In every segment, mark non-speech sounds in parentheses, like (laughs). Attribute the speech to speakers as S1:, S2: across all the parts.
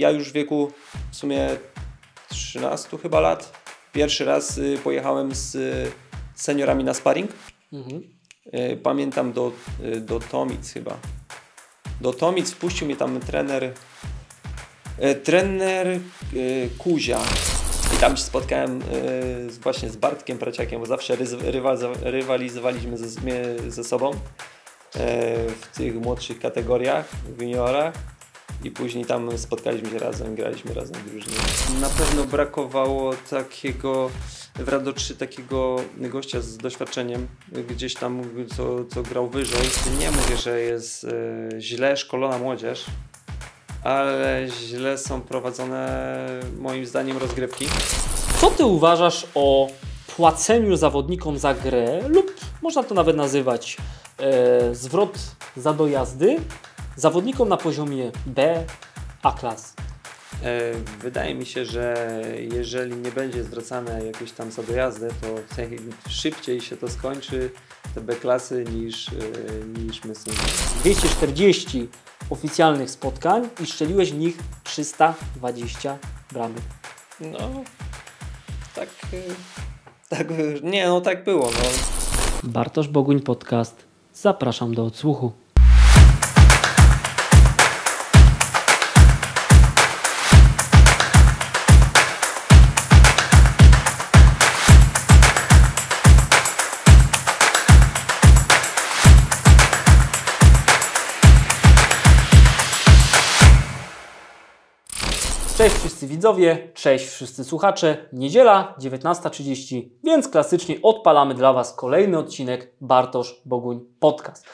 S1: ja już w wieku w sumie 13 chyba lat pierwszy raz y, pojechałem z y, seniorami na sparring. Mhm. Y, pamiętam do, do Tomic chyba. Do Tomic wpuścił mnie tam trener trener Kuzia. I tam się spotkałem właśnie z Bartkiem Praciakiem, bo zawsze rywalizowaliśmy ze, ze sobą w tych młodszych kategoriach, w juniorach i później tam spotkaliśmy się razem, graliśmy razem w drużynie. Na pewno brakowało takiego w Radoczy takiego gościa z doświadczeniem, gdzieś tam, co, co grał wyżej. Nie mówię, że jest e, źle szkolona młodzież, ale źle
S2: są prowadzone moim zdaniem rozgrywki. Co ty uważasz o płaceniu zawodnikom za grę lub można to nawet nazywać e, zwrot za dojazdy zawodnikom na poziomie B, A klas? E, wydaje mi się, że jeżeli nie będzie zwracane jakieś tam za
S1: dojazdy, to (laughs) szybciej się to skończy te B-klasy niż, e,
S2: niż my sobie. 240 oficjalnych spotkań i szczeliłeś w nich 320 bramek. No, tak, e, tak,
S1: nie no tak było. No.
S2: Bartosz Boguń Podcast. Zapraszam do odsłuchu. wszyscy widzowie, cześć wszyscy słuchacze. Niedziela 19.30, więc klasycznie odpalamy dla Was kolejny odcinek Bartosz Boguń Podcast.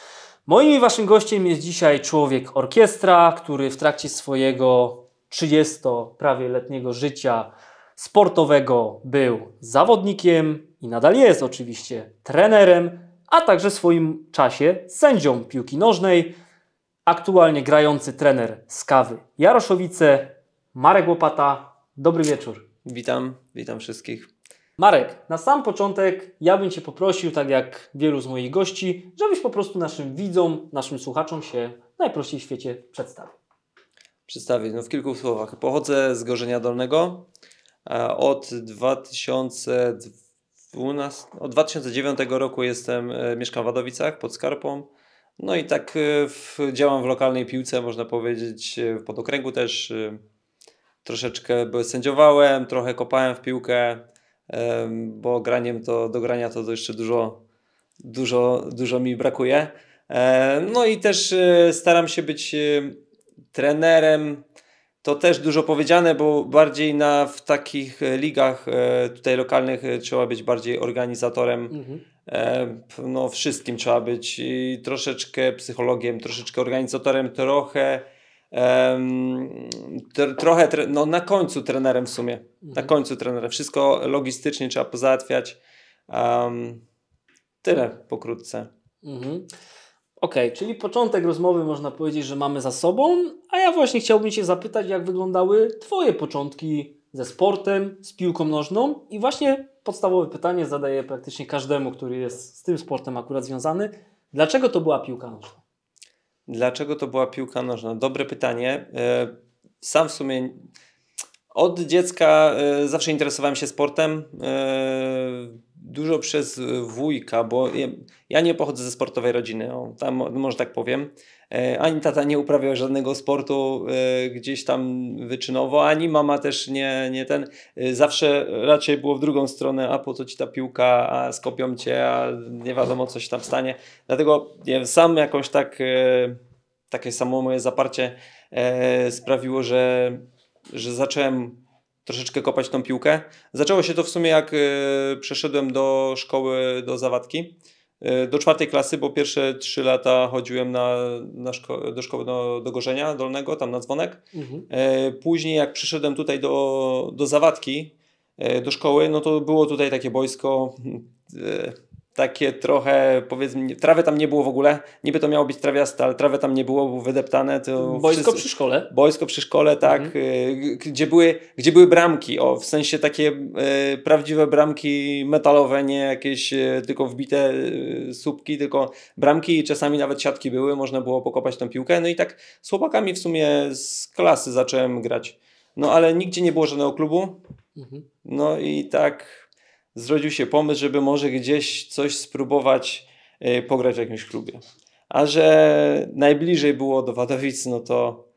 S2: Moim i Waszym gościem jest dzisiaj człowiek orkiestra, który w trakcie swojego 30 prawie letniego życia sportowego był zawodnikiem i nadal jest oczywiście trenerem, a także w swoim czasie sędzią piłki nożnej, aktualnie grający trener z Kawy Jaroszowice, Marek Łopata, dobry wieczór. Witam, witam wszystkich. Marek, na sam początek ja bym Cię poprosił, tak jak wielu z moich gości, żebyś po prostu naszym widzom, naszym słuchaczom się najprościej w świecie przedstawił.
S1: Przedstawię, no w kilku słowach. Pochodzę z Gorzenia Dolnego. Od 2012, od 2009 roku jestem, e, mieszkam w Wadowicach pod Skarpą. No i tak e, w, działam w lokalnej piłce, można powiedzieć, e, w podokręgu też troszeczkę sędziowałem, trochę kopałem w piłkę, bo graniem to, do grania to jeszcze dużo, dużo, dużo mi brakuje. No i też e, staram się być e, trenerem. To też dużo powiedziane, bo bardziej na, w takich e, ligach tutaj lokalnych trzeba być bardziej organizatorem. Mhm. No, wszystkim trzeba być i troszeczkę psychologiem, troszeczkę organizatorem, trochę trochę no, na końcu trenerem w sumie. Na mhm. końcu trenerem. Wszystko logistycznie trzeba pozałatwiać.
S2: Um, tyle pokrótce. Mhm. Okej, okay, czyli początek rozmowy można powiedzieć, że mamy za sobą, a ja właśnie chciałbym Cię zapytać, jak wyglądały Twoje początki ze sportem, z piłką nożną i właśnie podstawowe pytanie zadaję praktycznie każdemu, który jest z tym sportem akurat związany. Dlaczego to była piłka nożna?
S1: Dlaczego to była piłka nożna? Dobre pytanie. E, sam w sumie od dziecka e, zawsze interesowałem się sportem. E, dużo przez e, wujka, bo ja, nie pochodzę ze sportowej rodziny, o, tam no, może tak powiem. E, ani tata nie uprawiał żadnego sportu e, gdzieś tam wyczynowo, ani mama też nie, nie ten. Zawsze raczej było w drugą stronę, a po co ci ta piłka, a skopią cię, a nie wiadomo co się tam stanie. Dlatego sam jakoś tak, takie samo moje zaparcie sprawiło, że, że zacząłem troszeczkę kopać tą piłkę. Zaczęło się to w sumie jak e, przeszedłem do szkoły, do zawadki, e, do czwartej klasy, bo pierwsze trzy lata chodziłem na, na szko- do szkoły do, do Gorzenia Dolnego, tam na dzwonek. Mhm. E, później jak przyszedłem tutaj do, do zawadki, do szkoły, no to było tutaj takie boisko takie trochę, powiedzmy, trawy tam nie było w ogóle. Niby to miało być trawiaste, ale trawy tam nie było, było wydeptane. To boisko wszyscy... przy szkole. Boisko przy szkole, tak. Mhm. Y, gdzie, były, gdzie były bramki, o, w sensie takie y, prawdziwe bramki metalowe, nie jakieś y, tylko wbite e, słupki, tylko bramki i czasami nawet siatki były, można było pokopać tą piłkę. No i tak z chłopakami w sumie z klasy zacząłem grać. No ale nigdzie nie było żadnego klubu. Mhm. No i tak zrodził się pomysł, żeby może gdzieś coś spróbować e, pograć w jakimś klubie. A że najbliżej było do Wadowic, no to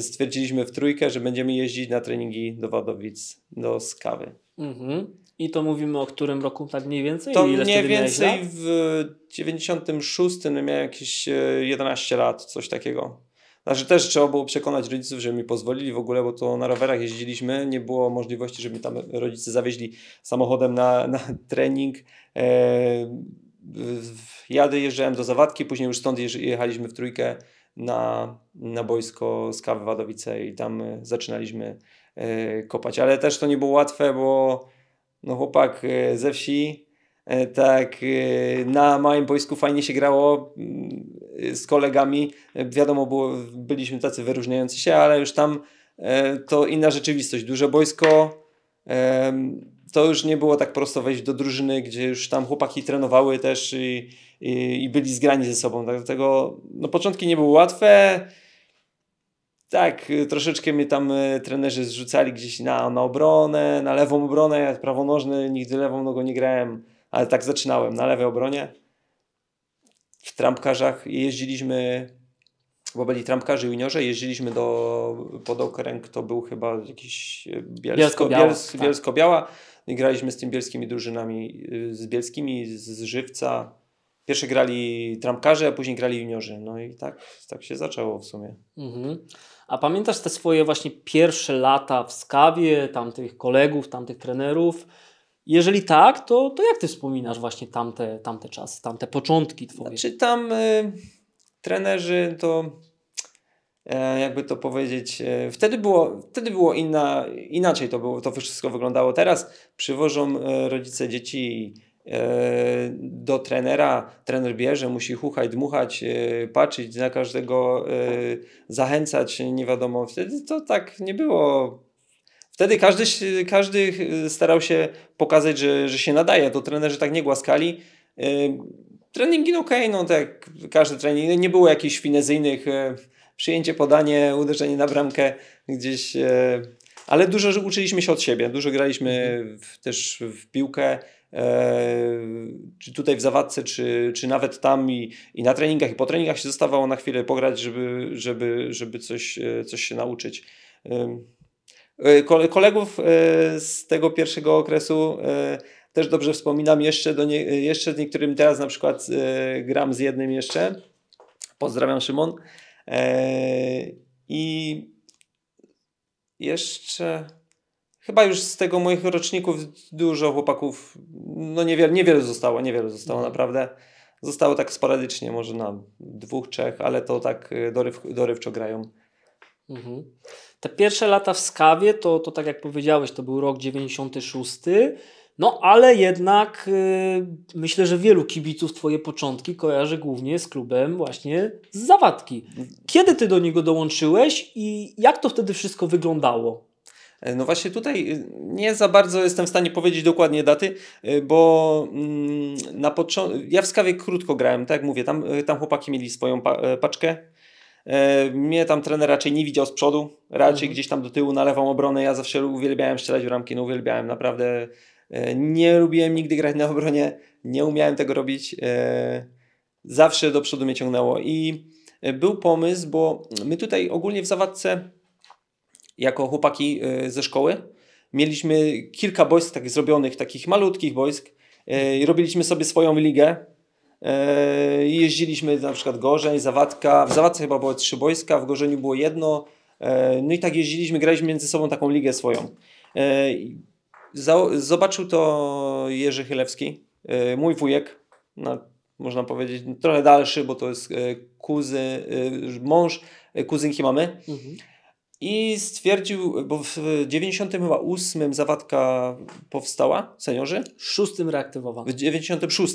S1: stwierdziliśmy w trójkę, że będziemy jeździć na treningi do Wadowic, do Skawy.
S2: Mhm. I to mówimy o którym roku tak mniej więcej? To Ile mniej więcej
S1: w 96 miałem jakieś 11 e, lat, coś takiego. Znaczy też trzeba było przekonać rodziców, żeby mi pozwolili w ogóle, bo to na rowerach jeździliśmy, nie było możliwości, żeby mi tam rodzice zawieźli samochodem na, na trening. E, jadę jeżdżałem do Zawadki, później już stąd jechaliśmy w trójkę na, na boisko z Kawy Wadowice i tam e, zaczynaliśmy e, kopać. Ale też to nie było łatwe, bo no chłopak ze wsi, tak na małym boisku fajnie się grało, mm, Y, z kolegami, wiadomo, było, byliśmy tacy wyróżniający się, ale już tam e, to inna rzeczywistość. Duże boisko, e, to już nie było tak prosto wejść do drużyny, gdzie już tam chłopaki trenowały też i, i, i byli zgrani ze sobą. Dlatego tak, no, początki nie były łatwe. Tak, troszeczkę mnie tam e, trenerzy zrzucali gdzieś na, na obronę, na lewą obronę. Ja prawonożny, nigdy lewą nogą nie grałem, ale tak zaczynałem, na lewej obronie w trampkarzach jeździliśmy, bo byli trampkarze juniorze, jeździliśmy do, pod okręg, to był chyba jakiś e, Bielsko-Biała Bielsko, tak. Bielsko i graliśmy z tym bielskimi drużynami, e, z bielskimi, z Żywca. Pierwsze grali trampkarze, a później grali juniorzy.
S2: No i tak, tak się zaczęło w sumie. Mhm. A pamiętasz te swoje właśnie pierwsze lata w Skawie, tamtych kolegów, tamtych trenerów? Jeżeli tak, to, to jak ty wspominasz właśnie tamte, tamte czasy, tamte początki twoje? Znaczy tam y, trenerzy to e, jakby to powiedzieć, e, wtedy było,
S1: wtedy było inna, inaczej to, było, to wszystko wyglądało. Teraz przywożą e, rodzice dzieci do trenera, trener bierze, musi chuchać, dmuchać, patrzeć na każdego, zachęcać, nie wiadomo. Wtedy to tak nie było Wtedy każdy, każdy y, starał się pokazać, że, że się nadaje. To trenerzy tak nie głaskali. Y, treningi no okej, okay, no tak każdy trening. No nie było jakichś finezyjnych e, przyjęcie, podanie, uderzenie na bramkę gdzieś. E, ale dużo uczyliśmy się od siebie. Dużo graliśmy mhm. w, też w piłkę. E, czy tutaj w zawadce, czy, czy nawet tam i, i na treningach, i po treningach się zostawało na chwilę pograć, żeby, żeby, żeby coś, coś się nauczyć. E, kolegów e, z tego pierwszego okresu e, też dobrze wspominam. Jeszcze, do nie, jeszcze z niektórym teraz na przykład gram z jednym jeszcze. Pozdrawiam Szymon. I jeszcze chyba już z tego moich roczników dużo chłopaków, no niewiele, niewiele zostało, niewiele zostało mhm. naprawdę. Zostało tak sporadycznie, może na dwóch,
S2: trzech, ale to tak doryw, dorywczo grają. Mhm. Te pierwsze lata w Skawie, to, to tak jak powiedziałeś, to był rok 96. No ale jednak yy, myślę, że wielu kibiców Twoje początki kojarzy głównie z klubem właśnie z Zawadki. Kiedy Ty do niego dołączyłeś i jak to wtedy wszystko wyglądało?
S1: E, no właśnie tutaj y, nie za bardzo jestem w stanie powiedzieć dokładnie daty, y, bo mm, na początku ja w Skawie krótko grałem, tak jak mówię, tam, y, tam chłopaki mieli swoją pa e, paczkę E, mnie tam trener raczej nie widział z przodu, raczej mhm. gdzieś tam do tyłu na lewą obronę. Ja zawsze uwielbiałem strzelać w ramki, no uwielbiałem naprawdę. E, nie lubiłem nigdy grać na obronie, nie umiałem tego robić. E, zawsze do przodu mnie ciągnęło i był pomysł, bo my tutaj ogólnie w zawadce, jako chłopaki ze szkoły, mieliśmy kilka boisk tak zrobionych, takich malutkich boisk. Robiliśmy sobie swoją ligę, E, jeździliśmy na przykład Gorzeń, Zawadka. W Zawadce chyba było trzy boiska, w Gorzeniu było jedno. E, no i tak jeździliśmy, graliśmy między sobą taką ligę swoją. E, zobaczył to Jerzy Chylewski, mój wujek, można powiedzieć trochę dalszy, bo to jest kuzy, mąż kuzynki mamy. Mhm. I stwierdził, bo w 98 zawadka powstała, seniorzy? W 6 reaktywowała. W 96,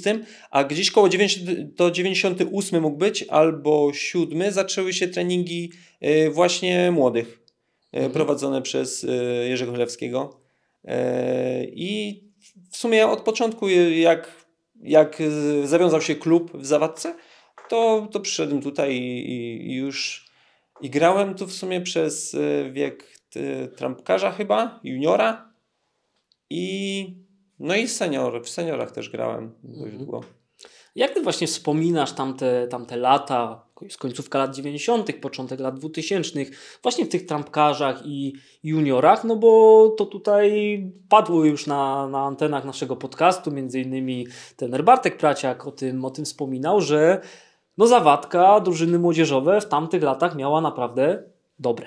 S1: a gdzieś koło 90, to 98 mógł być, albo 7 zaczęły się treningi y, właśnie młodych, y, mhm. prowadzone przez y, Jerzego Chlewskiego. I w sumie od początku, jak, jak zawiązał się klub w zawadce, to, to przyszedłem tutaj i już i grałem tu w sumie przez y, wiek y, trampkarza chyba, juniora i no i senior, w
S2: seniorach też grałem dość mhm. długo. Jak ty właśnie wspominasz tamte, tamte lata, z końcówka lat 90., początek lat 2000, właśnie w tych trampkarzach i juniorach, no bo to tutaj padło już na, na antenach naszego podcastu, między innymi ten Erbartek Praciak o tym, o tym wspominał, że no zawadka drużyny młodzieżowe w tamtych latach miała naprawdę dobre.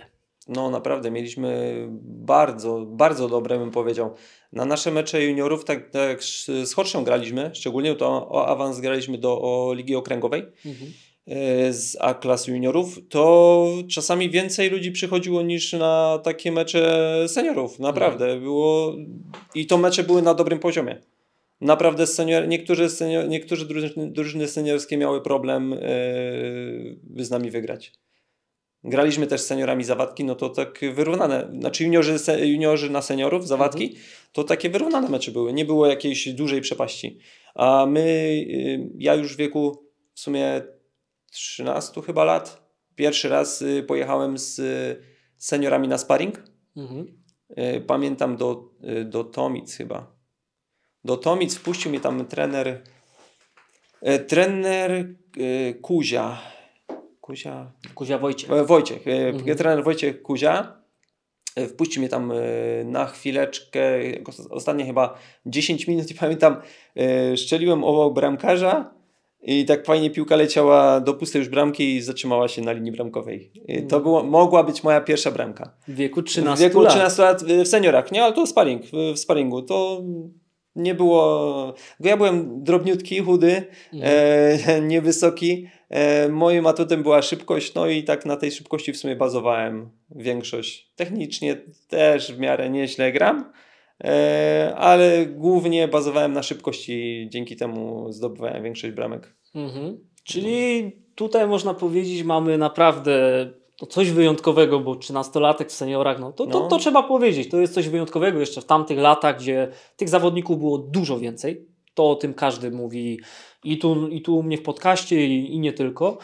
S2: No naprawdę, mieliśmy
S1: bardzo, bardzo dobre, bym powiedział. Na nasze mecze juniorów, tak, tak z Horszą graliśmy, szczególnie to o awans graliśmy do o Ligi Okręgowej. Mhm e, z A klas juniorów, to czasami więcej ludzi przychodziło niż na takie mecze seniorów. Naprawdę. Mhm. Było... I to mecze były na dobrym poziomie. Naprawdę senior, niektórzy, senior, niektórzy drużyny, drużyny seniorskie miały problem yy, z nami wygrać. Graliśmy też z seniorami zawadki, no to tak wyrównane. Znaczy juniorzy, juniorzy na seniorów zawadki, mhm. to takie wyrównane mecze były. Nie było jakiejś dużej przepaści. A my, e, ja już w wieku w sumie 13 chyba lat, pierwszy raz e, pojechałem z seniorami na sparring. Mhm. Pamiętam do, do Tomic chyba do Tomic, wpuścił mnie tam trener e, trener e, Kuzia Kuzia... Kuzia Wojciech. E, Wojciech. Mhm. Trener Wojciech Kuzia wpuścił mnie tam na chwileczkę, ostatnie chyba 10 minut (laughs) nie pamiętam, szczeliłem obok bramkarza i tak fajnie piłka leciała do pustej już bramki i zatrzymała się na linii bramkowej. To mhm. było, mogła być moja pierwsza bramka. W wieku 13 lat. W wieku 13 lat, lat w seniorach, nie? Ale to sparring, w sparingu. To nie było. Ja byłem drobniutki, chudy, mhm. e, (laughs) niewysoki. E, moim atutem była szybkość, no i tak na tej szybkości w sumie bazowałem większość. Technicznie też w miarę nieźle gram, e, ale głównie bazowałem na
S2: szybkości, dzięki temu zdobywałem większość bramek. Mhm. Czyli tutaj można powiedzieć, mamy naprawdę to coś wyjątkowego, bo 13-latek w seniorach, no to, to, no. to, trzeba powiedzieć, to jest coś wyjątkowego jeszcze w tamtych latach, gdzie tych zawodników było dużo więcej, to o tym każdy mówi i tu, i tu u mnie w podcaście i, i nie tylko.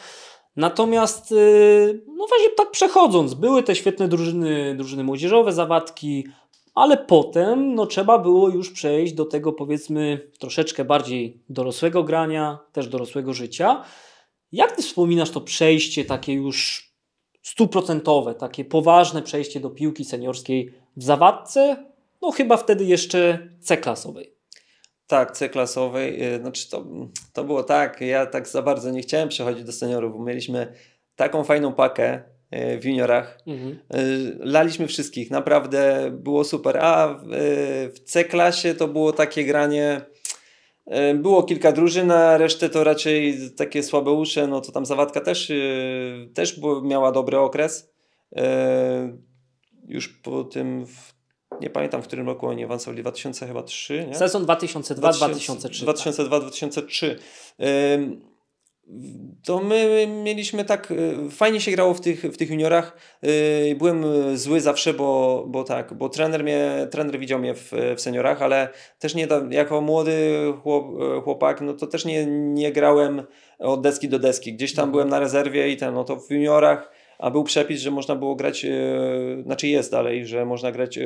S2: Natomiast, y, no właśnie tak przechodząc, były te świetne drużyny, drużyny młodzieżowe, zawadki, ale potem no, trzeba było już przejść do tego powiedzmy troszeczkę bardziej dorosłego grania, też dorosłego życia. Jak ty wspominasz to przejście takie już stuprocentowe, takie poważne przejście do piłki seniorskiej w zawadce, no chyba wtedy jeszcze C-klasowej. Tak,
S1: C-klasowej. Y, znaczy to, to było tak, ja tak za bardzo nie chciałem przechodzić do seniorów, bo mieliśmy taką fajną pakę y, w juniorach. Mhm. Y, laliśmy wszystkich, naprawdę było super. A w C-klasie to było takie granie E, było kilka drużyn, a resztę to raczej takie słabe usze, no to tam Zawadka też, e, też miała dobry okres. E, już po tym, nie pamiętam w którym roku oni awansowali, 2003. chyba 3, nie? Sezon 2002-2003. 2002-2003 to my mieliśmy tak, y, fajnie się grało w tych, w tych juniorach. Y, byłem y, zły zawsze, bo, bo tak, bo trener, mnie, trener widział mnie w, w seniorach, ale też nie, jako młody chłop, chłopak, no to też nie, nie grałem od deski do deski. Gdzieś tam mhm. byłem na rezerwie i ten, no to w juniorach a był przepis, że można było grać, e, znaczy jest dalej, że można grać e,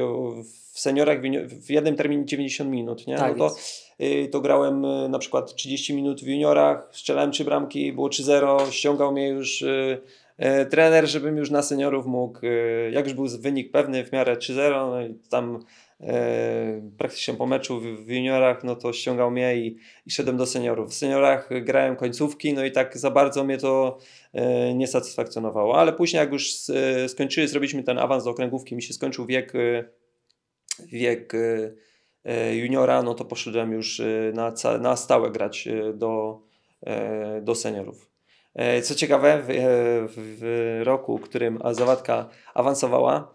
S1: w seniorach w jednym terminie 90 minut, nie? Tak no to, e, to grałem na przykład 30 minut w juniorach, strzelałem trzy bramki, było 3-0, ściągał mnie już trener, żebym już na seniorów mógł, jak już był wynik pewny w miarę 3-0, no i tam praktycznie po meczu w, juniorach, no to ściągał mnie i, i szedłem do seniorów. W seniorach grałem końcówki, no i tak za bardzo mnie to E, nie satysfakcjonowało. Ale później, jak już e, skończyli, zrobiliśmy ten awans do okręgówki, mi się skończył wiek, e, wiek juniora, no to poszedłem już na, na stałe grać do, do seniorów. Co ciekawe, w, w roku, w którym Zawadka awansowała,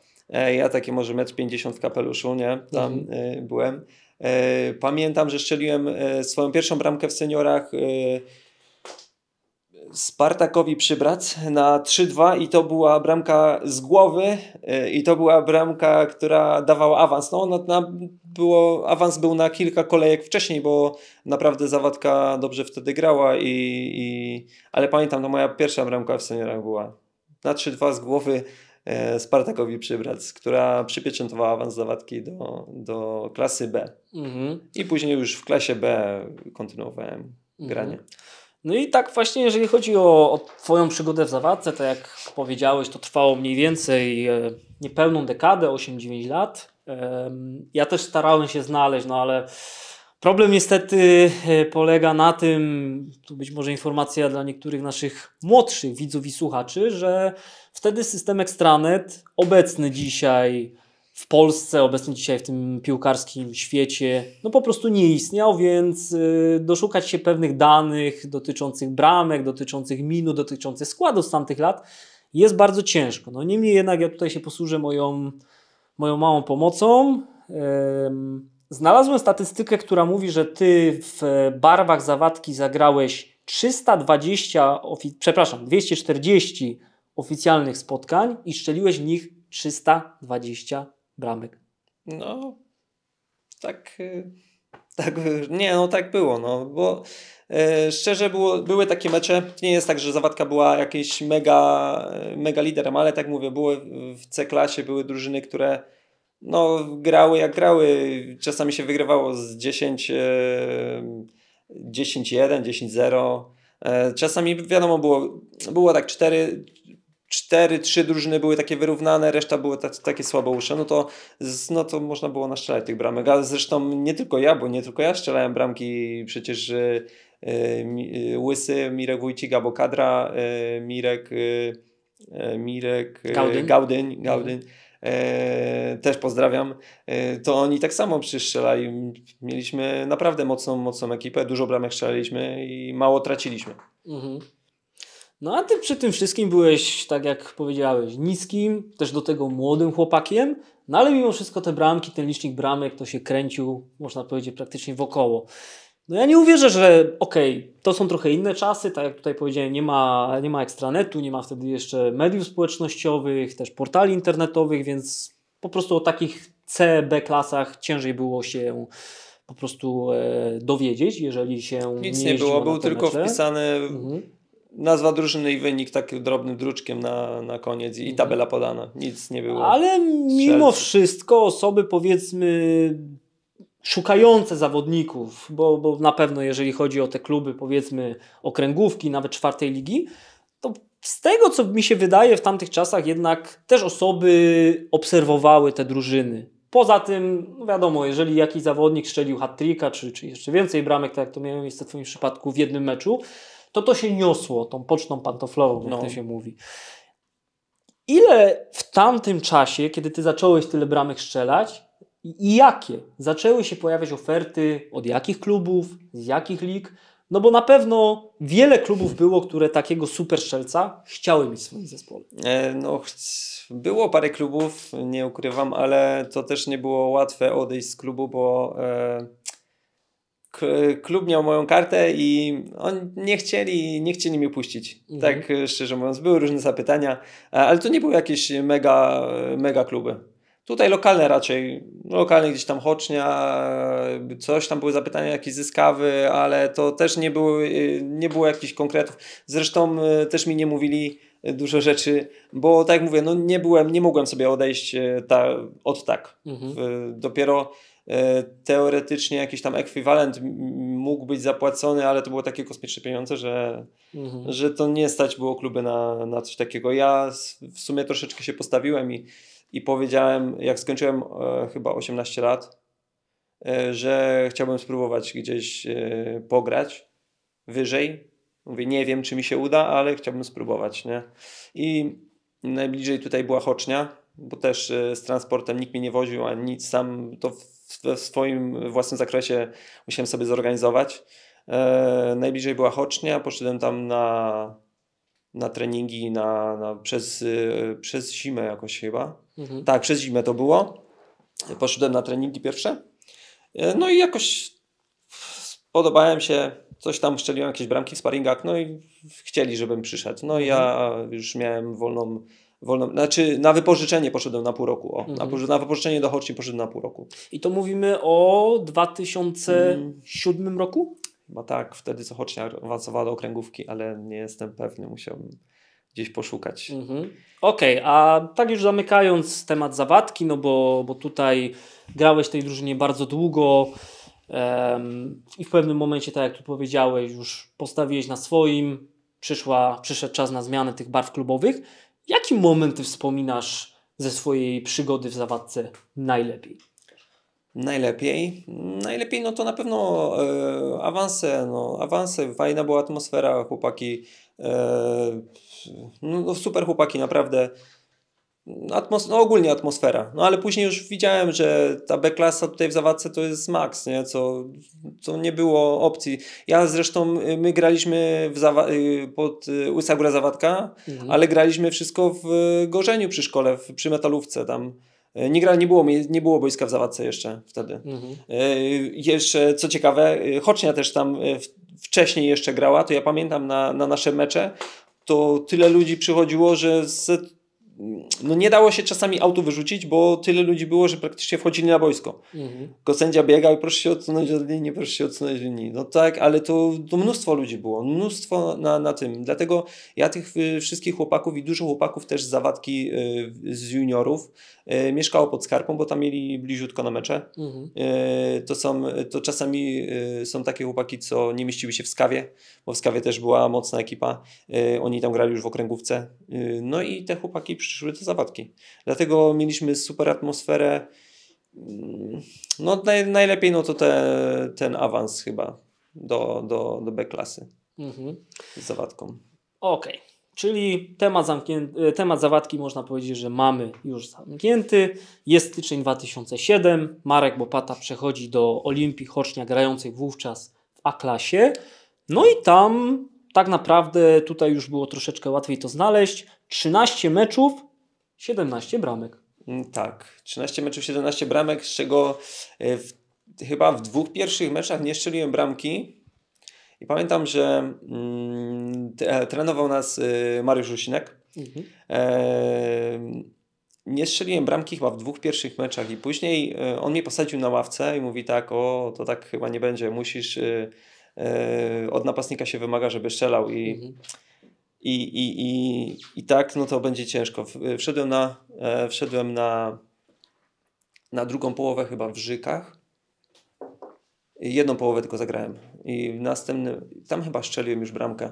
S1: ja taki może metr 50 w kapeluszu, nie? Tam mhm. byłem. Pamiętam, że szczeliłem swoją pierwszą bramkę w seniorach Spartakowi Przybrac na 3-2 i to była bramka z głowy y, i to była bramka, która dawała awans. No, na, na, było, awans był na kilka kolejek wcześniej, bo naprawdę Zawadka dobrze wtedy grała i, i ale pamiętam, to no, moja pierwsza bramka w seniorach była na 3-2 z głowy e, Spartakowi Przybrac, która przypieczętowała awans Zawadki do, do klasy B. Mhm. I później już w klasie B kontynuowałem mhm. granie.
S2: No i tak właśnie, jeżeli chodzi o, o Twoją przygodę w zawadce, to jak powiedziałeś, to trwało mniej więcej e, niepełną dekadę, 8-9 lat. Ja też starałem się znaleźć, no ale problem niestety e, polega na tym, tu być może informacja dla niektórych naszych młodszych widzów i słuchaczy, że wtedy system Extranet, obecny dzisiaj w Polsce, obecnie dzisiaj w tym piłkarskim świecie, no po prostu nie istniał, więc y, doszukać się pewnych danych dotyczących bramek, dotyczących minu, dotyczących składu z tamtych lat jest bardzo ciężko. No niemniej jednak ja tutaj się posłużę moją, moją małą pomocą. Znalazłem statystykę, która mówi, że ty w barwach zawadki zagrałeś 320, przepraszam, 240 oficjalnych spotkań i szczeliłeś w nich 320 bramek.
S1: No, tak. Y, tak, nie, no tak było, no, bo e, szczerze było, były takie mecze, nie jest tak, że Zawadka była jakimś mega, mega liderem, ale tak mówię, były w C-klasie, były drużyny, które no, grały jak grały, czasami się wygrywało z 10, e, 10-1, 10-0, e, czasami wiadomo było, było tak 4, cztery, trzy drużyny były takie wyrównane, reszta były t- takie słabousze, no to, no to można było naszczelać tych bramek. Ale zresztą nie tylko ja, bo nie tylko ja strzelałem bramki, przecież yy, Łysy, Mirek Wójcik, bo Kadra, y, Mirek, Mirek Gaudyn, mhm. Gaudyn, E, też pozdrawiam, e, to oni tak samo przystrzelali. Mieliśmy naprawdę mocną, mocną
S2: ekipę, dużo bramek strzelaliśmy i mało traciliśmy. Mhm. No a ty przy tym wszystkim byłeś, tak jak powiedziałeś, niskim, też do tego młodym chłopakiem, no ale mimo wszystko te bramki, ten licznik bramek to się kręcił, można powiedzieć, praktycznie wokoło. No ja nie uwierzę, że okej, okay, to są trochę inne czasy, tak jak tutaj powiedziałem, nie ma, nie ma ekstranetu, nie ma wtedy jeszcze mediów społecznościowych, też portali internetowych, więc po prostu o takich C, B klasach ciężej było się po prostu e, dowiedzieć, jeżeli się Nic nie, nie było, był tylko wpisany
S1: mhm nazwa drużyny i wynik takim drobnym druczkiem na, na koniec i tabela podana. Nic nie było. Ale mimo strzelcy.
S2: wszystko osoby powiedzmy szukające zawodników, bo, bo na pewno jeżeli chodzi o te kluby powiedzmy okręgówki, nawet czwartej ligi, to z tego co mi się wydaje w tamtych czasach jednak też osoby obserwowały te drużyny. Poza tym, no wiadomo, jeżeli jakiś zawodnik strzelił hat-tricka, czy, czy jeszcze więcej bramek, tak jak to miało miejsce w Twoim przypadku w jednym meczu, to to się niosło tą poczną pantoflową, jak no. to się mówi. Ile w tamtym czasie, kiedy ty zacząłeś tyle bramek strzelać, i jakie zaczęły się pojawiać oferty od jakich klubów, z jakich lig? No bo na pewno wiele klubów było, które takiego super strzelca chciały mieć w swoim zespole.
S1: E, no, było parę klubów, nie ukrywam, ale to też nie było łatwe odejść z klubu, bo. E klub miał moją kartę i on nie chcieli, nie chcieli mnie puścić. Mhm. Tak e, szczerze mówiąc, były różne zapytania, e, ale to nie były jakieś mega, mega kluby. Tutaj lokalne raczej, lokalne gdzieś tam Hocznia, e, coś tam były zapytania jakieś zyskawy, ale to też nie, było, nie było jakichś konkretów. Zresztą też mi nie mówili dużo rzeczy, bo tak jak mówię, no nie byłem, nie mogłem sobie odejść ta, od tak. Mhm. Dopiero E, teoretycznie jakiś tam ekwiwalent mógł być zapłacony, ale to było takie kosmiczne pieniądze, że, mhm. że to nie stać było kluby na, na coś takiego. Ja w sumie troszeczkę się postawiłem i, i powiedziałem, jak skończyłem e, chyba 18 lat, e, że chciałbym spróbować gdzieś e, pograć wyżej. Mówię, nie wiem, czy mi się uda, ale chciałbym spróbować, nie? I najbliżej tutaj była Chocznia, bo też e, z transportem nikt mnie nie woził, ani nic, sam to w, w swoim własnym zakresie musiałem sobie zorganizować. E, najbliżej była Hocznia, poszedłem tam na, na treningi na, na przez, e, przez zimę jakoś chyba. Mhm. Tak, przez zimę to było. Poszedłem na treningi pierwsze. E, no i jakoś podobałem się, coś tam szczeliłem jakieś bramki w sparingach, no i chcieli, żebym przyszedł. No i mhm. ja już miałem wolną wolno, znaczy na wypożyczenie poszedłem na pół roku. O, mhm. na, wypożyczenie do Hoczni poszedłem na pół roku. I to mówimy
S2: o 2007 hmm. roku?
S1: Chyba tak, wtedy co Hocznia awansowała do okręgówki, ale nie jestem pewny, musiałbym gdzieś poszukać.
S2: Mhm. Okej, okay, a tak już zamykając temat zawadki, no bo, bo tutaj grałeś tej drużynie bardzo długo i w pewnym momencie, tak jak tu powiedziałeś, już postawiłeś na swoim, przyszła, przyszedł czas na zmianę tych barw klubowych. Jaki moment ty wspominasz ze swojej przygody w zawadce najlepiej? Najlepiej?
S1: Najlepiej no to na pewno e, awanse, no, awanse, fajna była atmosfera, chłopaki, e, no, super chłopaki naprawdę atmos no ogólnie atmosfera. No ale później już widziałem, że ta B-klasa tutaj w zawadce to jest max, nie? Co, co nie było opcji. Ja zresztą, y, my graliśmy w zawa- y, pod y, Łysa Góra Zawadka, mhm. ale graliśmy wszystko w Gorzeniu przy szkole, w, przy Metalówce tam. Nie, gra, nie, było, nie było boiska w Zawadce jeszcze wtedy. Mhm. jeszcze, co ciekawe, Chocznia też tam wcześniej jeszcze grała, to ja pamiętam na, na nasze mecze, to tyle ludzi przychodziło, że z no nie dało się czasami autu wyrzucić, bo tyle ludzi było, że praktycznie wchodzili na boisko. Mhm. Tylko sędzia biegał i proszę się odsunąć od linii, proszę się odsunąć od linii. No tak, ale to, to mnóstwo ludzi było, mnóstwo na, na tym. Dlatego ja tych y, wszystkich chłopaków i dużo chłopaków też z zawadki y, z juniorów y, mieszkało pod Skarpą, bo tam mieli bliziutko na mecze. Mhm. to, są, to czasami są takie chłopaki, co nie mieściły się w Skawie, bo w Skawie też była mocna ekipa. Oni tam grali już w okręgówce. No i te chłopaki przy przyszły te zawadki. Dlatego mieliśmy super atmosferę. Mm, no naj, najlepiej no to te, ten awans chyba do, do, do B klasy mhm. z zawadką.
S2: Okej. Okay. Czyli temat, zamknięty, e, temat zawadki można powiedzieć, że mamy już zamknięty. Jest styczeń 2007. Marek Bopata przechodzi do Olimpii Chocznia, grającej wówczas w A-klasie. No i tam tak naprawdę tutaj już było troszeczkę łatwiej to znaleźć. 13 meczów, 17 bramek. Mm, tak, 13 meczów,
S1: 17 bramek, z czego e, w, chyba w dwóch pierwszych meczach nie szczeliłem bramki. I pamiętam, że mm, e, trenował nas y, Mariusz Rusinek. Mhm. E, nie strzeliłem bramki chyba w dwóch pierwszych meczach i później on mnie posadził na ławce i mówi tak, o to tak chyba nie będzie, musisz, od napastnika się wymaga, żeby strzelał i mhm. I, i, i, I tak, no to będzie ciężko. Wszedłem na, e, wszedłem na, na drugą połowę chyba w Rzykach. Jedną połowę tylko zagrałem. I w następnym, tam chyba szczeliłem już bramkę.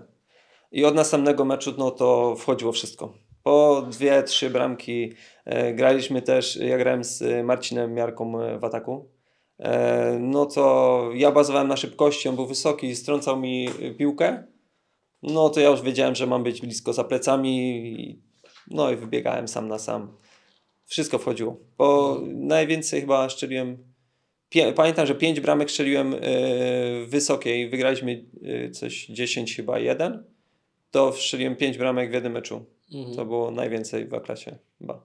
S1: I od następnego meczu, no to wchodziło wszystko. Po dwie, trzy bramki e, graliśmy też, ja grałem z Marcinem Miarką e, w ataku. no to ja bazowałem na szybkości, on był wysoki, strącał mi piłkę no to ja już wiedziałem, że mam być blisko za plecami, no i wybiegałem sam na sam. Wszystko wchodziło, bo najwięcej chyba szczeliłem, pamiętam, że pięć bramek szczeliłem yy, e, wysokiej, wygraliśmy yy, coś 10 chyba jeden, to szczeliłem pięć bramek w jednym meczu. Mhm. To było najwięcej w klasie chyba.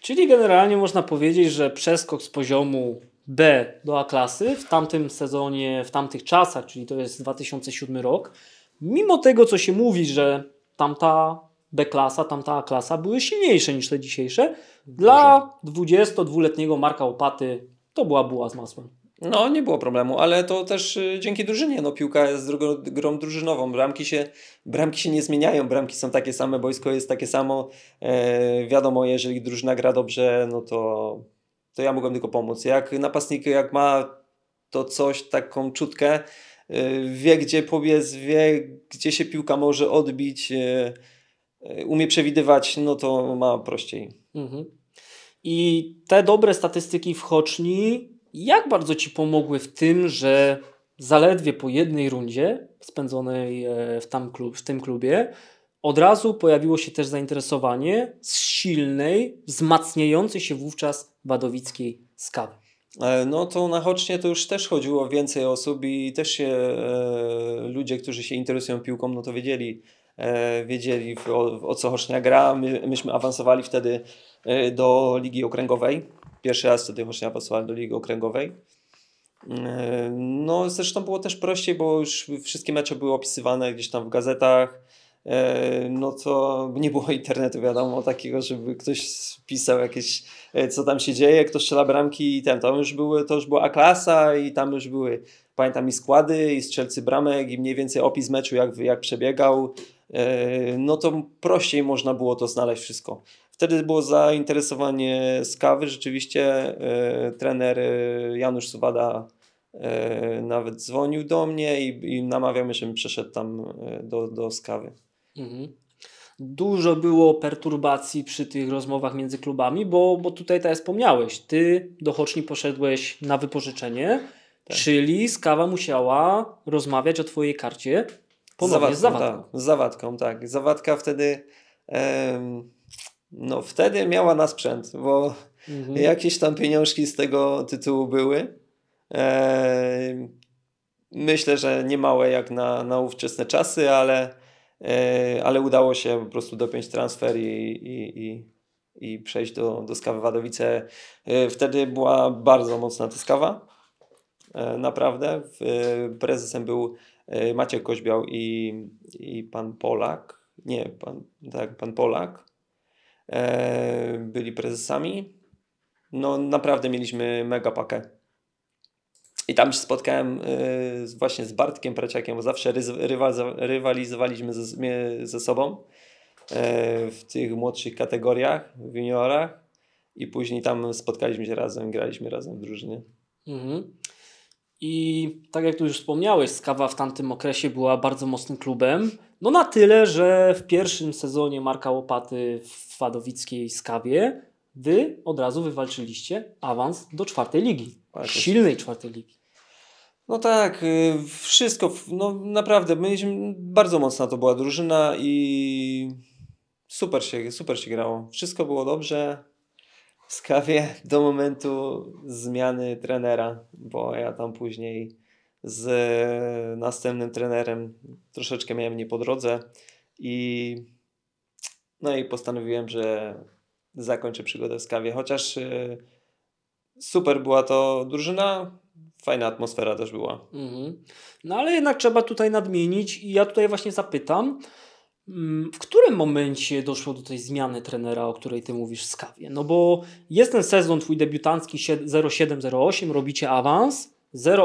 S2: Czyli generalnie można powiedzieć, że przeskok z poziomu B do A klasy w tamtym sezonie, w tamtych czasach, czyli to jest 2007 rok, mimo tego, co się mówi, że tamta B-klasa, tamta A-klasa były silniejsze niż te dzisiejsze, dla 22-letniego Marka Opaty to była buła z masłem. No, nie było problemu,
S1: ale to też y, dzięki drużynie. No, piłka jest grą drużynową. Bramki się, bramki się nie zmieniają, bramki są takie same, boisko jest takie samo. E, wiadomo, jeżeli drużyna gra dobrze, no to, to ja mogłem tylko pomóc. Jak napastnik, jak ma to coś, taką czutkę, E, wie gdzie pobiec, wie gdzie się piłka może odbić, e, e, umie przewidywać, no to ma prościej.
S2: Mhm. I te dobre statystyki w Hoczni, jak bardzo Ci pomogły w tym, że zaledwie po jednej rundzie spędzonej w, tam klub, w tym klubie od razu pojawiło się też zainteresowanie z silnej, wzmacniającej się wówczas wadowickiej skawy. E, no to naocznie to już też chodziło więcej osób i też się
S1: e, ludzie, którzy się interesują piłką, no to wiedzieli, e, wiedzieli w, o, o, co Hocznia gra. My, myśmy awansowali wtedy e, do Ligi Okręgowej. Pierwszy raz wtedy Hocznia awansowała do Ligi Okręgowej. E, no zresztą było też prościej, bo już wszystkie mecze były opisywane gdzieś tam w gazetach, E, no to nie było internetu, wiadomo, takiego, żeby ktoś pisał jakieś, e, co tam się dzieje, kto strzela bramki i tam, tam już były, to już była A-klasa i tam już były, pamiętam i składy, i strzelcy bramek, i mniej więcej opis meczu, jak, jak przebiegał, e, no to prościej można było to znaleźć wszystko. Wtedy było zainteresowanie Skawy, rzeczywiście trener Janusz Suwada nawet dzwonił do mnie
S2: i, i namawiał mnie, żebym przeszedł tam do, do Skawy. Mhm. Dużo było perturbacji przy tych rozmowach między klubami, bo, bo tutaj tak wspomniałeś, ty do Hoczni poszedłeś na wypożyczenie, tak. czyli Skawa musiała rozmawiać o twojej karcie ponownie z zawadką. Tak, z zawadką, tak. zawadką, Zawadka wtedy...
S1: Em no wtedy miała na sprzęt, bo mhm. jakieś tam pieniążki z tego tytułu były. myślę, że niemałe jak na, na ówczesne czasy, ale E, ale udało się po prostu dopiąć transfer i, i, i, i przejść do, do Skawy Wadowice. E, wtedy była bardzo mocna ta Skawa, e, naprawdę. Prezesem był Maciek Koźbiał i, i pan Polak, nie, pan, tak, pan Polak, byli prezesami. No naprawdę mieliśmy mega pakę i tam się spotkałem y, właśnie z Bartkiem Praciakiem, bo zawsze rywalizowaliśmy ze, ze sobą y, w tych młodszych kategoriach, w juniorach. I później tam spotkaliśmy się razem, graliśmy razem w drużynie.
S2: Mhm. I tak jak tu już wspomniałeś, Skawa w tamtym okresie była bardzo mocnym klubem. No na tyle, że w pierwszym sezonie Marka Łopaty w Wadowickiej Skawie wy od razu wywalczyliście awans do czwartej ligi. Tak Silnej czwartej ligi. No tak, y, wszystko,
S1: no naprawdę, mieliśmy, bardzo mocna to była drużyna i super się, super się grało. Wszystko było dobrze w Skawie do momentu zmiany trenera, bo ja tam później z następnym trenerem troszeczkę miałem nie po drodze i no i postanowiłem, że zakończę przygodę w Skawie, chociaż y, super była to drużyna, fajna atmosfera też była.
S2: Mhm. No ale jednak trzeba tutaj nadmienić i ja tutaj właśnie zapytam, mm, w którym momencie doszło do tej zmiany trenera, o której ty mówisz z kawie? No bo jest ten sezon twój debiutancki 0708, robicie awans,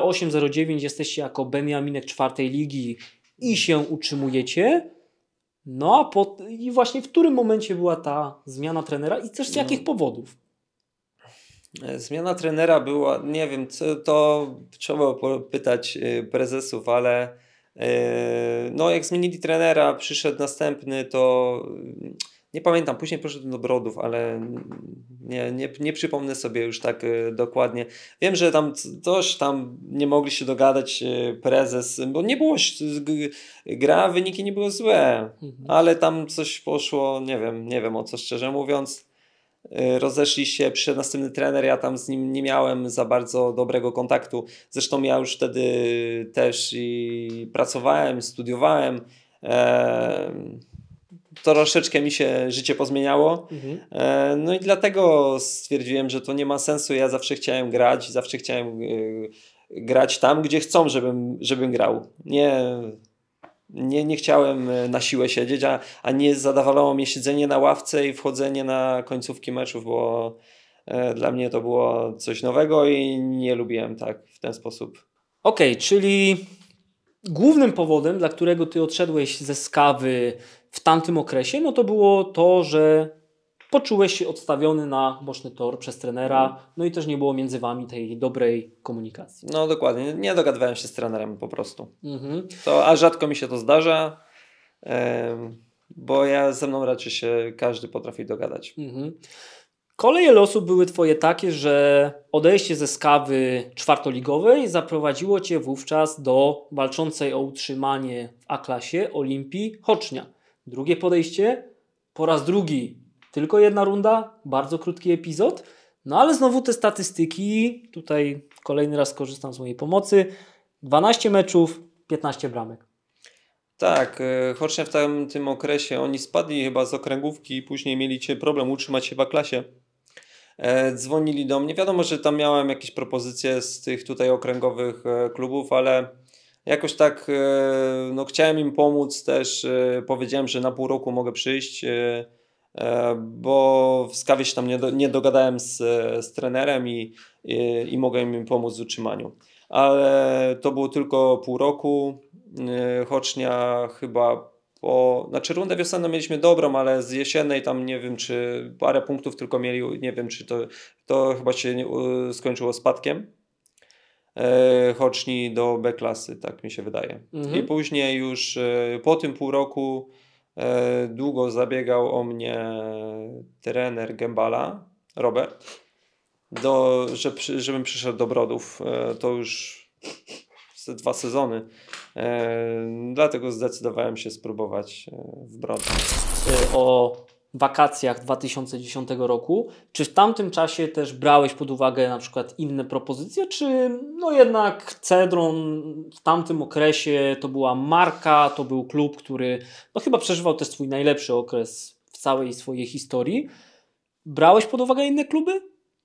S2: 0809 jesteście jako Benjaminek czwartej ligi i się utrzymujecie. No a po, i właśnie w którym momencie była ta zmiana trenera i też z jakich no. powodów? E, zmiana
S1: trenera była, nie wiem, co, to trzeba pytać e, prezesów, ale e, no jak zmienili trenera, przyszedł następny, to mm, nie pamiętam, później poszedł do Brodów, ale nie, nie, nie przypomnę sobie już tak dokładnie. Wiem, że tam coś tam nie mogli się dogadać prezes, bo nie było, gra, wyniki nie były złe, mhm. ale tam coś poszło, nie wiem, nie wiem o co szczerze mówiąc. E, rozeszli się, przyszedł następny trener, ja tam z nim nie miałem za bardzo dobrego kontaktu. Zresztą ja już wtedy też i pracowałem, studiowałem. To e, troszeczkę mi się życie pozmieniało. Mhm. E, no i dlatego stwierdziłem, że to nie ma sensu. Ja zawsze chciałem grać, zawsze chciałem grać tam, gdzie chcą, żebym, żebym grał. Nie nie, nie chciałem e, na siłę siedzieć, a, a nie zadawalało mnie siedzenie na ławce i wchodzenie na końcówki meczów, bo e, dla mnie to było
S2: coś nowego i nie lubiłem tak w ten sposób. Okej, okay, czyli głównym powodem, dla którego ty odszedłeś ze skawy w tamtym okresie, no to było to, że poczułeś się odstawiony na boczny tor przez trenera, mhm. no i też nie było między wami tej dobrej komunikacji. No dokładnie, nie dogadywałem się z trenerem po prostu. Mhm.
S1: To, a rzadko mi się to zdarza, bo ja ze mną raczej
S2: się każdy potrafi dogadać. Mhm. Koleje losu były twoje takie, że odejście ze skawy czwartoligowej zaprowadziło cię wówczas do walczącej o utrzymanie w A-klasie Olimpii Hocznia. Drugie podejście po raz drugi tylko jedna runda, bardzo krótki epizod. No ale znowu te statystyki, tutaj kolejny raz korzystam z mojej pomocy. 12 meczów, 15 bramek.
S1: Tak, e, choć w tym, tym okresie oni spadli chyba z okręgówki i później mieli problem utrzymać się w klasie. E, dzwonili do mnie. Wiadomo, że tam miałem jakieś propozycje z tych tutaj okręgowych e, klubów, ale jakoś tak e, no, chciałem im pomóc też. E, powiedziałem, że na pół roku mogę przyjść. E, bo w Skawie się tam nie, do, nie dogadałem z, z trenerem i, i, i mogłem im pomóc w utrzymaniu. Ale to było tylko pół roku. Chocznia e, chyba po, znaczy rundę wiosenną mieliśmy dobrą, ale z jesiennej tam nie wiem czy parę punktów tylko mieli, nie wiem czy to, to chyba się skończyło spadkiem. Choczni e, do B klasy, tak mi się wydaje. Mhm. I później już po tym pół roku E, długo zabiegał o mnie trener Gembala Robert, do, że, żebym przyszedł do Brodów. E, to już dwa sezony.
S2: E, dlatego zdecydowałem się spróbować w Brodach. O wakacjach 2010 roku, czy w tamtym czasie też brałeś pod uwagę na przykład inne propozycje, czy no jednak Cedron w tamtym okresie to była marka, to był klub, który no chyba przeżywał też swój najlepszy okres w całej swojej historii. Brałeś pod uwagę inne kluby?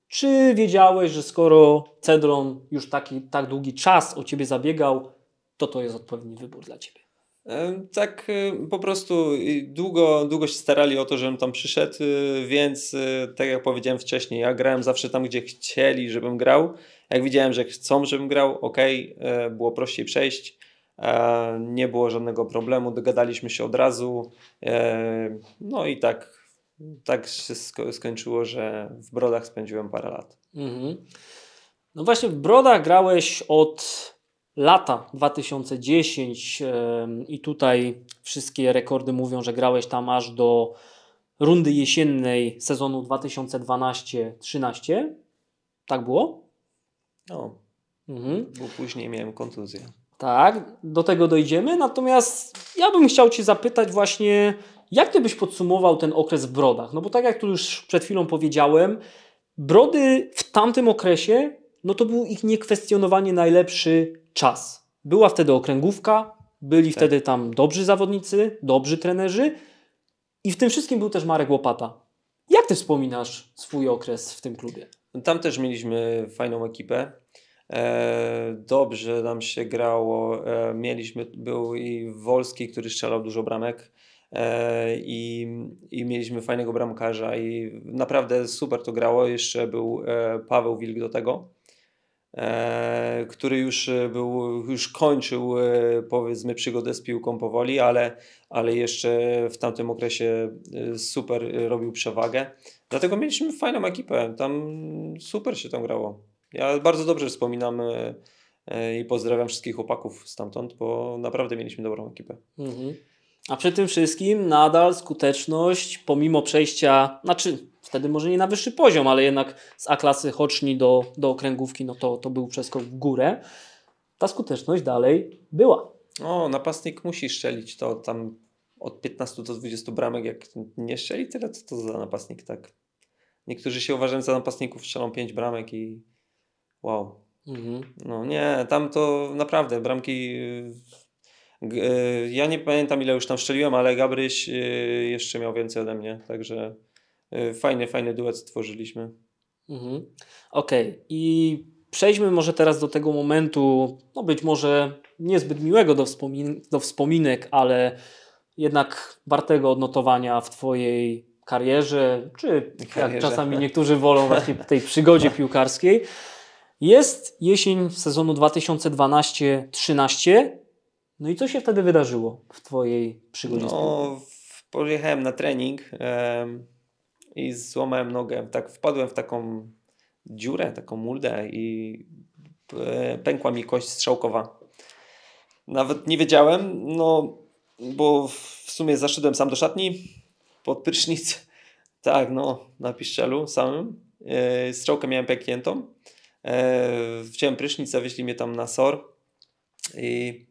S2: Czy wiedziałeś, że skoro Cedron już taki tak długi czas o ciebie zabiegał, to to jest odpowiedni wybór dla ciebie?
S1: E, tak e, po prostu długo, długo się starali o to, żebym tam przyszedł, e, więc tak jak powiedziałem wcześniej, ja grałem zawsze tam, gdzie chcieli, żebym grał. Jak widziałem, że chcą, żebym grał, ok, było prościej przejść. Nie było żadnego problemu, dogadaliśmy się od razu. No i tak, tak się skończyło, że w Brodach spędziłem parę
S2: lat. Mhm. No właśnie, w Brodach grałeś od lata 2010 i tutaj wszystkie rekordy mówią, że grałeś tam aż do rundy jesiennej sezonu 2012-13. Tak było? No. Mhm. Bo później miałem kontuzję. Tak, do tego dojdziemy. Natomiast ja bym chciał Cię zapytać właśnie, jak Ty byś podsumował ten okres w Brodach? No bo tak jak tu już przed chwilą powiedziałem, Brody w tamtym okresie, no to był ich niekwestionowanie najlepszy czas. Była wtedy okręgówka, byli tak. wtedy tam dobrzy zawodnicy, dobrzy trenerzy i w tym wszystkim był też Marek Łopata. Jak ty wspominasz swój okres w tym klubie? No tam też mieliśmy
S1: fajną ekipę. E, dobrze nam się grało. E, mieliśmy, był i Wolski, który strzelał dużo bramek. E, I, I mieliśmy fajnego bramkarza, i naprawdę super to grało. Jeszcze był Paweł Wilk do tego. E, który już, e, był, już kończył e, powiedzmy przygodę z piłką powoli, ale, ale jeszcze w tamtym okresie super robił przewagę. Dlatego mieliśmy fajną ekipę, tam super się tam grało. Ja bardzo dobrze wspominam i pozdrawiam wszystkich chłopaków stamtąd, bo
S2: naprawdę mieliśmy dobrą ekipę. Mhm. A przy tym wszystkim nadal skuteczność, pomimo przejścia, znaczy wtedy może nie na wyższy poziom, ale jednak z A-klasy Hoczni do, do okręgówki, no to, to był przeskok w górę. Ta skuteczność dalej była.
S1: No, napastnik musi szczelić to tam od 15 do 20 bramek. Jak nie szczeli tyle, co to za napastnik, tak? Niektórzy się uważają za napastników, strzelą 5 bramek i wow. Mhm. No nie, tam to naprawdę bramki E, ja nie pamiętam ile już tam szczeliłem, ale Gabryś e, jeszcze miał więcej ode mnie, także e, fajny, fajny duet stworzyliśmy.
S2: Mhm. Okej, okay. i przejdźmy może teraz do tego momentu, no być może niezbyt miłego do, wspomin do wspominek, ale jednak wartego odnotowania w Twojej karierze, czy karierze. jak czasami niektórzy wolą właśnie w tej przygodzie piłkarskiej. Jest jesień sezonu 2012-13 no i co się wtedy wydarzyło w Twojej przygodzie? No, pojechałem na trening
S1: um, i złamałem nogę. Tak, wpadłem w taką dziurę, taką muldę i e, pękła mi kość strzałkowa. Nawet nie wiedziałem, no bo w sumie zaszedłem sam do szatni pod prysznic. (laughs) Tak, no, na piszczelu samym. E, strzałkę miałem pękniętą. E, wziąłem prysznic, zawieźli mnie tam na SOR i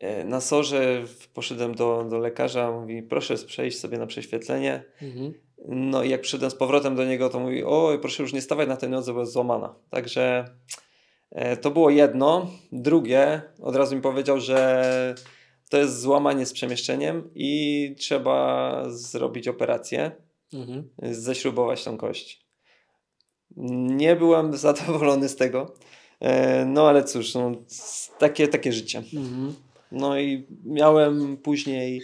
S1: E, na sorze poszedłem do, do lekarza, mówi proszę przejść sobie na prześwietlenie. Mhm. No i jak przyszedłem z powrotem do niego, to mówi oj proszę już nie stawać na tej nodze, bo jest złamana. Także e, to było jedno. Drugie, od razu mi powiedział, że to jest złamanie z przemieszczeniem i trzeba zrobić operację, mhm. ześrubować tą kość. Nie byłem (laughs) zadowolony z tego, e, no ale cóż, no, takie, takie życie. Mhm. No i miałem później.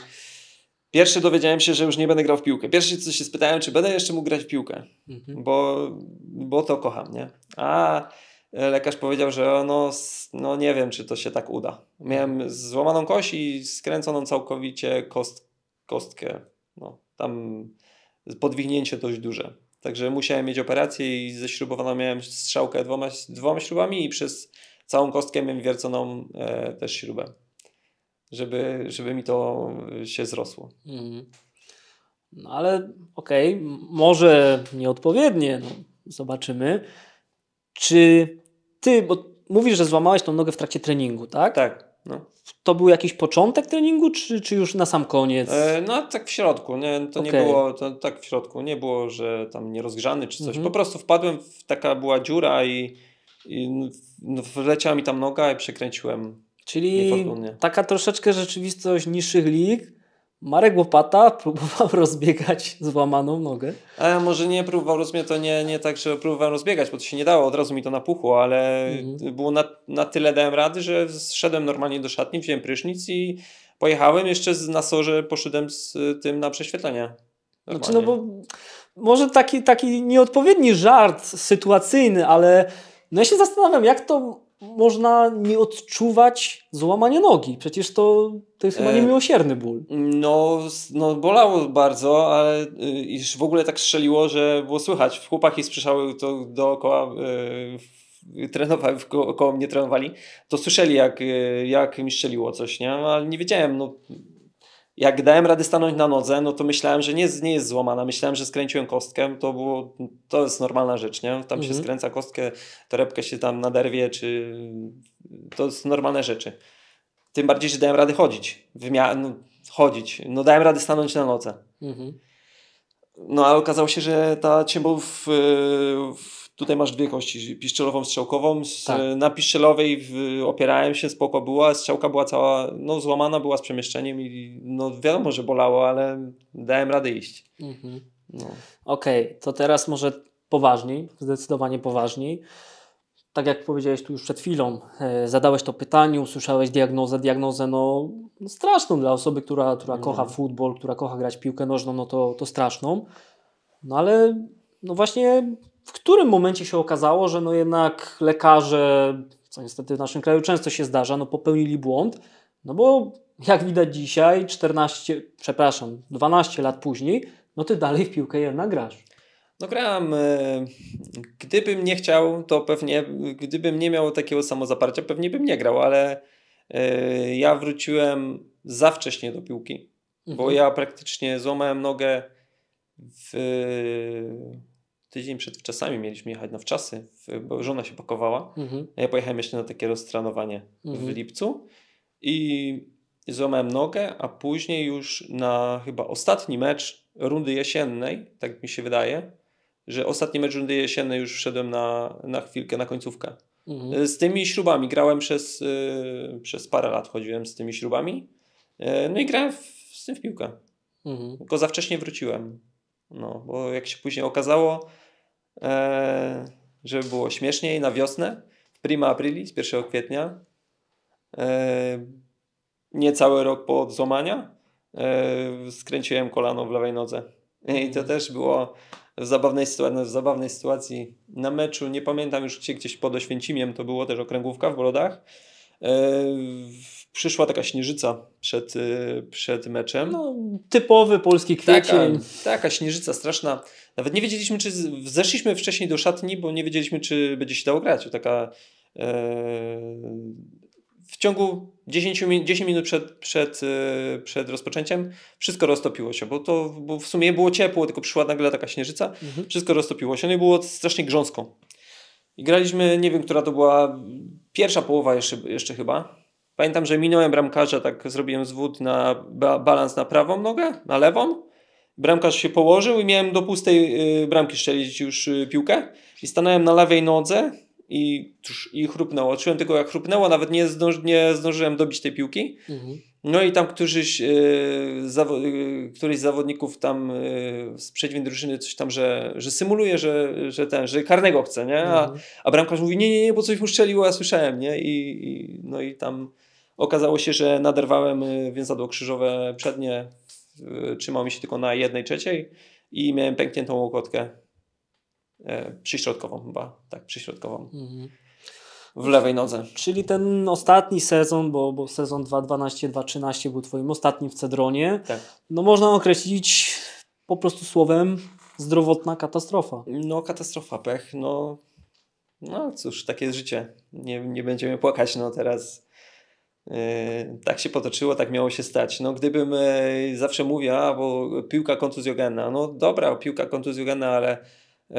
S1: Pierwszy dowiedziałem się, że już nie będę grał w piłkę. Pierwszy co się spytałem, czy będę jeszcze mógł grać w piłkę, mhm. bo, bo to kocham, nie? A lekarz powiedział, że no, no nie wiem, czy to się tak uda. Miałem złamaną kość i skręconą całkowicie kost, kostkę. No, tam podwignięcie dość duże. Także musiałem mieć operację i ześrubowaną miałem strzałkę dwoma, dwoma śrubami i przez całą kostkę miałem wierconą e, też śrubę
S2: żeby, żeby mi to e, się zrosło. Mm. No ale okej, okay, może nieodpowiednie, no, zobaczymy. Czy ty, bo mówisz, że złamałeś tą nogę w trakcie treningu, tak? Tak. No. To był jakiś początek treningu, czy, czy już na sam koniec? E,
S1: no tak w środku, nie, to okay. nie było, to, tak w środku, nie było, że tam nierozgrzany czy coś. Mhm. Po prostu wpadłem, w, taka była dziura i, i no, wleciała mi tam noga i przekręciłem Czyli taka
S2: troszeczkę rzeczywistość niższych lig. Marek Łopata (laughs) próbował rozbiegać złamaną nogę.
S1: Ale może nie próbował, rozumiem, to nie, nie tak, że próbowałem rozbiegać, bo to się nie dało, od razu mi to napuchło, ale mhm. było na, na tyle dałem rady, że zszedłem normalnie do szatni, wziąłem prysznic i pojechałem jeszcze z, na sorze, poszedłem z tym na prześwietlenie.
S2: Znaczy, no bo może taki, taki nieodpowiedni żart sytuacyjny, ale no ja się zastanawiam, jak to można nie odczuwać złamania nogi. Przecież to, to jest chyba e, niemiłosierny ból.
S1: No, no, bolało bardzo, ale już y, w ogóle tak strzeliło, że było słychać. Chłopaki sprzyszały to dookoła y, trenowali, koło mnie trenowali, to słyszeli jak, y, jak mi strzeliło coś, nie? No, ale nie wiedziałem, no jak dałem radę stanąć na nodze, no to myślałem, że nie, nie jest złamana. Myślałem, że skręciłem kostkę. To było, to jest normalna rzecz, nie? Tam mhm. się skręca kostkę, torebkę się tam naderwie, czy... To są normalne rzeczy. Tym bardziej, że dałem radę chodzić. Wymia... No, chodzić. No dałem radę stanąć na nodze. Mhm. No ale okazało się, że ta ciemność w, w Tutaj masz dwie kości, piszczelową, strzałkową. Z, tak. E, na piszczelowej w, opierałem się, spoko była, strzałka była cała, no złamana była z przemieszczeniem i no wiadomo, że bolało, ale dałem radę iść.
S3: Mhm.
S2: No. Okej, okay, to teraz może poważniej, zdecydowanie poważniej. Tak jak powiedziałeś tu już przed chwilą, e, zadałeś to pytanie, usłyszałeś diagnozę, diagnozę no, no straszną dla osoby, która, która mhm. kocha futbol, która kocha grać piłkę nożną, no to, to straszną. No ale no właśnie w którym momencie się okazało, że no jednak lekarze, co niestety w naszym kraju często się zdarza, no popełnili błąd, no bo jak widać dzisiaj, 14, przepraszam, 12 lat później, no ty dalej w piłkę jednak grasz.
S1: No gram. E, gdybym nie chciał, to pewnie, gdybym nie miał takiego samozaparcia, pewnie bym nie grał, ale e, ja wróciłem za wcześnie do piłki, mhm. bo ja praktycznie złamałem nogę w tydzień przed czasami mieliśmy jechać na wczasy, bo żona się pakowała. Mhm. Ja pojechałem jeszcze na takie roztranowanie mhm. w lipcu i złamałem nogę, a później już na chyba ostatni mecz rundy jesiennej, tak mi się wydaje, że ostatni mecz rundy jesiennej już wszedłem na, na chwilkę, na końcówkę. Mhm. Z tymi śrubami grałem przez, y, przez parę lat, chodziłem z tymi śrubami. Y, no i grałem w, z tym w piłkę. Mhm. Tylko za wcześnie wróciłem. No, bo jak się później okazało, E, żeby było śmieszniej na wiosnę, prima aprilis, 1 kwietnia, e, niecały rok po od e, skręciłem kolano w lewej nodze. I to mhm. też było w zabawnej, sytuacji, w zabawnej sytuacji na meczu. Nie pamiętam już gdzie, gdzieś pod Oświęcimiem, to było też okręgówka w Brodach. Przyszła taka śnieżyca przed, przed meczem. No,
S2: typowy polski kwiecień. Taka,
S1: taka śnieżyca straszna. Nawet nie wiedzieliśmy, czy zeszliśmy wcześniej do szatni, bo nie wiedzieliśmy, czy będzie się dało grać. Taka e, w ciągu 10, 10 minut przed, przed, e, przed rozpoczęciem wszystko roztopiło się, bo to bo w sumie było ciepło, tylko przyszła nagle taka śnieżyca, mhm. wszystko roztopiło się, no i było strasznie grząsko. I graliśmy, nie wiem, która to była pierwsza połowa jeszcze, jeszcze chyba. Pamiętam, że minąłem bramkarza, tak zrobiłem zwód na ba balans na prawą nogę, na lewą bramkarz się położył i miałem do pustej y, bramki szczelić już y, piłkę i stanąłem na lewej nodze i, i chrupnęło. Czułem tylko jak chrupnęło, nawet nie, zdąży, nie zdążyłem dobić tej piłki. Mhm. No i tam któryś, yy, zawo y, któryś z zawodników tam z przeciwnej drużyny coś tam, że, że symuluje, że, że ten, że karnego chce, nie? A, mhm. a bramkarz mówi, nie, nie, nie, bo coś mu strzeliło, ja słyszałem, nie? I, i no i tam okazało się, że naderwałem więzadło krzyżowe przednie E, trzymał mi się tylko na jednej trzeciej i miałem pękniętą łokotkę e, przyśrodkową chyba, tak, przyśrodkową.
S2: Mhm. W lewej nodze. Czyli ten ostatni sezon, bo, bo sezon 2.12-2.13 był twoim ostatnim w Cedronie, tak. no można określić po prostu słowem zdrowotna katastrofa. No katastrofa, pech, no, no
S1: cóż, takie jest życie. Nie, nie będziemy płakać no teraz Yy, tak się potoczyło, tak miało się stać. No, gdybym yy, zawsze mówił, a bo piłka kontuzjogenna, no dobra, piłka kontuzjogenna, ale yy,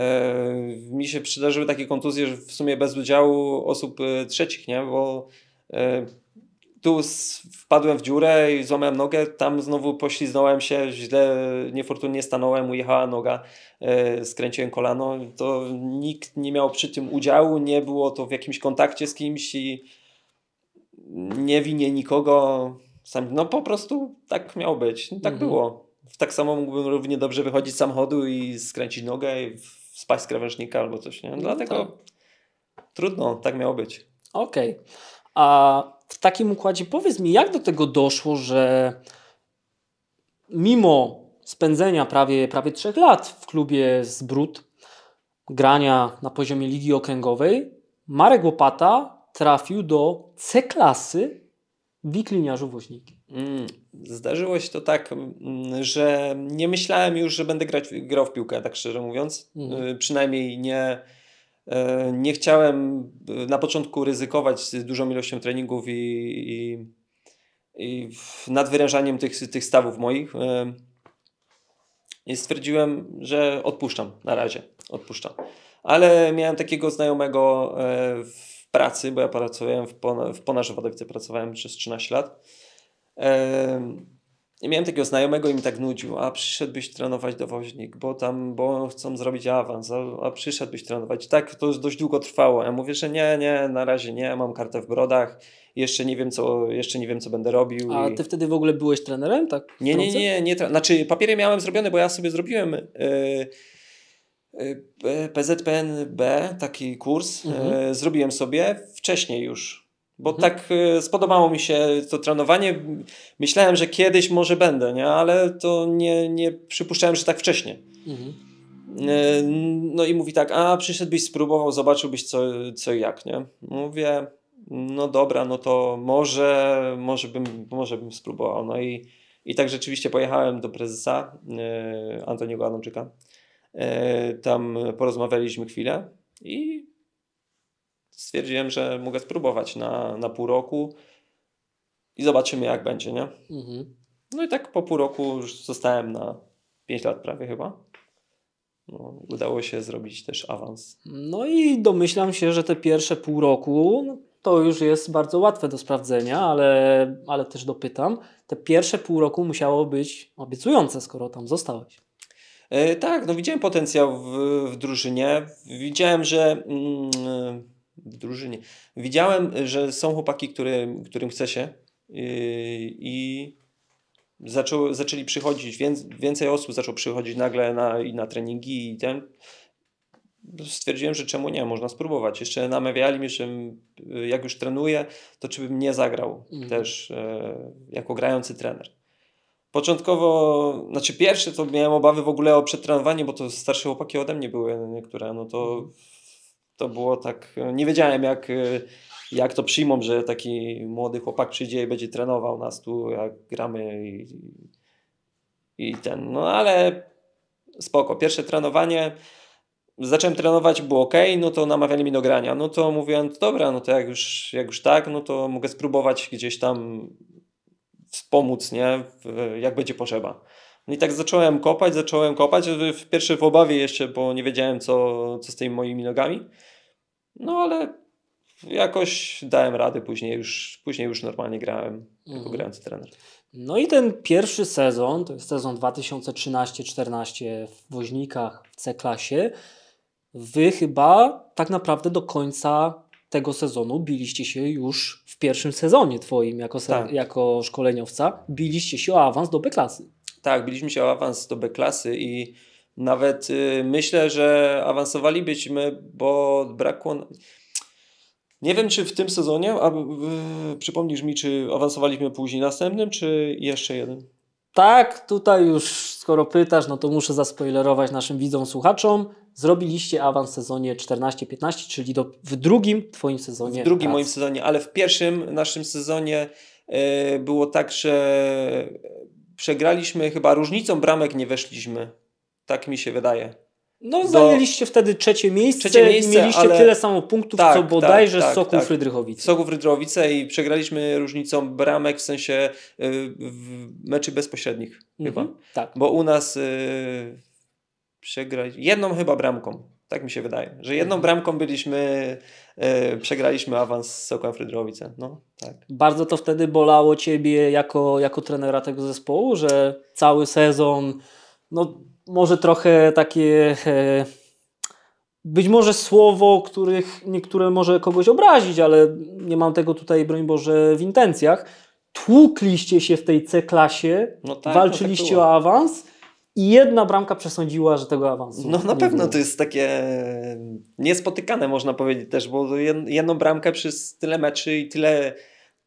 S1: mi się przydarzyły takie kontuzje, że w sumie bez udziału osób trzecich, nie? Bo tu wpadłem w dziurę i złamałem nogę, tam znowu pośliznąłem się, źle, niefortunnie stanąłem, ujechała noga, skręciłem kolano. To nikt nie miał przy tym udziału, nie było to w jakimś kontakcie z kimś i nie winię nikogo. Sam, no po prostu tak miało być. No, tak mhm. było. Tak samo mógłbym równie dobrze wychodzić z samochodu i skręcić nogę i spaść z krawężnika albo coś. Nie? No Dlatego tak.
S2: trudno, tak miało być. Okej. Okay. A w takim układzie powiedz mi, jak do tego doszło, że mimo spędzenia prawie, prawie trzech lat w klubie z Brud, grania na poziomie ligi okręgowej, Marek Łopata trafił do C-klasy wikliniarzu woźniki.
S1: Mm, zdarzyło się to tak, mm, że nie myślałem już, że będę grać, grał w piłkę, tak szczerze mówiąc. Mhm. Y, przynajmniej nie, e, nie chciałem y, na początku ryzykować dużą ilością treningów i, i, i nadwyrężaniem tych, tych stawów moich. Y, I stwierdziłem, że odpuszczam na razie, odpuszczam. Ale miałem takiego znajomego e, w pracy, bo ja pracowałem w, pon- w Ponarze pracowałem przez 13 lat. I miałem takiego znajomego i mi tak nudził, a przyszedłbyś trenować dowoźnik, bo tam, bo chcą zrobić awans, a, a przyszedłbyś trenować. Tak, to już dość długo trwało. Ja mówię, że nie, nie, na razie nie, mam kartę w brodach, jeszcze nie wiem, co, jeszcze nie wiem, co będę robił. A i... ty
S2: wtedy w ogóle byłeś trenerem, tak?
S1: Nie, nie, nie, nie, nie. Tra- znaczy papiery miałem zrobione, bo ja sobie zrobiłem... Yy PZPNB, taki kurs, e, mhm. zrobiłem sobie wcześniej już. Bo mhm. tak e, spodobało mi się to trenowanie. Myślałem, że kiedyś może będę, nie? ale to nie, nie przypuszczałem, że tak wcześnie. Mhm. E, no i mówi tak, a przyszedłbyś, spróbował, zobaczyłbyś co, co jak, nie? Mówię, no dobra, no to może, może, bym, może bym spróbował. No i, i tak rzeczywiście pojechałem do prezesa Antoniego Adamczyka E, tam porozmawialiśmy chwilę i stwierdziłem, że mogę spróbować na, na pół roku i zobaczymy jak będzie, nie? Mhm. No i tak po pół roku już zostałem na 5 lat prawie chyba. No, udało się zrobić też awans.
S2: No i domyślam się, że te pierwsze pół roku no, to już jest bardzo łatwe do sprawdzenia, ale, ale też dopytam. Te pierwsze pół roku musiało być obiecujące, skoro tam zostałeś.
S1: E, tak, no widziałem potencjał w, w drużynie. Widziałem, że mm, w drużynie. Widziałem, że są chłopaki, którym, którym chce się y, i zaczą, zaczęli przychodzić, więc, więcej osób zaczął przychodzić nagle na, i na treningi i ten. Stwierdziłem, że czemu nie, można spróbować. Jeszcze namawiali mnie, że y, jak już trenuję, to czy bym nie zagrał mhm. też e, jako grający trener. Początkowo, znaczy pierwsze to miałem obawy w ogóle o przetrenowanie, bo to starsze chłopaki ode mnie były niektóre, no to, mhm. to było tak, nie wiedziałem jak, jak to przyjmą, że taki młody chłopak przyjdzie i będzie trenował nas tu, jak gramy i, i ten, no ale spoko, pierwsze trenowanie, zacząłem trenować, było ok, no to namawiali mi do grania, no to mówiłem, dobra, no to jak już, jak już tak, no to mogę spróbować gdzieś tam wspomóc, nie? jak będzie potrzeba. No I tak zacząłem kopać, zacząłem kopać. W pierwszej w obawie jeszcze, bo nie wiedziałem, co, co z tymi moimi nogami.
S2: No ale jakoś dałem radę, później już, później już normalnie grałem jako mhm. grający trener. No i ten pierwszy sezon, to jest sezon 2013-14 w Woźnikach w C-klasie, wy chyba tak naprawdę do końca tego sezonu biliście się już w pierwszym sezonie twoim jako, se tak. jako szkoleniowca, biliście się o awans do B-klasy.
S1: Tak, biliśmy się o awans do B-klasy i nawet y, myślę, że awansowalibyśmy, bo brakło... Nie wiem, czy w tym sezonie, a, y, przypomnisz mi, czy awansowaliśmy później następnym,
S2: czy jeszcze jeden? Tak, tutaj już skoro pytasz, no to muszę zaspoilerować naszym widzom, słuchaczom. Zrobiliście awans w sezonie 14-15, czyli do, w drugim Twoim sezonie. W drugim pracy. moim
S1: sezonie, ale w pierwszym naszym sezonie yy, było tak, że przegraliśmy chyba różnicą bramek nie weszliśmy. Tak mi się wydaje. No, do... zajęliście
S2: wtedy trzecie miejsce, trzecie miejsce i mieliście ale... tyle samo punktów, tak, co bodajże tak, tak, Sokół tak. Frydrychowice.
S1: Sokół Frydrychowice i przegraliśmy różnicą bramek w sensie y, w meczy bezpośrednich mhm, chyba. Tak. Bo u nas y, przegraliśmy jedną chyba bramką. Tak mi się wydaje, że jedną mhm. bramką byliśmy,
S2: yy, przegraliśmy awans z Sokołem No, tak. Bardzo to wtedy bolało Ciebie jako, jako trenera tego zespołu, że cały sezon, no może trochę takie e, być może słowo, których niektóre może kogoś obrazić, ale nie mam tego tutaj, broń Boże, w intencjach. Tłukliście się w tej C-klasie, no tak, walczyliście no tak o awans i jedna bramka przesądziła, że tego awansu. No na pewno było. to
S1: jest takie niespotykane, można powiedzieć też, bo jedną bramkę przez tyle meczy i tyle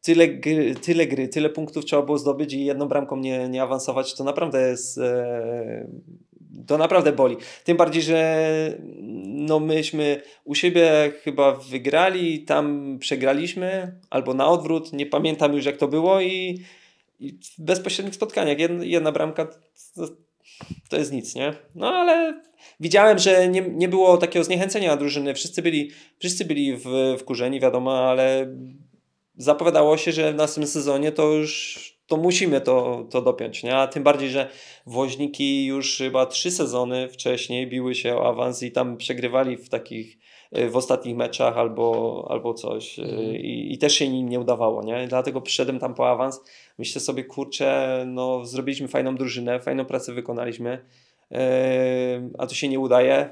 S1: tyle gry, tyle gry, tyle punktów trzeba było zdobyć i jedną bramką nie, nie awansować, to naprawdę jest e, to naprawdę boli. Tym bardziej, że no myśmy u siebie chyba wygrali, tam przegraliśmy, albo na odwrót, nie pamiętam już jak to było i, i w bezpośrednich spotkaniach jedna, jedna bramka to, to, jest nic, nie? No ale widziałem, że nie, nie było takiego zniechęcenia drużyny, wszyscy byli, wszyscy byli w, wkurzeni, wiadomo, ale zapowiadało się, że w następnym sezonie to już to musimy to, to dopiąć, nie? A tym bardziej, że woźniki już chyba trzy sezony wcześniej biły się o awans i tam przegrywali w takich e, w ostatnich meczach albo, albo coś e, mhm. I, i też się im nie udawało, nie? Dlatego przyszedłem tam po awans, myślę sobie, kurczę, no zrobiliśmy fajną drużynę, fajną pracę wykonaliśmy, yy, a to się nie udaje,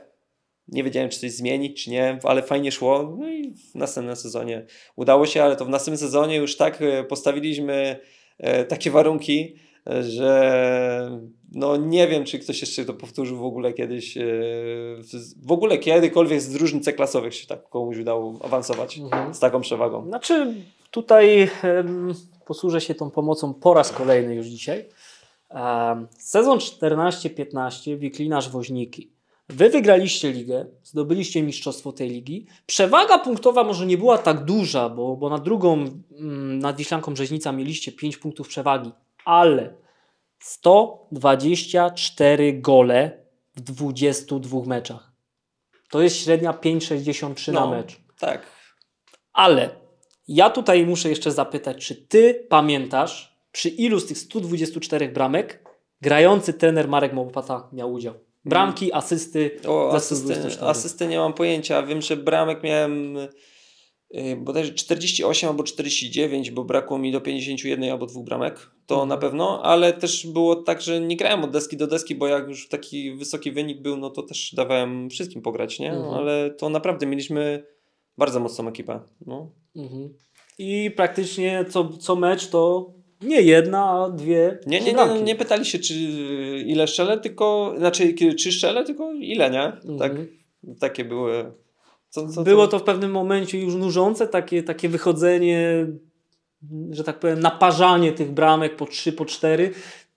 S1: nie wiedziałem, czy coś zmienić, czy nie, ale fajnie szło. No i w następnym sezonie udało się, ale to w następnym sezonie już tak postawiliśmy E, takie warunki, e, że no nie wiem, czy ktoś jeszcze to powtórzył w ogóle kiedyś, e, w ogóle kiedykolwiek z różnic klasowych się tak komuś udało
S2: awansować mhm. z taką przewagą. Znaczy tutaj um, posłużę się tą pomocą po raz kolejny już dzisiaj. Um, sezon 14-15 wiklinarz Woźniki Wy wygraliście ligę, zdobyliście mistrzostwo tej ligi. Przewaga punktowa może nie była tak duża, bo, bo na drugą, mm, nad Wiślanką Brzeźnica mieliście 5 punktów przewagi, ale 124 gole w 22 meczach. To jest średnia 5,63 no, na mecz. Tak. Ale ja tutaj muszę jeszcze zapytać, czy ty pamiętasz, przy ilu z tych 124 bramek grający trener Marek Małopata miał udział? Bramki, asysty, o, asysty, asysty
S1: nie mam pojęcia. Wiem, że bramek miałem y, y, bodajże 48 albo 49, bo brakło mi do 51 albo dwóch bramek, to mhm. na pewno, ale też było tak, że nie grałem od deski do deski, bo jak już taki wysoki wynik był, no to też dawałem wszystkim pograć, nie? No, mhm. Ale to naprawdę mieliśmy bardzo mocną ekipę.
S2: No. Mhm. I praktycznie co, co mecz to nie jedna, a dwie. Nie, nie, nie,
S1: nie pytali się, czy ile szczele, tylko, znaczy, czy szczele, tylko ile, nie? Mhm. Tak, Takie były. Co, co, Było
S2: to w pewnym momencie już nużące, takie, takie wychodzenie, że tak powiem, naparzanie tych bramek po trzy, po cztery.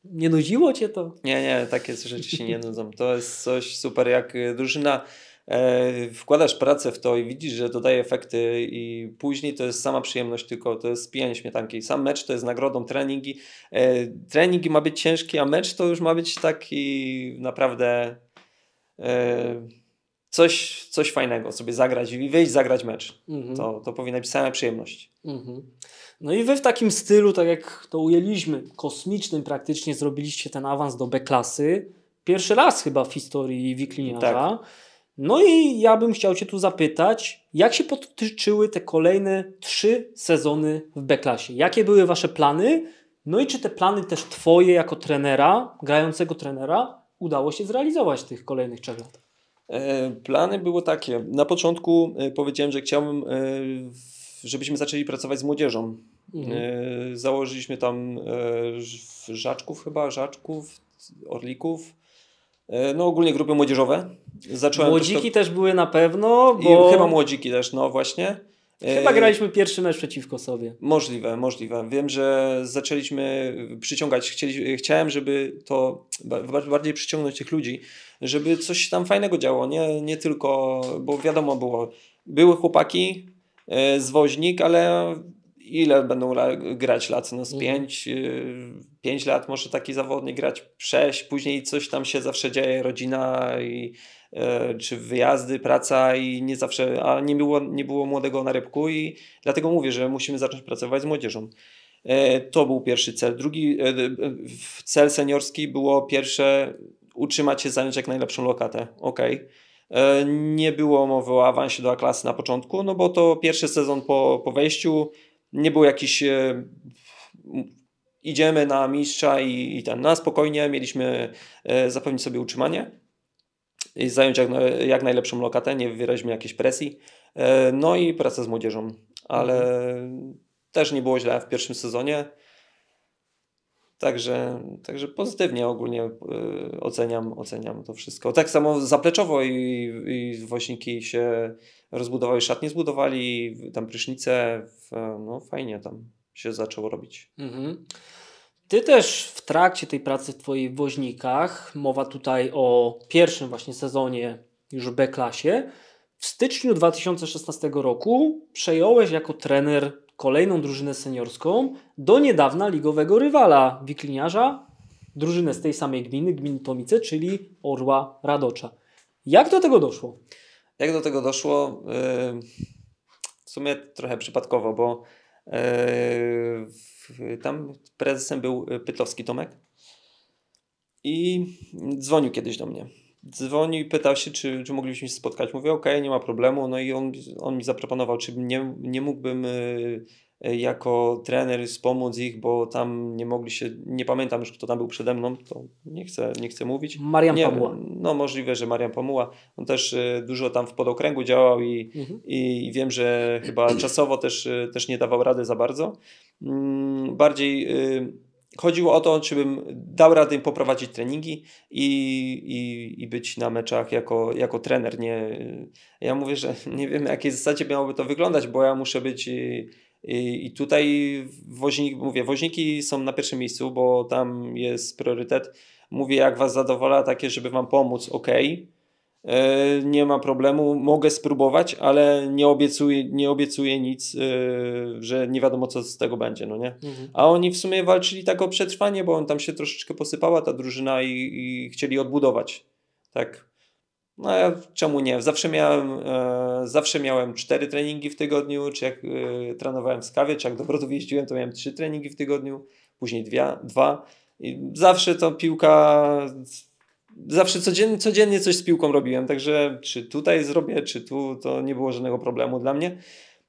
S2: Nie nudziło cię to?
S1: Nie, nie, takie rzeczy się nie nudzą. To jest coś super, jak drużyna E, wkładasz pracę w to i widzisz, że to daje efekty i później to jest sama przyjemność, tylko to jest spijanie śmietanki. Sam mecz to jest nagrodą, treningi. E, treningi ma być ciężki, a mecz to już ma być taki naprawdę e, coś, coś fajnego sobie zagrać i wyjść zagrać mecz. Mhm.
S2: To, to powinna być sama przyjemność. Mhm. No i wy w takim stylu, tak jak to ujęliśmy, kosmicznym praktycznie zrobiliście ten awans do B klasy. Pierwszy raz chyba w historii Wikliniarza. Tak. No i ja bym chciał Cię tu zapytać, jak się potoczyły te kolejne trzy sezony w B-klasie? Jakie były Wasze plany? No i czy te plany też Twoje jako trenera, grającego trenera, udało się zrealizować w tych kolejnych trzech latach?
S1: E, plany były takie. Na początku e, powiedziałem, że chciałbym, e, żebyśmy zaczęli pracować z młodzieżą. Mhm. Założyliśmy tam Żaczków chyba, Żaczków, Orlików E, no ogólnie grupy młodzieżowe. Zacząłem młodziki też,
S2: to... też były na pewno, bo... I chyba młodziki
S1: też, no właśnie. E, chyba graliśmy
S2: pierwszy mecz przeciwko sobie.
S1: Możliwe, możliwe. Wiem, że zaczęliśmy przyciągać, chcieli, chciałem, żeby to bardziej przyciągnąć tych ludzi, żeby coś tam fajnego działo, nie, nie tylko, bo wiadomo było, były chłopaki e, zwoźnik ale ile będą grać lat? No z mhm. Y, pięć, lat może taki zawodnik grać sześć, później coś tam się zawsze dzieje, rodzina i e, czy wyjazdy, praca i nie zawsze, a nie było, nie było młodego na rybku i dlatego mówię, że musimy zacząć pracować z młodzieżą. E, to był pierwszy cel. Drugi e, cel seniorski było pierwsze utrzymać się, zająć jak najlepszą lokatę. ok Nie było mowy o awansie do A klasy na początku, no bo to pierwszy sezon po, po wejściu, nie był jakiś e, idziemy na mistrza i, i ten, na no, spokojnie mieliśmy e, zapewnić sobie utrzymanie i zająć jak, jak najlepszą lokatę, nie wywieraliśmy jakiejś presji. E, no i praca z młodzieżą, ale mhm. też nie było źle w pierwszym sezonie. Także, także pozytywnie ogólnie oceniam, oceniam to wszystko. Tak samo zapleczowo i, i woźniki się rozbudowali szatnie, zbudowali
S2: tam prysznice, no fajnie tam się zaczęło robić. Mhm. Ty też w trakcie tej pracy w Twoich woźnikach, mowa tutaj o pierwszym właśnie sezonie już B-klasie, w styczniu 2016 roku przejąłeś jako trener kolejną drużynę seniorską do niedawna ligowego rywala wikliniarza, drużynę z tej samej gminy, gminy Tomice, czyli Orła Radocza. Jak do tego doszło? Jak do tego doszło? Yy,
S1: w sumie trochę przypadkowo, bo yy, tam prezesem był Pytowski Tomek i dzwonił kiedyś do mnie. Dzwonił i pytał się, czy, czy moglibyśmy się spotkać. Mówię, okej, okay, nie ma problemu. No i on, on mi zaproponował, czy nie, nie mógłbym yy, E, jako trener wspomóc ich, bo tam nie mogli się, nie pamiętam już kto tam był przede mną, to nie chcę, nie chcę mówić. Marian nie, No możliwe, że Marian Pomuła. On też e, dużo tam w podokręgu działał i, mhm. i wiem, że chyba czasowo też, e, też nie dawał rady za bardzo. Mm, bardziej chodziło o to, czy bym dał radę poprowadzić treningi i, i, i być na meczach jako, jako trener. Nie, ja mówię, że (laughs) nie wiem, jakiej zasadzie miałoby to wyglądać, bo ja muszę być i, tutaj woźnik, mówię, woźniki są na pierwszym miejscu, bo tam jest priorytet. Mówię, jak Was zadowala takie, żeby Wam pomóc, ok. E, nie ma problemu, mogę spróbować, ale nie obiecuję, nie obiecuję nic, e, że nie wiadomo co z tego będzie, no nie? Mhm. A oni w sumie walczyli tak o przetrwanie, bo on tam się troszeczkę posypała ta drużyna i, i chcieli odbudować, tak? No ja czemu nie? Zawsze miałem, e, zawsze miałem cztery treningi w tygodniu, czy jak e, trenowałem w Skawie, czy jak do Brodów jeździłem, to miałem trzy treningi w tygodniu, później dwie, dwa. I zawsze to piłka, zawsze codziennie, codziennie coś z piłką robiłem, także czy tutaj zrobię, czy tu, to nie było żadnego problemu dla mnie.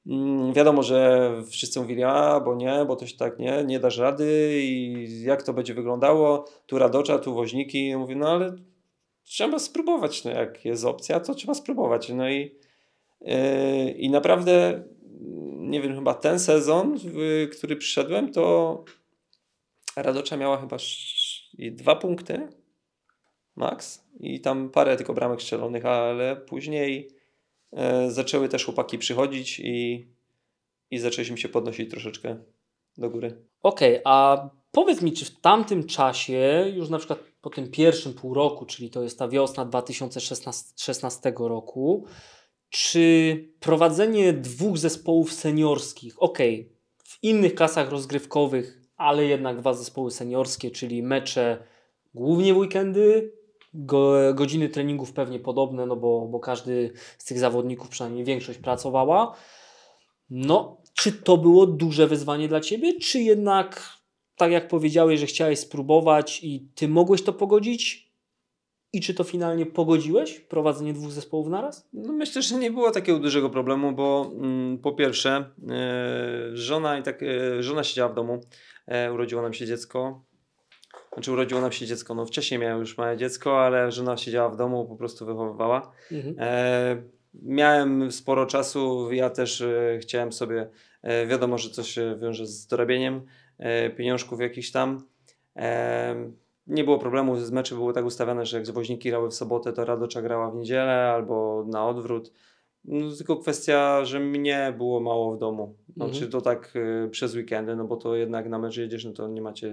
S1: Mm, wiadomo, że wszyscy mówili, a bo nie, bo to się tak nie, nie dasz rady i jak to będzie wyglądało, tu radocza, tu woźniki. Ja mówię, no ale trzeba spróbować, no jak jest opcja, to trzeba spróbować. No i, yy, i naprawdę, nie wiem, chyba ten sezon, w który przyszedłem, to Radocza miała chyba dwa punkty max i tam parę tylko bramek strzelonych, ale później yy, zaczęły też chłopaki przychodzić i, i zaczęliśmy się podnosić troszeczkę do góry.
S2: Okej, okay, a powiedz mi, czy w tamtym czasie już na przykład po tym pierwszym pół roku, czyli to jest ta wiosna 2016, roku, czy prowadzenie dwóch zespołów seniorskich, ok, w innych klasach rozgrywkowych, ale jednak dwa zespoły seniorskie, czyli mecze głównie w weekendy, go, godziny treningów pewnie podobne, no bo, bo każdy z tych zawodników, przynajmniej większość pracowała. No, czy to było duże wyzwanie dla Ciebie, czy jednak tak jak powiedziałeś, że chciałeś spróbować i ty mogłeś to pogodzić? I czy to finalnie pogodziłeś, prowadzenie dwóch zespołów naraz?
S1: No myślę, że nie było takiego dużego problemu, bo mm, po pierwsze yy, żona i tak, yy, żona siedziała w domu, yy, urodziło nam się dziecko, znaczy urodziło nam się dziecko, no wcześniej miałem już małe dziecko, ale żona siedziała w domu, po prostu wychowywała. Mhm. miałem sporo czasu, ja też chciałem sobie, wiadomo, że coś się wiąże z dorabieniem, E, pieniążków jakichś tam. E, nie było problemu, z meczy były tak ustawione, że jak zwoźniki grały w sobotę, to Radocza grała w niedzielę albo na odwrót. No, tylko kwestia, że mnie było mało w domu. No, mhm. Czy to tak y, przez weekendy, no bo to jednak na mecz jedziesz, no to nie macie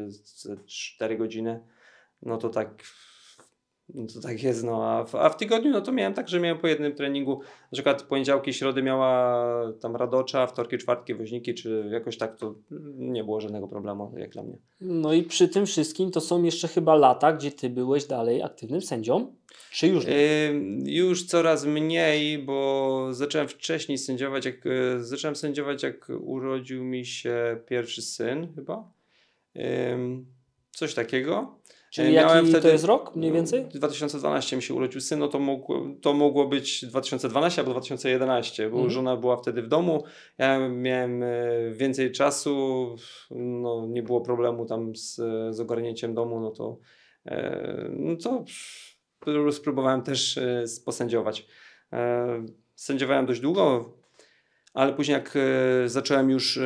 S1: 4 godziny. No to tak no to tak jest, no. A w, a w, tygodniu no to miałem tak, że miałem po jednym treningu, na przykład poniedziałki, środy miała tam Radocza, wtorki, czwartki Woźniki, czy jakoś tak to nie było żadnego problemu jak dla mnie.
S2: No i przy tym wszystkim to są jeszcze chyba lata, gdzie ty byłeś dalej aktywnym sędzią, czy już nie?
S1: Yy, już coraz mniej, bo zacząłem wcześniej sędziować, jak, e, zacząłem sędziować jak urodził mi się pierwszy syn chyba, yy, coś takiego. Czyli e, Miałem jaki wtedy, to jest rok mniej no, więcej? 2012 mi się urodził syn, no to mogło, to mogło być 2012 albo 2011, bo mhm. żona była wtedy w domu, ja miałem e, więcej czasu, no nie było problemu tam z, z ogarnięciem domu, no to, e, no to spróbowałem też posędziować. Sędziowałem dość długo, ale później jak zacząłem już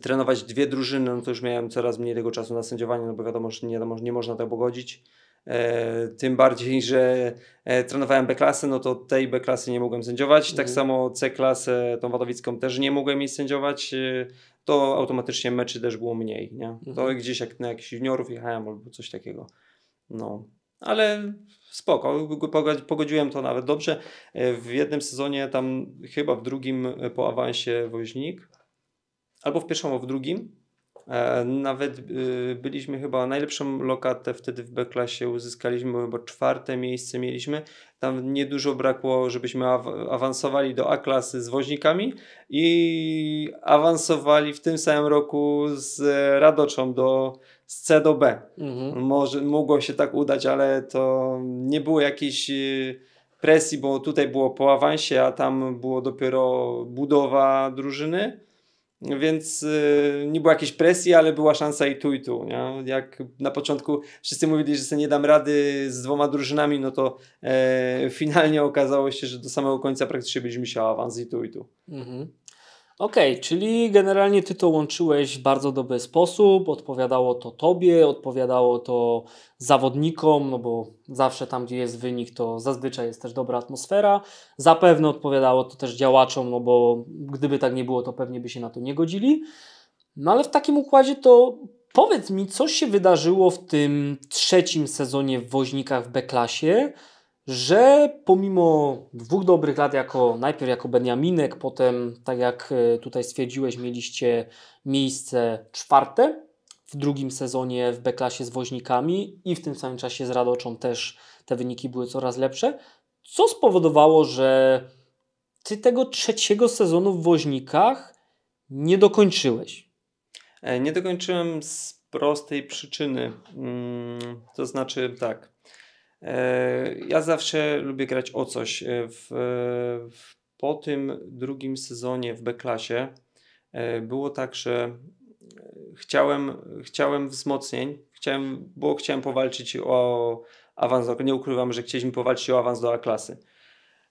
S1: trenować dwie drużyny, no to już miałem coraz mniej tego czasu na sędziowanie, no bo wiadomo, że nie, nie można tego tak pogodzić. E, tym bardziej, że e, trenowałem B-klasę, no to tej B-klasy nie mogłem sędziować. Tak mhm. Tak samo C-klasę, tą wadowicką też nie mogłem jej sędziować. E, to automatycznie meczy też było mniej. Nie? Mhm. To gdzieś jak na jakichś juniorów jechałem albo coś takiego. No, ale spoko, pogodziłem to nawet dobrze. E, w jednym sezonie, tam chyba w drugim e, po awansie woźnik, albo w pierwszym, albo w drugim. E, nawet y, byliśmy chyba najlepszą lokatę wtedy w B-klasie uzyskaliśmy, chyba czwarte miejsce mieliśmy. Tam niedużo brakło, żebyśmy awansowali do A-klasy z woźnikami i awansowali w tym samym roku z Radoczą do z C do B. Mhm. Może, mogło się tak udać, ale to nie było jakiejś y, presji, bo tutaj było po awansie, a tam było dopiero budowa drużyny więc yy, nie było jakiejś presji, ale była szansa i tu, i tu. Nie? Jak na początku wszyscy mówili, że sobie nie dam rady z dwoma drużynami, no to
S2: e, finalnie okazało się, że do samego końca praktycznie byliśmy się awans i tu, i tu. Mhm. Okej, okay, czyli generalnie ty to łączyłeś w bardzo dobry sposób, odpowiadało to tobie, odpowiadało to zawodnikom, no bo zawsze tam, gdzie jest wynik, to zazwyczaj jest też dobra atmosfera. Zapewne odpowiadało to też działaczom, no bo gdyby tak nie było, to pewnie by się na to nie godzili. No ale w takim układzie to powiedz mi, co się wydarzyło w tym trzecim sezonie w Woźnikach w B-klasie, że pomimo dwóch dobrych lat, jako, najpierw jako Beniaminek, potem, tak jak e, tutaj stwierdziłeś, mieliście miejsce czwarte w drugim sezonie w B-klasie z woźnikami i w tym samym czasie z Radoczą też te wyniki były coraz lepsze, co spowodowało, że ty tego trzeciego sezonu w woźnikach nie dokończyłeś. E, nie dokończyłem z prostej
S1: przyczyny. Mm, to znaczy tak, E, ja zawsze lubię grać o coś. E, w, w, po tym drugim sezonie w B-klasie e, było tak, że chciałem, chciałem wzmocnień, chciałem, bo chciałem powalczyć o awans. Do, nie ukrywam, że chcieliśmy powalczyć o awans do A-klasy.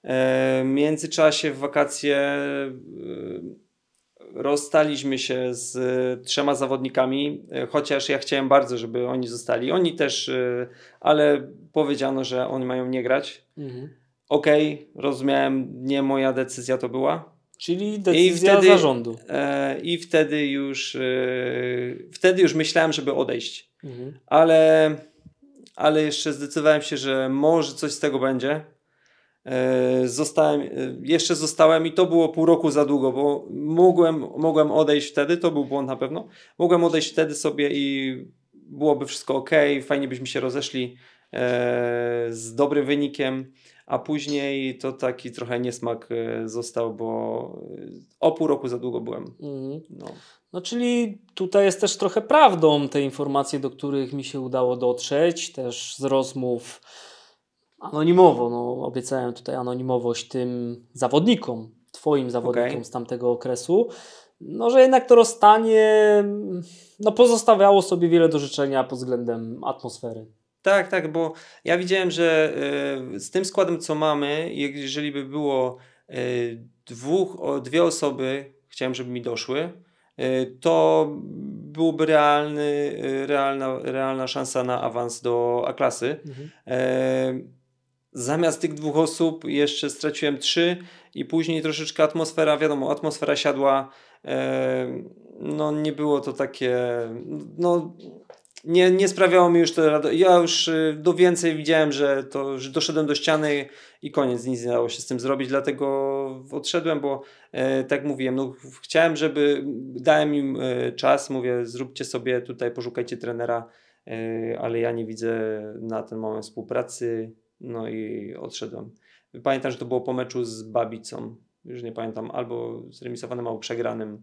S1: W międzyczasie w wakacje rozstaliśmy się z e, trzema zawodnikami, e, chociaż ja chciałem bardzo, żeby oni zostali. Oni też, e, ale powiedziano, że oni mają nie grać. Mhm. Okej, okay, rozumiałem, nie moja decyzja to była. Czyli decyzja I wtedy, zarządu. E, I wtedy już e, wtedy już myślałem, żeby odejść. Mhm. Ale, ale jeszcze zdecydowałem się, że może coś z tego będzie. E, zostałem, e, jeszcze zostałem i to było pół roku za długo, bo mogłem, mogłem odejść wtedy, to był błąd na pewno, mogłem odejść wtedy sobie i byłoby wszystko ok, fajnie byśmy się rozeszli e, z dobrym wynikiem, a później to taki trochę niesmak został, bo o pół roku za długo byłem.
S2: Mhm. No. No czyli tutaj jest też trochę prawdą te informacje, do których mi się udało dotrzeć, też z rozmów anonimowo. No, obiecałem tutaj anonimowość tym zawodnikom, twoim zawodnikom okay. z tamtego okresu. No, że jednak to rozstanie no, pozostawiało sobie wiele do życzenia pod względem atmosfery. Tak, tak, bo ja widziałem, że y, z
S1: tym składem, co mamy, jeżeli by było y, dwóch, o, dwie osoby, chciałem, żeby mi doszły, y, to byłoby realny, y, realna, realna szansa na awans do A-klasy. Mhm. E, zamiast tych dwóch osób jeszcze straciłem trzy i później troszeczkę atmosfera, wiadomo, atmosfera siadła, e, no nie było to takie, no nie, nie sprawiało mi już to radości. Ja już y, do więcej widziałem, że to że doszedłem do ściany i koniec, nic nie dało się z tym zrobić, dlatego odszedłem, bo e, tak mówiłem, no, chciałem, żeby dałem im e, czas, mówię, zróbcie sobie tutaj, poszukajcie trenera, e, ale ja nie widzę na ten moment współpracy. No i odszedłem. Pamiętam, że to było po meczu z Babicą. Już nie pamiętam, albo zremisowanym, albo przegranym,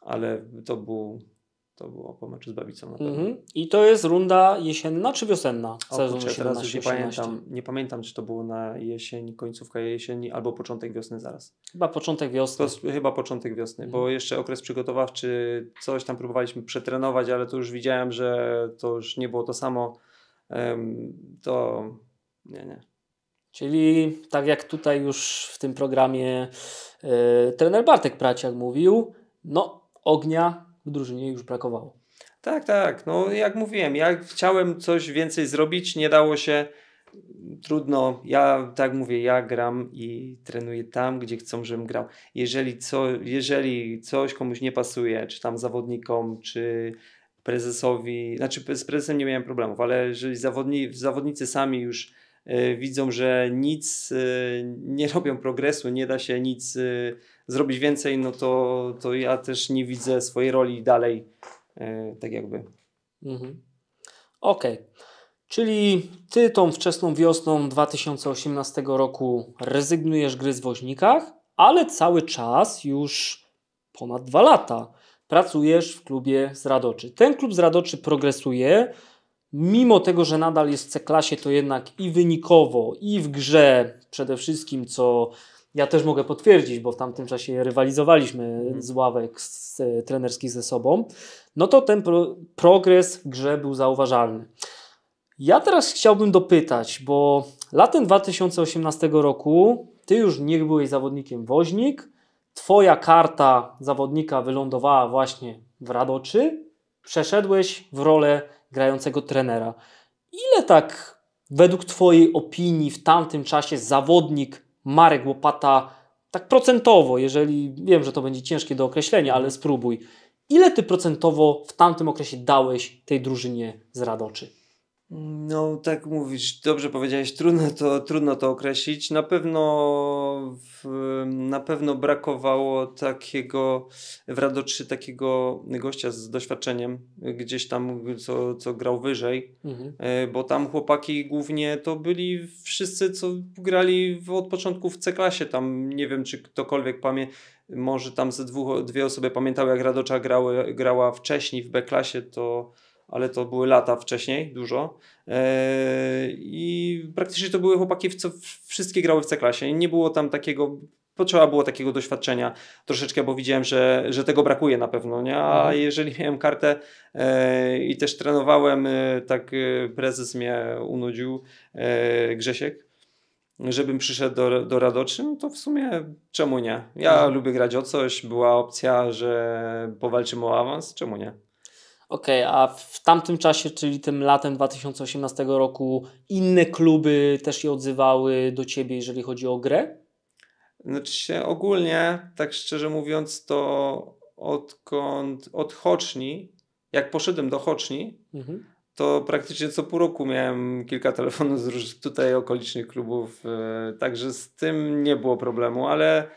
S1: ale to był to było po meczu z Babicą na pewno. Mm
S2: -hmm. I to jest runda jesienna czy wiosenna? Sezon kurczę, 17, teraz nie pamiętam,
S1: nie pamiętam, czy to było na jesień, końcówka
S2: jesieni albo początek wiosny zaraz.
S1: Chyba początek wiosny.
S2: To, chyba początek
S1: wiosny, mm -hmm. bo mhm. jeszcze okres przygotowawczy, coś tam próbowaliśmy przetrenować, ale to już widziałem, że
S2: to już nie było to samo. Um, to nie, nie. Czyli tak jak tutaj już w tym programie yy, trener Bartek Praciak mówił, no ognia w drużynie już brakowało. Tak, tak. No
S1: jak mówiłem, ja chciałem coś więcej zrobić, nie dało się. Trudno, ja tak mówię, ja gram i trenuję tam, gdzie chcą, żebym grał. Jeżeli, co, jeżeli coś komuś nie pasuje, czy tam zawodnikom, czy prezesowi, znaczy z prezesem nie miałem problemów, ale jeżeli zawodni, zawodnicy sami już E, widzą, że nic e, nie robią progresu, nie da się nic e, zrobić więcej, no to, to ja też nie widzę swojej roli dalej, tak jakby.
S2: Mhm. Okej. Okay. Czyli ty tą wczesną wiosną 2018 roku rezygnujesz gry z woźnikach, ale cały czas już ponad dwa lata pracujesz w klubie z Radoczy. Ten klub z Radoczy progresuje, mimo tego, że nadal jest w C-klasie, to jednak i wynikowo, i w grze przede wszystkim, co ja też mogę potwierdzić, bo w tamtym czasie rywalizowaliśmy mhm. z ławek z, e, trenerskich ze sobą, no to ten pro, progres w grze był zauważalny. Ja teraz chciałbym dopytać, bo latem 2018 roku ty już nie byłeś zawodnikiem woźnik, twoja karta zawodnika wylądowała właśnie w Radoczy, przeszedłeś w rolę grającego trenera. Ile tak według Twojej opinii w tamtym czasie zawodnik Marek Łopata, tak procentowo, jeżeli wiem, że to będzie ciężkie do określenia, ale spróbuj. Ile Ty procentowo w tamtym okresie dałeś tej drużynie z Radoczy?
S1: No, tak mówisz, dobrze powiedziałeś, trudno to, trudno to określić. Na pewno, w, na pewno brakowało takiego w Radoczy, takiego gościa z doświadczeniem, gdzieś tam, co, co grał wyżej, mhm. E, bo tam chłopaki głównie to byli wszyscy, co grali w, od początku w C-klasie. Tam nie wiem, czy ktokolwiek pamięta może tam ze dwóch, dwie osoby pamiętały, jak Radocza grały, grała wcześniej w B-klasie, to ale to były lata wcześniej, dużo. E, I praktycznie to były chłopaki, co wszystkie grały w C-klasie. Nie było tam takiego potrzeba było takiego doświadczenia troszeczkę, bo widziałem, że, że tego brakuje na pewno, nie? a mhm. jeżeli miałem kartę e, i też trenowałem, e, tak prezes mnie unudził, Grzesiek, żebym przyszedł do, do Radoczy, no to w sumie czemu nie? Ja no. lubię grać o coś, była
S2: opcja, że powalczymy o awans, czemu nie? Okej, okay, a w tamtym czasie, czyli tym latem 2018 roku, inne kluby też się odzywały do ciebie, jeżeli chodzi o grę? Znaczy się ogólnie, tak szczerze mówiąc,
S1: to odkąd od Hoczni, jak poszedłem do Hoczni, mhm. to praktycznie co pół roku miałem kilka telefonów z różnych tutaj okolicznych klubów, e, także z tym nie było problemu, ale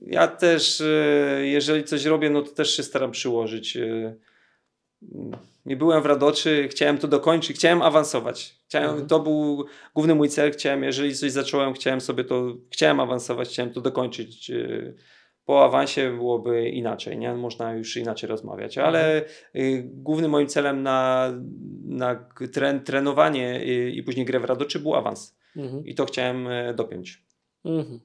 S1: ja też, e, jeżeli coś robię, no to też się staram przyłożyć. E, nie byłem w radoczy, chciałem to dokończyć, chciałem awansować. Chciałem, mhm. To był główny mój cel, chciałem, jeżeli coś zacząłem, chciałem sobie to, chciałem awansować, chciałem to dokończyć. E, po awansie byłoby inaczej, nie? można już inaczej rozmawiać, ale mhm. E, głównym moim celem na, na tren, trenowanie i, e, i później grę w radoczy był awans. Mhm. I to chciałem
S2: dopiąć. Mhm.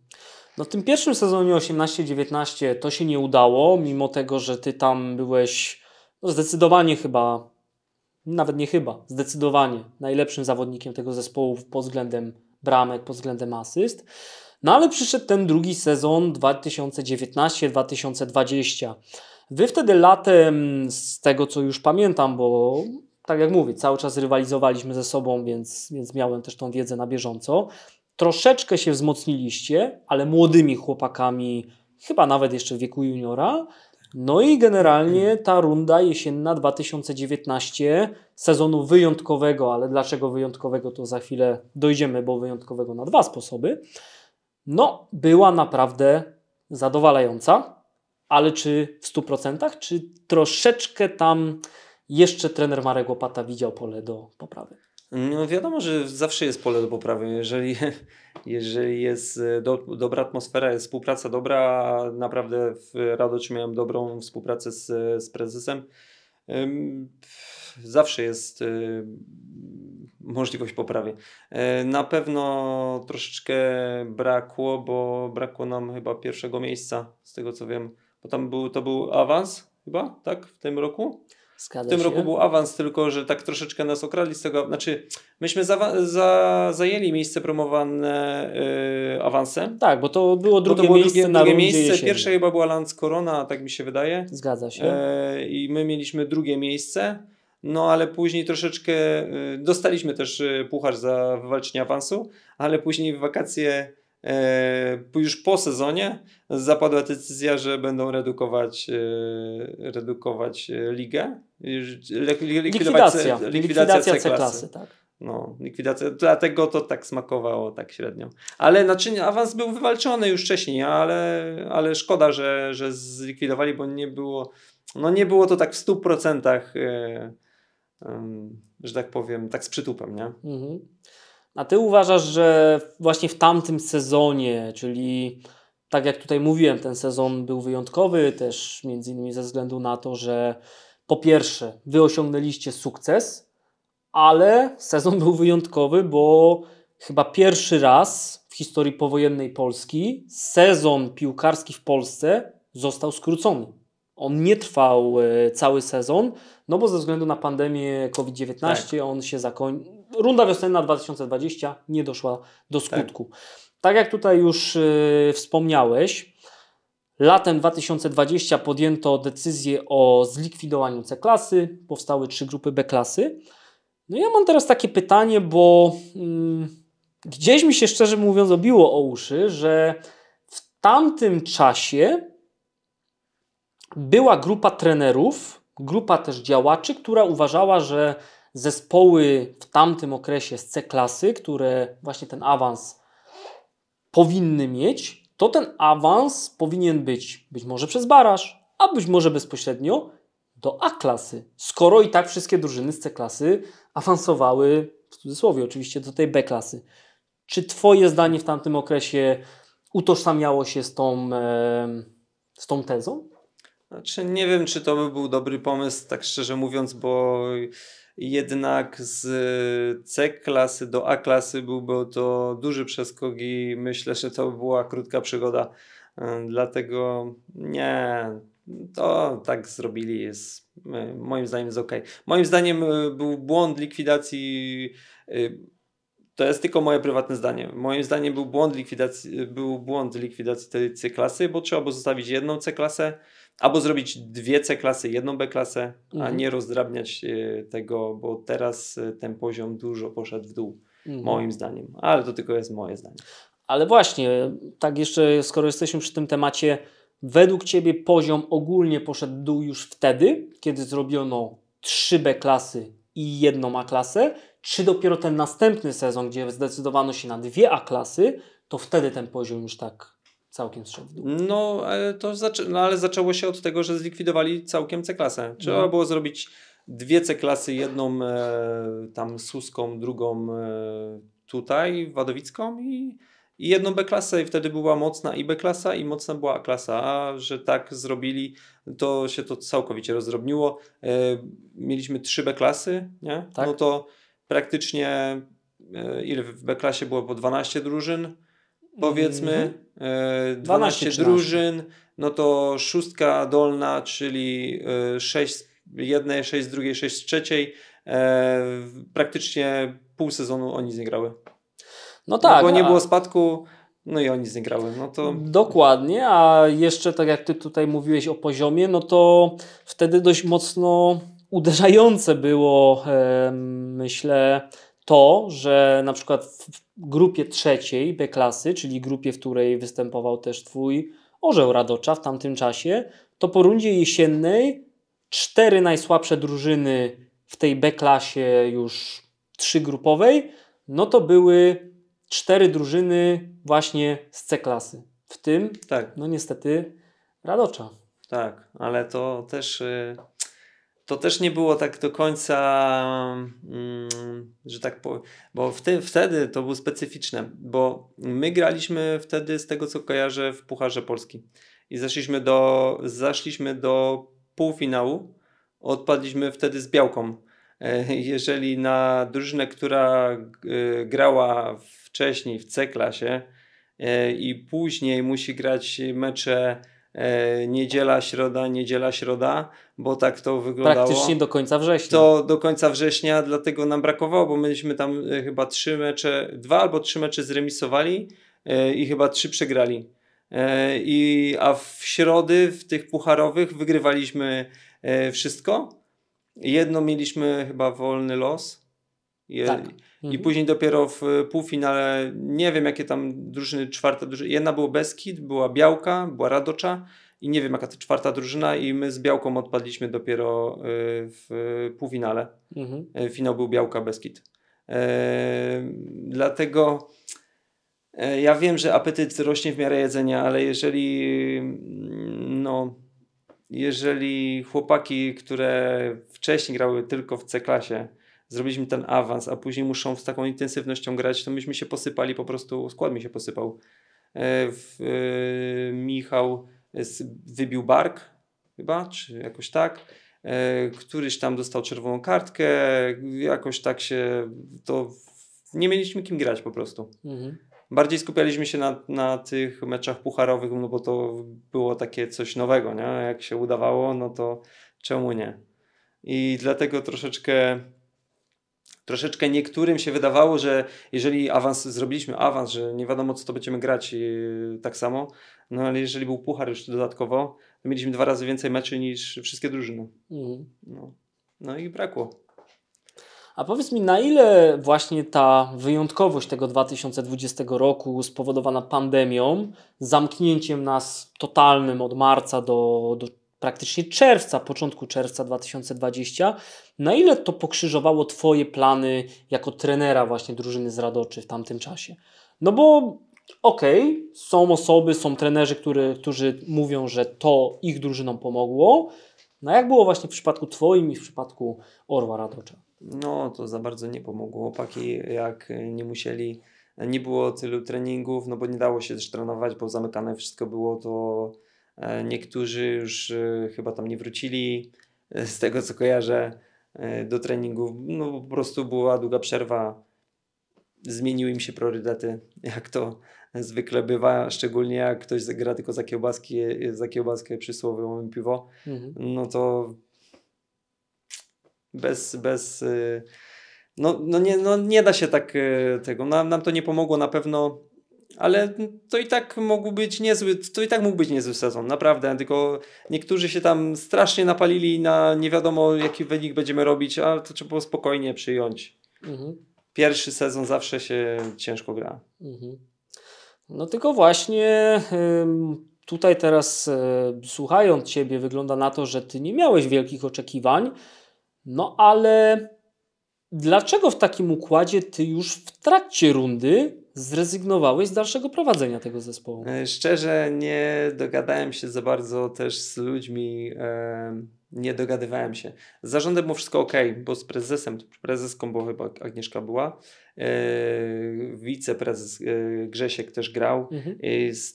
S2: No w tym pierwszym sezonie 18-19 to się nie udało, mimo tego, że ty tam byłeś no zdecydowanie chyba, nawet nie chyba, zdecydowanie najlepszym zawodnikiem tego zespołu pod względem bramek, pod względem asyst. No ale przyszedł ten drugi sezon 2019-2020. Wy wtedy latem, z tego co już pamiętam, bo tak jak mówię, cały czas rywalizowaliśmy ze sobą, więc, więc miałem też tą wiedzę na bieżąco. Troszeczkę się wzmocniliście, ale młodymi chłopakami, chyba nawet jeszcze w wieku juniora, no i generalnie ta runda jesienna 2019, sezonu wyjątkowego, ale dlaczego wyjątkowego to za chwilę dojdziemy, bo wyjątkowego na dwa sposoby, no była naprawdę zadowalająca, ale czy w 100%, czy troszeczkę tam jeszcze trener Marek Łopata widział pole do poprawy?
S1: No wiadomo, że zawsze jest pole do poprawy. Jeżeli, (laughs) jeżeli jest e, do, dobra atmosfera, jest współpraca dobra, naprawdę radość miałem dobrą współpracę z, z prezesem. Zawsze jest e, możliwość poprawy. E, na pewno troszeczkę brakło, bo brakło nam chyba pierwszego miejsca, z tego co wiem, bo tam był, to był awans chyba, tak, w tym roku.
S2: Zgadza w tym się. roku był awans,
S1: tylko że tak troszeczkę nas okradli z tego. Znaczy, myśmy za, za, zajęli miejsce promowane yy, awansem. Tak, bo to było drugie to było miejsce. Drugie, na drugie miejsce. Pierwsze chyba była Lance Corona, tak mi się wydaje. Zgadza się. E, I my mieliśmy drugie miejsce. No ale później troszeczkę y, dostaliśmy też y, puchar za wywalczenie awansu, ale później w wakacje E, już po sezonie zapadła decyzja, że będą redukować, e, redukować e, ligę. Likwidacja, likwidacja, likwidacja C-klasy. C-klasy tak. No, likwidacja, dlatego to tak smakowało tak średnio. Ale znaczy awans był wywalczony już wcześniej, ale, ale szkoda, że, że zlikwidowali, bo nie było, no nie było to tak w 100%, yy, yy,
S2: że tak powiem, tak z przytupem, nie? Mhm. A ty uważasz, że właśnie w tamtym sezonie, czyli tak jak tutaj mówiłem, ten sezon był wyjątkowy też między innymi ze względu na to, że po pierwsze, wy osiągnęliście sukces, ale sezon był wyjątkowy, bo chyba pierwszy raz w historii powojennej Polski sezon piłkarski w Polsce został skrócony on nie trwał e, cały sezon, no bo ze względu na pandemię COVID-19 tak. on się zakończył. Runda wiosenna 2020 nie doszła do tak. skutku. Tak, tak jak tutaj już e, wspomniałeś, latem 2020 podjęto decyzję o zlikwidowaniu C-klasy, powstały trzy grupy B-klasy. No ja mam teraz takie pytanie, bo mm, gdzieś mi się szczerze mówiąc obiło o uszy, że w tamtym czasie była grupa trenerów, grupa też działaczy, która uważała, że zespoły w tamtym okresie z C-klasy, które właśnie ten awans powinny mieć, to ten awans powinien być być może przez baraż, a być może bezpośrednio do A-klasy, skoro i tak wszystkie drużyny z C-klasy awansowały, w cudzysłowie oczywiście, do tej B-klasy. Czy Twoje zdanie w tamtym okresie utożsamiało się z tą, e, z tą tezą?
S1: Znaczy, nie wiem, czy to by był dobry pomysł, tak szczerze mówiąc, bo jednak z C klasy do A klasy byłby to duży przeskok i myślę, że to by była krótka przygoda. E, dlatego nie, to tak zrobili jest e, moim zdaniem jest ok. Moim zdaniem e, był błąd likwidacji to jest tylko moje prywatne zdanie. Moim zdaniem był błąd likwidacji, był błąd likwidacji tej C-klasy, bo trzeba było zostawić jedną C-klasę, albo zrobić dwie C-klasy, jedną B-klasę, mhm. a nie rozdrabniać e, tego, bo
S2: teraz e, ten poziom dużo poszedł w dół, mhm. moim zdaniem. Ale to tylko jest moje zdanie. Ale właśnie, tak jeszcze skoro jesteśmy przy tym temacie, według Ciebie poziom ogólnie poszedł w dół już wtedy, kiedy zrobiono trzy B-klasy i jedną A-klasę, czy dopiero ten następny sezon, gdzie zdecydowano się na dwie A-klasy, to wtedy ten poziom już tak całkiem zszedł.
S1: No, to zaczę- no, ale zaczęło się od tego, że zlikwidowali całkiem C-klasę. Trzeba no. było zrobić dwie C-klasy, jedną e, tam Suską, drugą e, tutaj, Wadowicką i, i jedną B-klasę i wtedy była mocna i B-klasa i mocna była A-klasa, a że tak zrobili, to się to całkowicie rozdrobniło. E, mieliśmy trzy B-klasy, nie? Tak. No to praktycznie e, ile w B-klasie było po 12 drużyn, powiedzmy, mm -hmm. 12, drużyn, no to szóstka dolna, czyli 6 e, z jednej, 6 z drugiej, 6 z trzeciej, e, praktycznie pół sezonu oni nie No tak. Bo nie było
S2: spadku, no i oni nie No to... Dokładnie, a jeszcze tak jak ty tutaj mówiłeś o poziomie, no to wtedy dość mocno uderzające było, e, myślę, to, że na przykład w grupie trzeciej B klasy, czyli grupie, w której występował też Twój Orzeł Radocza w tamtym czasie, to po rundzie jesiennej cztery najsłabsze drużyny w tej B klasie już trzygrupowej, no to były cztery drużyny właśnie z C klasy. W tym, tak. no niestety, Radocza.
S1: Tak, ale to też... Y, to też nie było tak do końca, mm, że tak powiem, bo wtedy, to było specyficzne, bo my graliśmy wtedy z tego co kojarzę w Pucharze Polski i zeszliśmy do, zeszliśmy do półfinału, odpadliśmy wtedy z Białką. E, jeżeli na drużynę, która grała wcześniej w C klasie e, i później musi grać mecze E, niedziela, środa, niedziela, środa, bo tak to wyglądało. Praktycznie do końca września. To do końca września, dlatego nam brakowało, bo myśmy tam e, chyba trzy mecze, dwa albo trzy mecze zremisowali e, i chyba trzy przegrali. I, a w środy, w tych pucharowych, wygrywaliśmy wszystko. Jedno mieliśmy chyba wolny los. Je, tak. Mhm. I później dopiero w e, półfinale, nie wiem jakie tam drużyny, czwarta drużyna, jedna była Beskid, była Białka, była Radocza i nie wiem jaka to czwarta drużyna i my z Białką odpadliśmy dopiero e, w e, półfinale. Mhm. Finał był Białka, Beskid. dlatego ja wiem, że apetyt rośnie w miarę jedzenia, ale jeżeli mm, no, jeżeli chłopaki, które wcześniej grały tylko w C-klasie, zrobiliśmy ten awans, a później muszą z taką intensywnością grać, to myśmy się posypali, po prostu skład mi się posypał. E, w, e, Michał z, wybił bark chyba, czy jakoś tak. E, któryś tam dostał czerwoną kartkę, jakoś tak się to... Nie mieliśmy kim grać po prostu. Mhm. Bardziej skupialiśmy się na, na tych meczach pucharowych, no bo to było takie coś nowego, nie? Jak się udawało, no to czemu nie? I dlatego troszeczkę troszeczkę niektórym się wydawało, że jeżeli awans, zrobiliśmy awans, że nie wiadomo co to będziemy grać i yy, tak samo, no ale jeżeli był puchar już dodatkowo, to mieliśmy dwa
S2: razy więcej meczy niż wszystkie drużyny. Mhm. No. no i brakło. A powiedz mi, na ile właśnie ta wyjątkowość tego 2020 roku spowodowana pandemią, zamknięciem nas totalnym od marca do, do praktycznie czerwca, początku czerwca 2020. Na ile to pokrzyżowało Twoje plany jako trenera właśnie drużyny z Radoczy w tamtym czasie? No bo okej, okay, są osoby, są trenerzy, który, którzy mówią, że to ich drużynom pomogło. No jak było właśnie w przypadku Twoim i w przypadku Orła Radocza? No
S1: to za bardzo nie pomogło. Chłopaki jak nie musieli, nie było tylu treningów, no bo nie dało się też trenować, bo zamykane wszystko było, to E, niektórzy już e, chyba tam nie wrócili, e, z tego co kojarzę, do treningów. No po prostu była długa przerwa, zmieniły im się priorytety, (laughs) jak to zwykle bywa, szczególnie jak ktoś gra tylko za kiełbaski, za kiełbaskę przysłowiową piwo, mhm. no to bez, bez no, no, nie, no nie da się tak tego, nam, nam to nie pomogło na pewno ale to i tak mógł być niezły, to i tak mógł być niezły sezon, naprawdę, tylko niektórzy się tam strasznie napalili na nie wiadomo jaki wynik będziemy robić, ale to trzeba było spokojnie przyjąć. Mhm. Pierwszy sezon zawsze się ciężko gra.
S2: Mhm. No tylko właśnie tutaj teraz e, słuchając Ciebie wygląda na to, że Ty nie miałeś wielkich oczekiwań, no ale dlaczego w takim układzie Ty już w trakcie rundy zrezygnowałeś z dalszego prowadzenia tego zespołu?
S1: E, szczerze, nie dogadałem się za bardzo też z ludźmi. E, nie dogadywałem się. Z zarządem było wszystko ok, bo z prezesem, prezeską, bo chyba Agnieszka była, e, wiceprezes Grzesiek też grał. Mhm.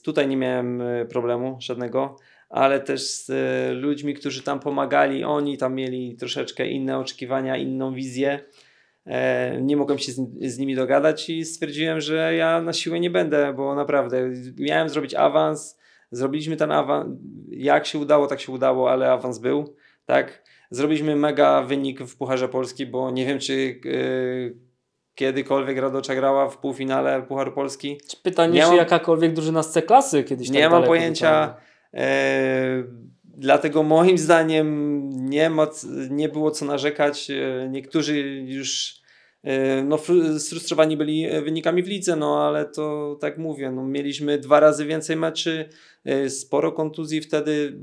S1: Tutaj nie miałem problemu żadnego ale też z ludźmi, którzy tam pomagali, oni tam mieli troszeczkę inne oczekiwania, inną wizję. E, nie mogłem się z, nimi dogadać i stwierdziłem, że ja na siłę nie będę, bo naprawdę miałem zrobić awans, zrobiliśmy ten awans, jak się udało, tak się udało, ale awans był, tak. Zrobiliśmy mega wynik w Pucharze Polski, bo nie wiem, czy yy, kiedykolwiek Radocza grała w półfinale Pucharu Polski. Pytanie, nie czy mam,
S2: jakakolwiek drużyna z C-klasy kiedyś tak Nie mam pojęcia... Yy,
S1: Dlatego moim zdaniem nie, ma, nie było co narzekać. E, niektórzy już e, no, sfrustrowani byli e, wynikami w lidze, no ale to tak mówię, no, mieliśmy dwa razy więcej meczy, sporo kontuzji wtedy,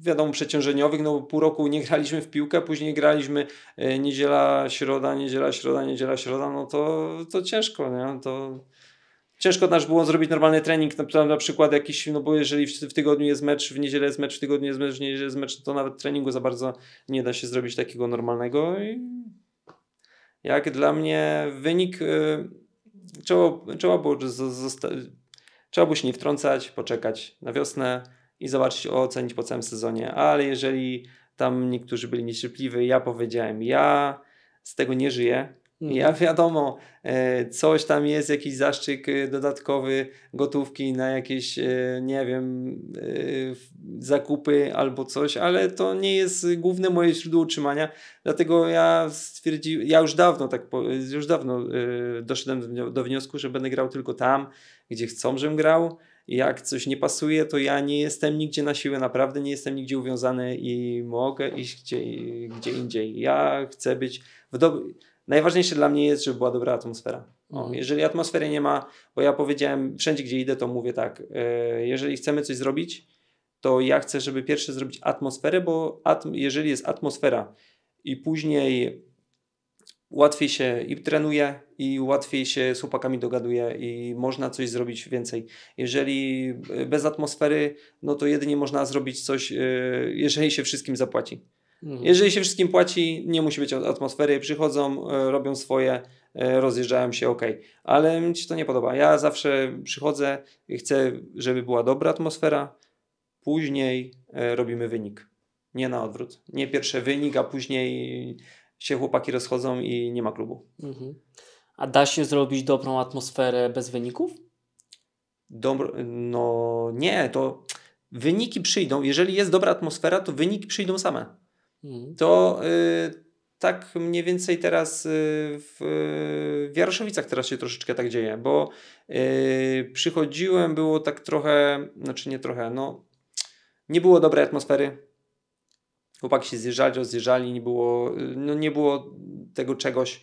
S1: wiadomo, przeciążeniowych, no pół roku nie graliśmy w piłkę, później graliśmy niedziela, środa, niedziela, środa, niedziela, środa, no to, to ciężko, nie? To, ciężko nasz było zrobić normalny trening, na, na przykład jakiś, no bo jeżeli w, w, tygodniu jest mecz, w niedzielę jest mecz, w tygodniu jest mecz, w niedzielę jest mecz, to nawet treningu za bardzo nie da się zrobić takiego normalnego i jak dla mnie wynik y, trzeba, trzeba było trzeba było się nie wtrącać, poczekać na wiosnę i zobaczyć, ocenić po całym sezonie, ale jeżeli tam niektórzy byli niecierpliwi, ja powiedziałem, ja z tego nie żyję, ja mhm. wiadomo, e, coś tam jest, jakiś zaszczyk e, dodatkowy gotówki na jakieś, e, nie wiem, zakupy albo coś, ale to nie jest główne moje źródło utrzymania, dlatego ja stwierdziłem, ja już dawno tak, już dawno doszedłem do wniosku, że będę grał tylko tam, gdzie chcą, żebym grał. Jak coś nie pasuje, to ja nie jestem nigdzie na siłę, naprawdę nie jestem nigdzie uwiązany i mogę iść gdzie, gdzie indziej. Ja chcę być w dobrym najważniejsze dla mnie jest, żeby była dobra atmosfera. O, mhm. jeżeli atmosfery nie ma, bo ja powiedziałem, wszędzie gdzie idę, to mówię tak, e, jeżeli chcemy coś zrobić, to ja chcę, żeby pierwsze zrobić atmosferę, bo atm jeżeli jest atmosfera i później łatwiej się i trenuje, i łatwiej się z chłopakami dogaduje, i można coś zrobić więcej. Jeżeli e, bez atmosfery, no to jedynie można zrobić coś, e, jeżeli się wszystkim zapłaci. Mhm. Jeżeli się wszystkim płaci, nie musi być atmosfery, przychodzą, e, robią swoje, e, rozjeżdżają się, ok. Ale mi się to nie podoba. Ja zawsze przychodzę i chcę, żeby była dobra atmosfera, później e, robimy wynik. Nie na odwrót. Nie pierwszy wynik, a później się chłopaki rozchodzą i
S2: nie ma klubu. Mhm. A da się zrobić dobrą atmosferę bez wyników? Dobro, no nie, to wyniki przyjdą. Jeżeli jest dobra atmosfera,
S1: to wyniki przyjdą same. Mhm. to y, tak mniej więcej teraz y, w, w Jaroszowicach teraz się troszeczkę tak dzieje, bo y, przychodziłem, było tak trochę, znaczy nie trochę, no nie było dobrej atmosfery. Chłopaki się zjeżdżali, rozjeżdżali, nie było, no nie było tego czegoś.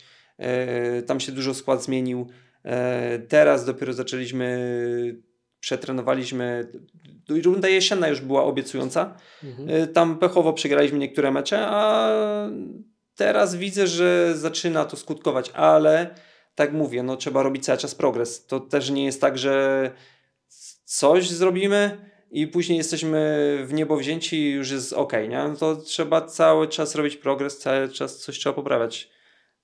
S1: Tam się dużo skład zmienił. E, teraz dopiero zaczęliśmy przetrenowaliśmy. Runda jesienna już była obiecująca. Mhm. Y, tam pechowo przegraliśmy niektóre mecze, a teraz widzę, że zaczyna to skutkować, ale tak mówię, no trzeba robić cały czas progres. To też nie jest tak, że coś zrobimy i później jesteśmy w niebo wzięci już jest ok, nie? No to trzeba cały czas robić progres, cały czas coś trzeba poprawiać.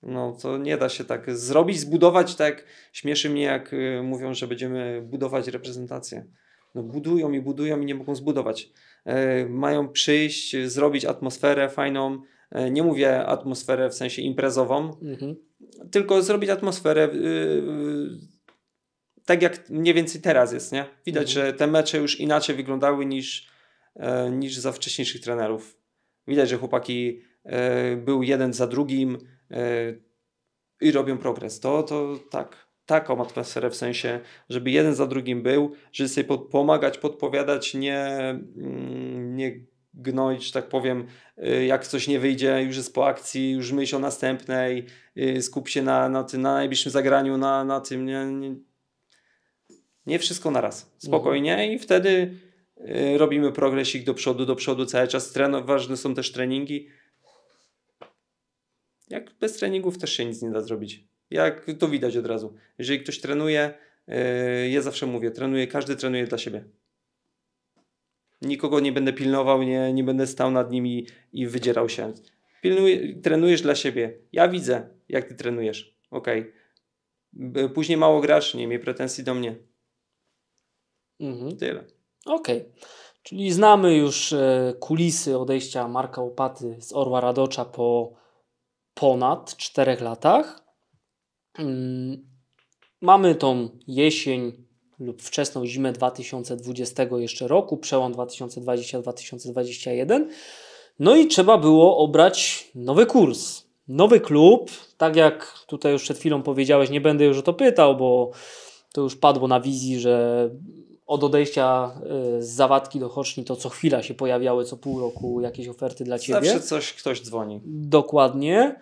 S1: No to nie da się tak zrobić, zbudować tak. Śmieszy mnie, jak y, mówią, że będziemy budować reprezentację. No budują i budują i nie mogą zbudować. E, mają przyjść, zrobić atmosferę fajną. E, nie mówię atmosferę w sensie imprezową, mhm. tylko zrobić atmosferę y, y, tak jak mniej więcej teraz jest, nie? Widać, mhm. że te mecze już inaczej wyglądały niż, e, niż za wcześniejszych trenerów. Widać, że chłopaki był jeden za drugim, E, i robią progres. To, to tak. Taką atmosferę w sensie, żeby jeden za drugim był, żeby sobie pod, pomagać, podpowiadać, nie, mm, nie gnoić, że tak powiem, e, jak coś nie wyjdzie, już jest po akcji, już myśl o następnej, e, skup się na, na, tym, na najbliższym zagraniu, na, na tym. Nie, nie, nie wszystko na raz. Mhm. Spokojnie mhm. i wtedy robimy progresik do przodu, do przodu cały czas. Treno, ważne są też treningi jak bez treningów też się nic nie da zrobić. Jak to widać od razu. Jeżeli ktoś trenuje, yy, ja zawsze mówię, trenuje, każdy trenuje dla siebie. Nikogo nie będę pilnował, nie, nie będę stał nad nimi i wydzierał się. Pilnuj, trenujesz dla siebie. Ja widzę, jak ty trenujesz. OK. Yy, później mało grasz, nie miej pretensji do mnie.
S2: Mhm. Tyle. OK. Czyli znamy już e, kulisy odejścia Marka Łopaty z Orła Radocza po ponad 4 latach. Mm, mamy tą jesień lub wczesną zimę 2020 jeszcze roku, przełom 2020-2021. No i trzeba było obrać nowy kurs, nowy klub. Tak jak tutaj już przed chwilą powiedziałeś, nie będę już o to pytał, bo to już padło na wizji, że od odejścia y, z zawadki do choczni to co chwila się pojawiały co pół roku jakieś oferty dla ciebie. Zawsze
S1: coś ktoś dzwoni.
S2: Dokładnie.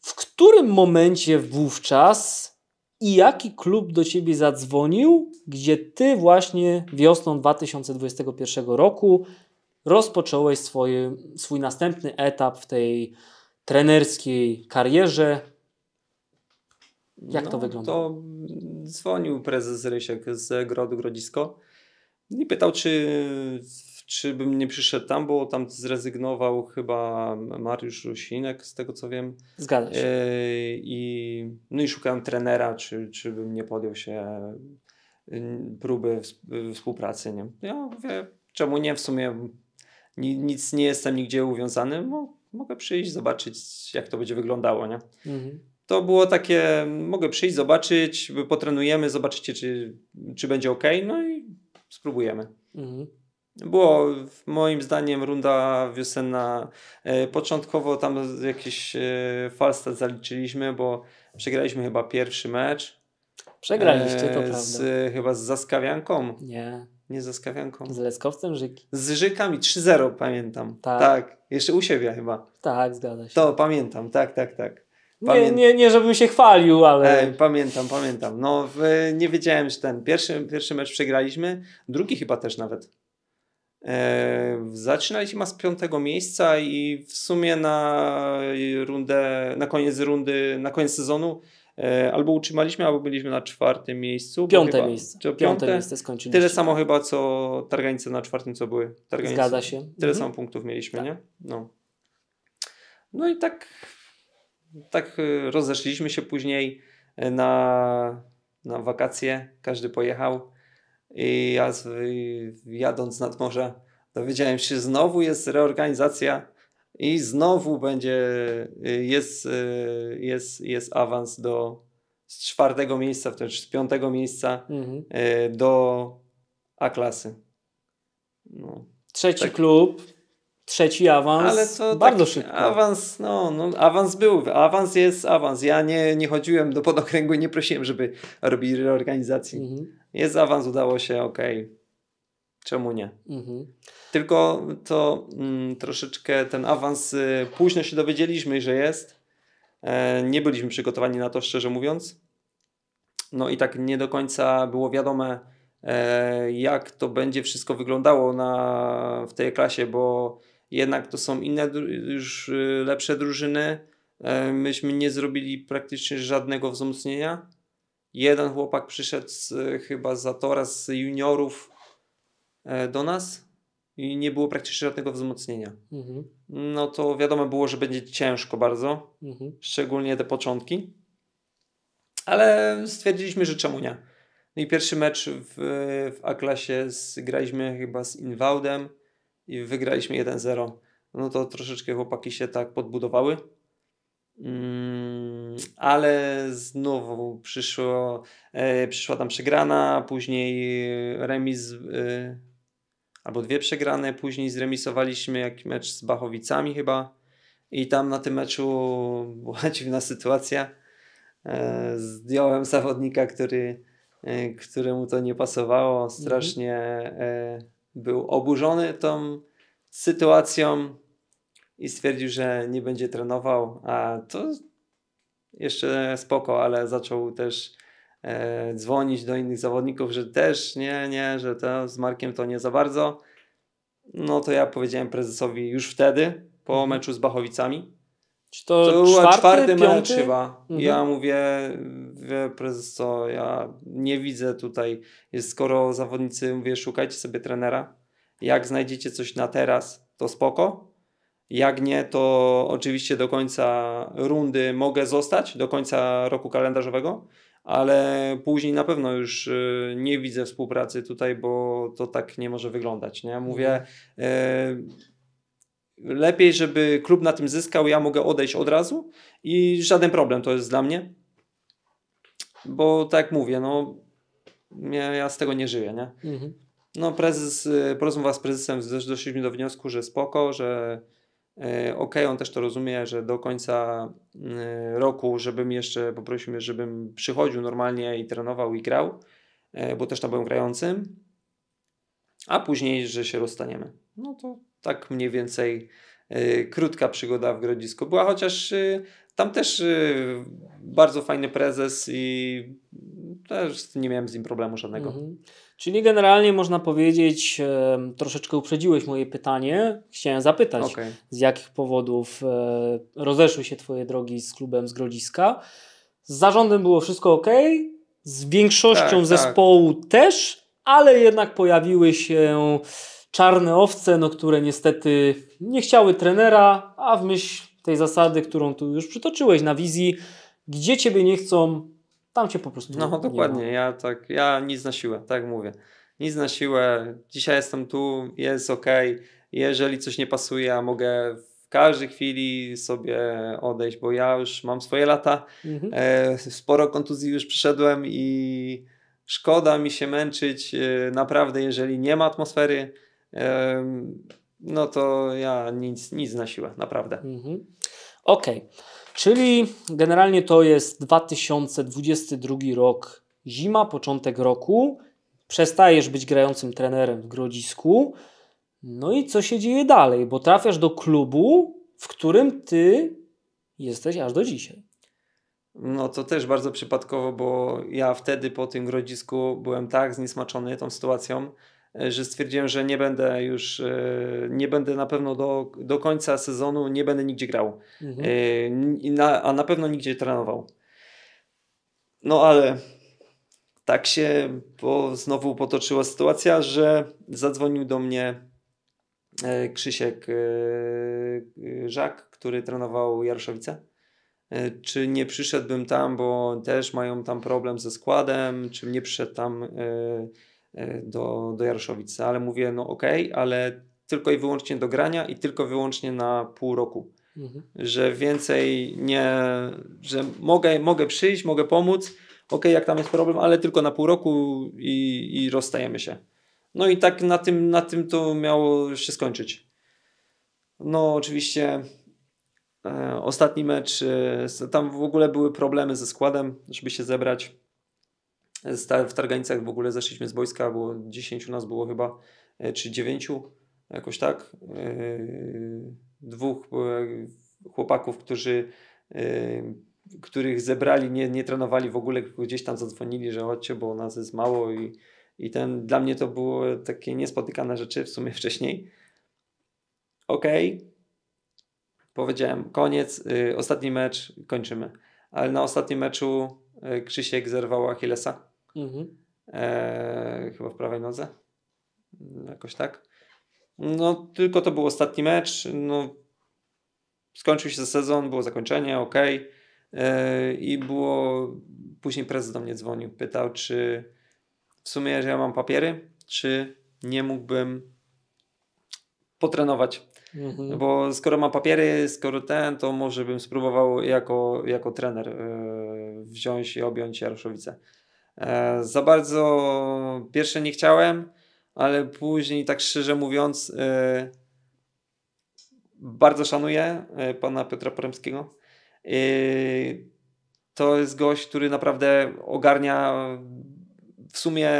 S2: W którym momencie wówczas i jaki klub do ciebie zadzwonił, gdzie ty właśnie wiosną 2021 roku rozpocząłeś swoje, swój następny etap w tej trenerskiej karierze, jak no, to wygląda?
S1: To dzwonił prezes Rysiek z Grodu Grodzisko i pytał, czy, czy bym nie przyszedł tam, bo tam zrezygnował chyba Mariusz Rusinek, z tego co wiem. Zgadza się. E, i, no i szukałem trenera, czy, czy bym nie podjął się y, próby współpracy. Nie? Ja mówię, czemu nie? W sumie nic nie jestem nigdzie uwiązany. mogę przyjść, zobaczyć, jak to będzie wyglądało. Nie? Mhm to było takie, mogę przyjść, zobaczyć, potrenujemy, zobaczycie, czy, czy będzie ok, no i spróbujemy. Mhm. Było moim zdaniem runda wiosenna. E, początkowo tam jakiś e, falstat zaliczyliśmy, bo przegraliśmy chyba pierwszy mecz. Przegraliście, e, to prawda. Z, chyba z Zaskawianką. Nie. Nie z Zaskawianką. Z Leskowcem Żyki. Z Żykami 3-0 pamiętam. Tak. tak. Jeszcze u siebie chyba. Tak, zgadza się. To pamiętam, tak, tak, tak. Pamię... Nie, nie, nie, żebym się chwalił, ale. E, pamiętam, pamiętam. No, w, nie wiedziałem, że ten pierwszy, pierwszy mecz przegraliśmy, drugi chyba też nawet. E, zaczynaliśmy z piątego miejsca i w sumie na rundę, na koniec rundy, na koniec sezonu e, albo utrzymaliśmy, albo byliśmy na czwartym miejscu. Piąte chyba, miejsce. Piąte, piąte miejsce skończyliśmy. Tyle samo chyba, co Targanice na czwartym, co były. Targanice. Zgadza się. Tyle mhm. samo punktów mieliśmy, tak. nie? No. No i tak tak y, rozeszliśmy się później y, na, na wakacje, każdy pojechał i ja z, y, jadąc nad morze dowiedziałem się, że znowu jest reorganizacja i znowu będzie, jest, jest, jest awans do z czwartego miejsca, w też z piątego miejsca mhm. do A klasy. No. Trzeci tak. klub trzeci awans ale to bardzo szybko. Awans, no, no, awans był, awans jest awans. Ja nie, nie chodziłem do podokręgu i nie prosiłem, żeby robili reorganizację. Mhm. Jest awans, udało się, okej. Okay. Czemu nie? Mhm. Tylko to mm, troszeczkę ten awans y, późno się dowiedzieliśmy, że jest. E, nie byliśmy przygotowani na to, szczerze mówiąc. No i tak nie do końca było wiadome, e, jak to będzie wszystko wyglądało na, w tej klasie, bo jednak to są inne, już y, lepsze drużyny. E, myśmy nie zrobili praktycznie żadnego wzmocnienia. Jeden chłopak przyszedł z, e, chyba za Tora z juniorów e, do nas i nie było praktycznie żadnego wzmocnienia. Mhm. No to wiadomo było, że będzie ciężko bardzo, mhm. szczególnie te początki. Ale stwierdziliśmy, że czemu nie. No i pierwszy mecz w, w A-klasie graliśmy chyba z Inwaldem i wygraliśmy 1-0, no to troszeczkę chłopaki się tak podbudowały. Mm, ale znowu przyszło, e, przyszła tam przegrana, później remis, e, albo dwie przegrane, później zremisowaliśmy jak mecz z Bachowicami chyba i tam na tym meczu była (laughs) dziwna sytuacja. E, zdjąłem zawodnika, który, e, któremu to nie pasowało, strasznie... Mhm. E, był oburzony tą sytuacją i stwierdził, że nie będzie trenował, a to jeszcze spoko, ale zaczął też e, dzwonić do innych zawodników, że też nie, nie, że to z Markiem to nie za bardzo. No to ja powiedziałem prezesowi już wtedy, po mhm. meczu z Bachowicami,
S2: czy to, to czwarty, czwarty mecz chyba. Mhm. Ja
S1: mówię, wie prezes co, ja nie widzę tutaj, skoro zawodnicy, mówię, szukajcie sobie trenera. Jak znajdziecie coś na teraz, to spoko. Jak nie, to oczywiście do końca rundy mogę zostać, do końca roku kalendarzowego, ale później na pewno już y, nie widzę współpracy tutaj, bo to tak nie może wyglądać. Nie? Mówię, mhm. y lepiej, żeby klub na tym zyskał, ja mogę odejść od razu i żaden problem to jest dla mnie. Bo tak jak mówię, no ja, ja z tego nie żyję, nie? Mhm. No prezes, y, po z prezesem doszliśmy do wniosku, że spoko, że y, okej, on też to rozumie, że do końca y, roku, żebym jeszcze, poprosił mnie, żebym przychodził normalnie i trenował i grał, bo też tam byłem grającym, a później, że się rozstaniemy. No to tak mniej więcej e, krótka przygoda w Grodzisku była, chociaż e, tam też e, bardzo fajny prezes i też nie miałem z nim problemu żadnego. Mhm.
S2: Czyli generalnie można powiedzieć, troszeczkę uprzedziłeś moje pytanie. Chciałem zapytać, okay. z jakich powodów rozeszły się Twoje drogi z klubem z Grodziska. Z zarządem było wszystko ok, z większością tak, tak. zespołu tak. też, ale jednak pojawiły się czarne owce, no, które niestety nie chciały trenera, a w myśl tej zasady, którą tu już przytoczyłeś na wizji, gdzie ciebie nie chcą, tam cię po prostu No dokładnie,
S1: ja tak, ja nic na siłę, tak mówię. Nic na siłę, dzisiaj jestem tu, jest ok. Jeżeli coś nie pasuje, a mogę w każdej chwili sobie odejść, bo ja już mam swoje lata, mhm. e, sporo kontuzji już przeszedłem i szkoda mi się męczyć, e, naprawdę, jeżeli nie ma atmosfery, no to ja
S2: nic, nic na siłę, naprawdę. Mhm. Okej, okay. czyli generalnie to jest 2022 rok, zima, początek roku. Przestajesz być grającym trenerem w Grodzisku. No i co się dzieje dalej? Bo trafiasz do klubu, w którym ty jesteś aż do dzisiaj.
S1: No to też bardzo przypadkowo, bo ja wtedy po tym grodzisku byłem tak zniesmaczony tą sytuacją, E, że stwierdziłem, że nie będę już, e, nie będę na pewno do, do końca sezonu, nie będę nigdzie grał, mhm. E, na, a na pewno nigdzie trenował. No ale tak się bo znowu potoczyła sytuacja, że zadzwonił do mnie Krzysiek Żak, który trenował Jaroszowice. Czy nie przyszedłbym tam, bo też mają tam problem ze składem, czy nie przyszedł tam E, do, do Jaroszowic, ale mówię, no okej, okay, ale tylko i wyłącznie do grania i tylko wyłącznie na pół roku. Mhm. Że więcej nie, że mogę, mogę przyjść, mogę pomóc, ok, jak tam jest problem, ale tylko na pół roku i, i rozstajemy się. No i tak na tym, na tym to miało się skończyć. No oczywiście e, ostatni mecz, e, tam w ogóle były problemy ze składem, żeby się zebrać. W Targanicach w ogóle zeszliśmy z boiska, było 10 u nas było chyba, e, czy 9, jakoś tak. E, dwóch e, chłopaków, którzy których zebrali, nie, nie trenowali w ogóle, gdzieś tam zadzwonili, że chodźcie, bo nas jest mało i, i ten, dla mnie to było takie niespotykane rzeczy w sumie (laughs) wcześniej. Okej, okay. powiedziałem, koniec, y, ostatni mecz, kończymy. Ale na ostatnim meczu y, Krzysiek zerwał Achillesa Mhm. E, chyba w prawej nodze. Jakoś tak. No, tylko to był ostatni mecz. No, skończył się sezon, było zakończenie, ok. E, eee, I było. Później prezes do mnie dzwonił, pytał, czy w sumie, że ja mam papiery, czy nie mógłbym potrenować. Mhm. Bo skoro mam papiery, skoro ten, to może bym spróbował jako, jako trener e, wziąć i objąć Jaroszowicę. E, za bardzo pierwsze nie chciałem, ale później, tak szczerze mówiąc, e, bardzo szanuję e, pana Piotra Poremskiego. to jest gość, który naprawdę ogarnia w sumie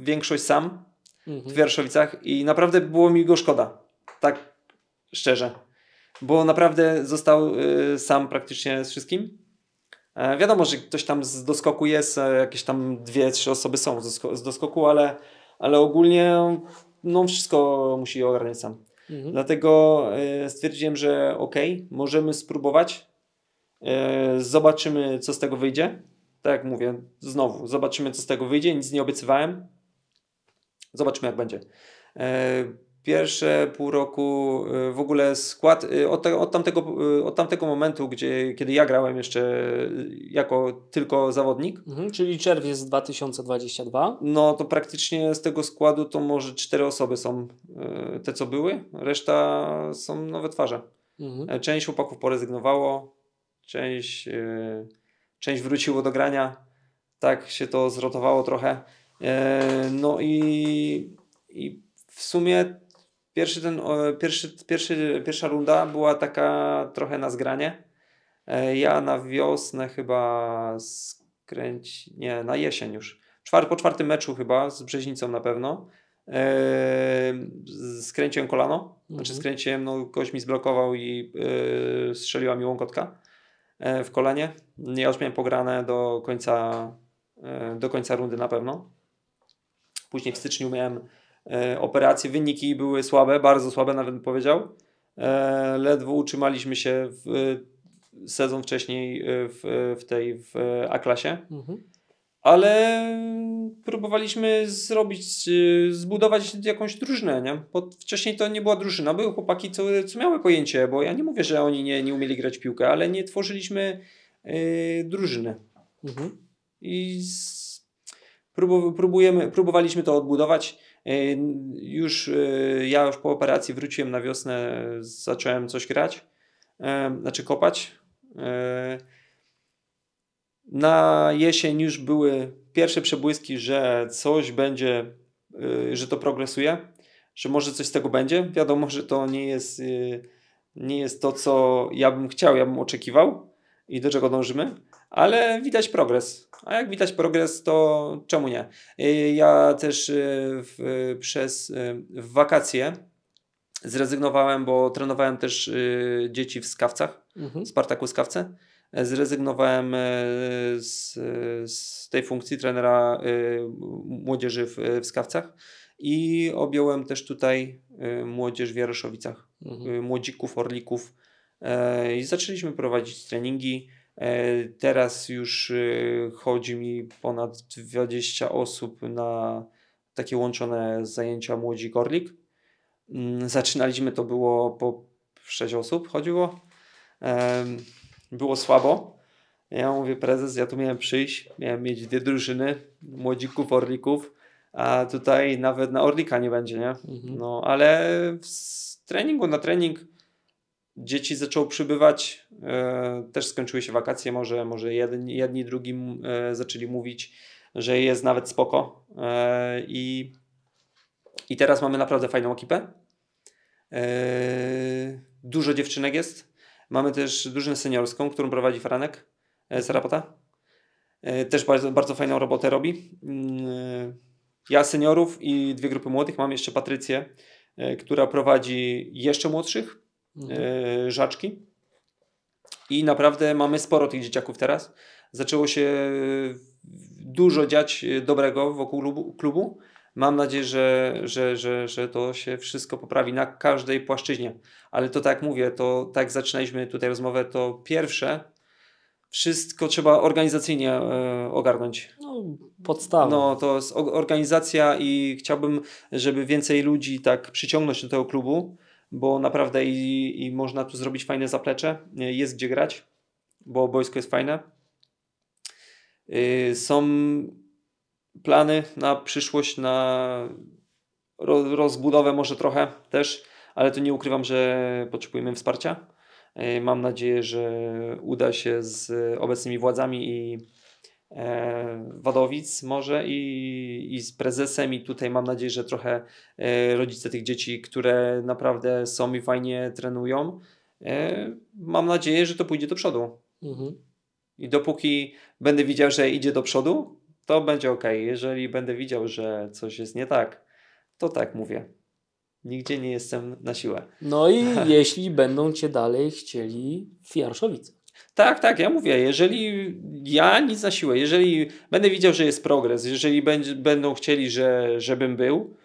S1: większość sam w Wierszowicach mhm. i naprawdę było mi go szkoda. Tak szczerze. Bo naprawdę został sam praktycznie z wszystkim E, wiadomo, że ktoś tam z doskoku jest, jakieś tam dwie, trzy osoby są z doskoku, ale, ale ogólnie no, wszystko musi ogarnąć sam. Mhm. Dlatego e, stwierdziłem, że ok, możemy spróbować, e, zobaczymy co z tego wyjdzie. Tak jak mówię, znowu, zobaczymy co z tego wyjdzie, nic nie obiecywałem. Zobaczymy jak będzie. Pierwsze pół roku y, w ogóle skład y, od, od, tamtego, y, od tamtego momentu, gdzie, kiedy ja grałem jeszcze jako tylko zawodnik. Mhm, czyli czerwiec 2022. No to praktycznie z tego składu to może cztery osoby są te, co były, reszta są nowe twarze. Mhm. E, część chłopaków porezygnowało, część, część wróciło do grania. Tak się to zrotowało trochę. E, no i, i w sumie Pierwszy ten, pierwszy, pierwszy, pierwsza runda była taka trochę na zgranie. E, ja na wiosnę chyba skręć, nie, na jesień już. Czwar, po czwartym meczu chyba z Brzeźnicą na pewno. Yy, skręciłem kolano, znaczy mhm. znaczy skręciłem, no ktoś mi zblokował i yy, strzeliła mi łąkotka w kolanie. Ja już miałem pograne do końca, do końca rundy na pewno. Później w styczniu miałem E, operacje. Wyniki były słabe, bardzo słabe nawet bym powiedział. E, ledwo utrzymaliśmy się w e, sezon wcześniej w, w tej w A-klasie. Mhm. Ale próbowaliśmy zrobić, zbudować jakąś drużynę, nie? Bo wcześniej to nie była drużyna, były chłopaki, co, co miały pojęcie, bo ja nie mówię, że oni nie, nie umieli grać piłkę, ale nie tworzyliśmy yy, drużyny. Mhm. I z, próbu, próbujemy, próbowaliśmy to odbudować. Y, już y, ja już po operacji wróciłem na wiosnę, zacząłem coś grać, y, znaczy kopać. Na jesień już były pierwsze przebłyski, że coś będzie, że to progresuje, że może coś z tego będzie. Wiadomo, że to nie jest, nie jest to, co ja bym chciał, ja bym oczekiwał i do czego dążymy, ale widać progres. A jak widać progres, to czemu nie? Y, ja też y, w, przez y, w wakacje zrezygnowałem, bo trenowałem też dzieci w skawcach, mhm. Spartaku skawce. Zrezygnowałem z, z tej funkcji trenera młodzieży w, w skawcach i objąłem też tutaj młodzież w Jaroszowicach, mhm. młodzików, orlików e, i zaczęliśmy prowadzić treningi E, teraz już y, chodzi mi ponad 20 osób na takie łączone zajęcia Młodzi Gorlik. Mm, zaczynaliśmy, to było po 6 osób chodziło. Było słabo. Ja mówię, prezes, ja tu miałem przyjść, miałem mieć dwie drużyny młodzików, orlików, a tutaj nawet na orlika nie będzie, nie? Mhm. No, ale z treningu na trening dzieci zaczęło przybywać, e, też skończyły się wakacje, może, może jedni, jedni drugim e, zaczęli mówić, że jest nawet spoko e, i, i teraz mamy naprawdę fajną ekipę. Dużo dziewczynek jest. Mamy też drużynę seniorską, którą prowadzi Franek z Rapota. Też bardzo, bardzo fajną robotę robi. Mm, ja seniorów i dwie grupy młodych. Mam jeszcze Patrycję, która prowadzi jeszcze młodszych mhm. Rzaczki. E, I naprawdę mamy sporo tych dzieciaków teraz. Zaczęło się e, dużo dziać e, dobrego wokół klubu. Mam nadzieję, że, że, że, że to się wszystko poprawi na każdej płaszczyźnie. Ale to tak mówię, to tak zaczynaliśmy tutaj rozmowę, to pierwsze wszystko trzeba organizacyjnie ogarnąć. No, podstawa. No, to jest organizacja i chciałbym, żeby więcej ludzi tak przyciągnąć do tego klubu, bo naprawdę i, i można tu zrobić fajne zaplecze, y, jest gdzie grać, bo boisko jest fajne. Y, są plany na przyszłość, na rozbudowę może trochę też, ale tu nie ukrywam, że potrzebujemy wsparcia. Y, mam nadzieję, że uda się z obecnymi władzami i E, Wadowic może i, i z prezesem i tutaj mam nadzieję, że trochę e, rodzice tych dzieci, które naprawdę są i fajnie trenują, e, mam nadzieję, że to pójdzie do przodu. Mhm. I dopóki będę widział, że idzie do przodu, to będzie ok. Jeżeli będę widział, że coś jest nie tak,
S2: to tak mówię. Nigdzie nie jestem na siłę. No i (laughs) jeśli będą cię dalej chcieli w Jarszowicach.
S1: Tak, tak, ja mówię, jeżeli ja nic na siłę, jeżeli będę widział, że jest progres, jeżeli będzie, będą chcieli, że, żebym był,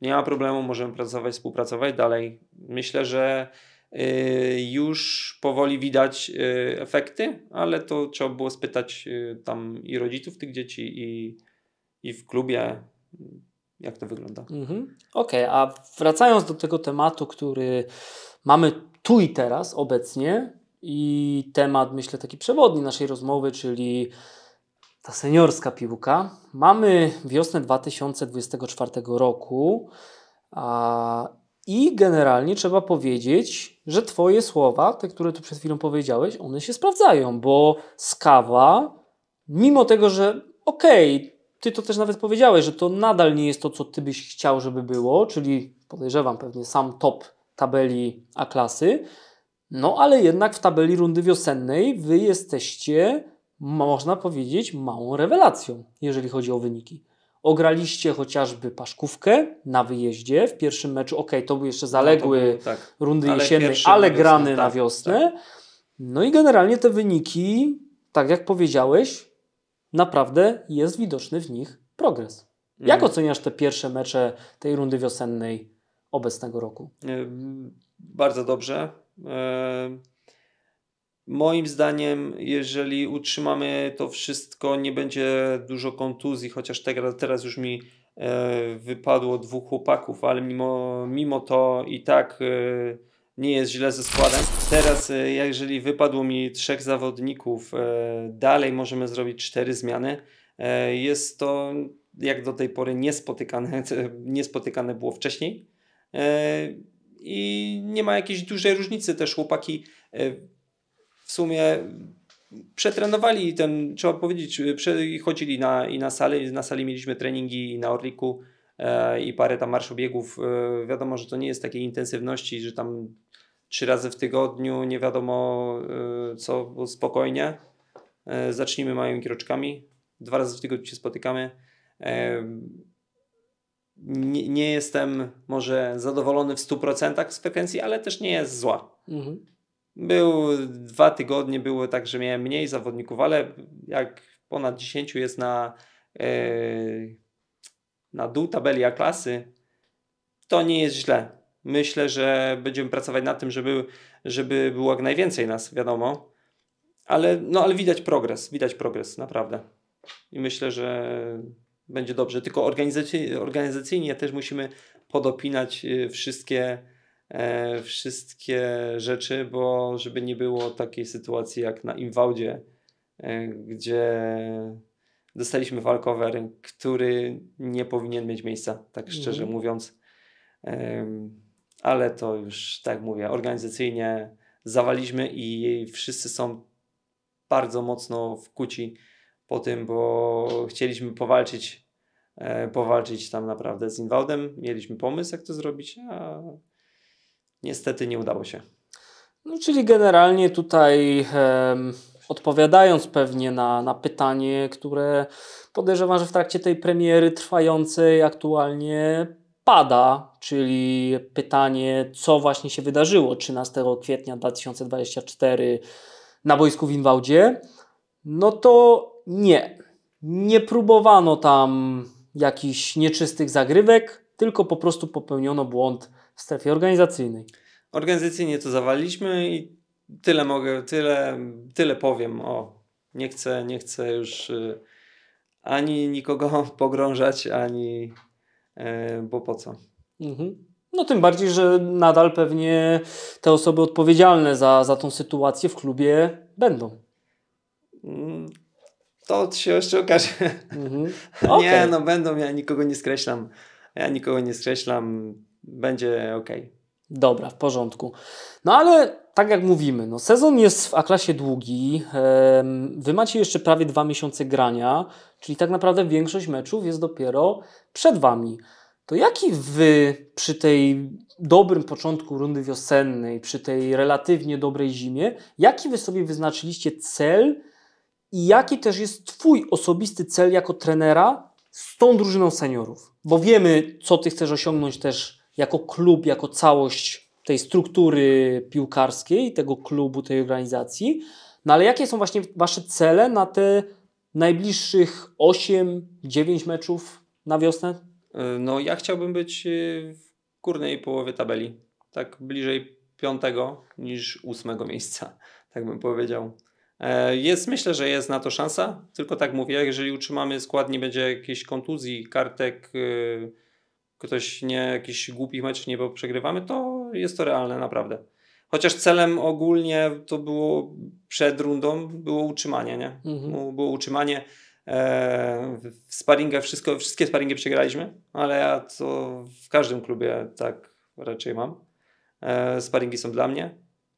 S1: nie ma problemu, możemy pracować, współpracować dalej. Myślę, że y, już powoli widać y, efekty, ale to trzeba było spytać y, tam i rodziców tych dzieci, i, i w klubie, jak to
S2: wygląda. Mhm. Okej, okay, a wracając do tego tematu, który mamy tu i teraz obecnie, i temat, myślę, taki przewodni naszej rozmowy, czyli ta seniorska piłka. Mamy wiosnę 2024 roku a, i generalnie trzeba powiedzieć, że Twoje słowa, te, które tu przed chwilą powiedziałeś, one się sprawdzają, bo Skawa, mimo tego, że okej, okay, Ty to też nawet powiedziałeś, że to nadal nie jest to, co Ty byś chciał, żeby było, czyli podejrzewam pewnie sam top tabeli A klasy, no ale jednak w tabeli rundy wiosennej wy jesteście, można powiedzieć, małą rewelacją, jeżeli chodzi o wyniki. Ograliście chociażby Paszkówkę na wyjeździe w pierwszym meczu. Ok, to był jeszcze no, zaległy no był, tak. rundy jesiennej, ale grany na tak, wiosnę. Na wiosnę. Tak, tak. No i generalnie te wyniki, tak jak powiedziałeś, naprawdę jest widoczny w nich progres. Jak mm. oceniasz te pierwsze mecze tej rundy wiosennej obecnego roku?
S1: Y, bardzo dobrze. Moim zdaniem, jeżeli utrzymamy to wszystko, nie będzie dużo kontuzji, chociaż teraz już mi e, wypadło dwóch chłopaków, ale mimo, mimo to i tak e, nie jest źle ze składem. Teraz, e, jeżeli wypadło mi trzech zawodników, dalej możemy zrobić cztery zmiany. Jest to jak do tej pory niespotykane, (laughs) niespotykane było wcześniej i nie ma jakiejś dużej różnicy. Też chłopaki e, w sumie przetrenowali ten, trzeba powiedzieć, e, chodzili na, i na sali, na sali mieliśmy treningi na Orliku e, i parę tam marszobiegów. wiadomo, że to nie jest takiej intensywności, że tam trzy razy w tygodniu, nie wiadomo co, bo spokojnie. zacznijmy małymi kroczkami. Dwa razy w tygodniu się spotykamy nie, nie jestem może zadowolony w 100% z frekwencji, ale też nie jest zła. Mhm. Był dwa tygodnie, było tak, że miałem mniej zawodników, ale jak ponad 10 jest na, yy, na dół tabeli A klasy, to nie jest źle. Myślę, że będziemy pracować nad tym, żeby, żeby było jak najwięcej nas, wiadomo. Ale, no, ale widać progres, widać progres, naprawdę. I myślę, że będzie dobrze. Tylko organizacyjnie, organizacyjnie też musimy podopinać y, wszystkie, e, wszystkie rzeczy, bo żeby nie było takiej sytuacji jak na Inwaudzie, e, gdzie dostaliśmy walkover, który nie powinien mieć miejsca, tak mhm. szczerze mm. mówiąc. E, ale to już, tak mówię, organizacyjnie zawaliśmy i wszyscy są bardzo mocno w kuci po tym, bo chcieliśmy powalczyć, e, powalczyć tam naprawdę z Inwaldem. Mieliśmy pomysł, jak to zrobić, a niestety nie udało się.
S2: No, czyli generalnie tutaj odpowiadając pewnie na, na pytanie, które podejrzewam, że w trakcie tej premiery trwającej aktualnie pada, czyli pytanie, co właśnie się wydarzyło 13 kwietnia 2024 na boisku w Inwałdzie, no to nie. Nie próbowano tam jakichś nieczystych zagrywek, tylko po prostu popełniono błąd w strefie organizacyjnej.
S1: Organizacyjnie to zawaliliśmy i tyle mogę, tyle, tyle powiem. O, nie chcę, nie chcę już y, ani nikogo (laughs) pogrążać, ani y,
S2: bo po co. Mhm. No tym bardziej, że nadal pewnie te osoby odpowiedzialne za, za tą sytuację w klubie będą. Mm,
S1: to się jeszcze okaże. Mm-hmm. Okay. (laughs) Nie, no będą, ja nikogo nie skreślam. Ja
S2: nikogo nie skreślam.
S1: Będzie ok.
S2: Dobra, w porządku. No ale tak jak mówimy, no sezon jest w A-klasie długi. Wy macie jeszcze prawie dwa miesiące grania, czyli tak naprawdę większość meczów jest dopiero przed Wami. To jaki Wy przy tej dobrym początku rundy wiosennej, przy tej relatywnie dobrej zimie, jaki Wy sobie wyznaczyliście cel, i jaki też jest Twój osobisty cel jako trenera z tą drużyną seniorów? Bo wiemy, co Ty chcesz osiągnąć też jako klub, jako całość tej struktury piłkarskiej, tego klubu, tej organizacji. No ale jakie są właśnie Wasze cele na te najbliższych 8-9 meczów na wiosnę? E, no, ja
S1: chciałbym być e, w górnej połowie tabeli. Tak bliżej piątego niż ósmego miejsca, (laughs) tak bym powiedział. E, jest, myślę, że jest na to szansa, tylko tak mówię, jeżeli utrzymamy skład, nie będzie jakiejś kontuzji, kartek, y, ktoś nie, jakiś głupi mecz, nie był, przegrywamy, to jest to realne naprawdę. Chociaż celem ogólnie to było przed rundą było utrzymanie, nie? Mhm. Było utrzymanie. E, w sparingach wszystko, wszystkie sparingi przegraliśmy, ale ja to w każdym klubie tak raczej mam. E, sparingi są dla mnie,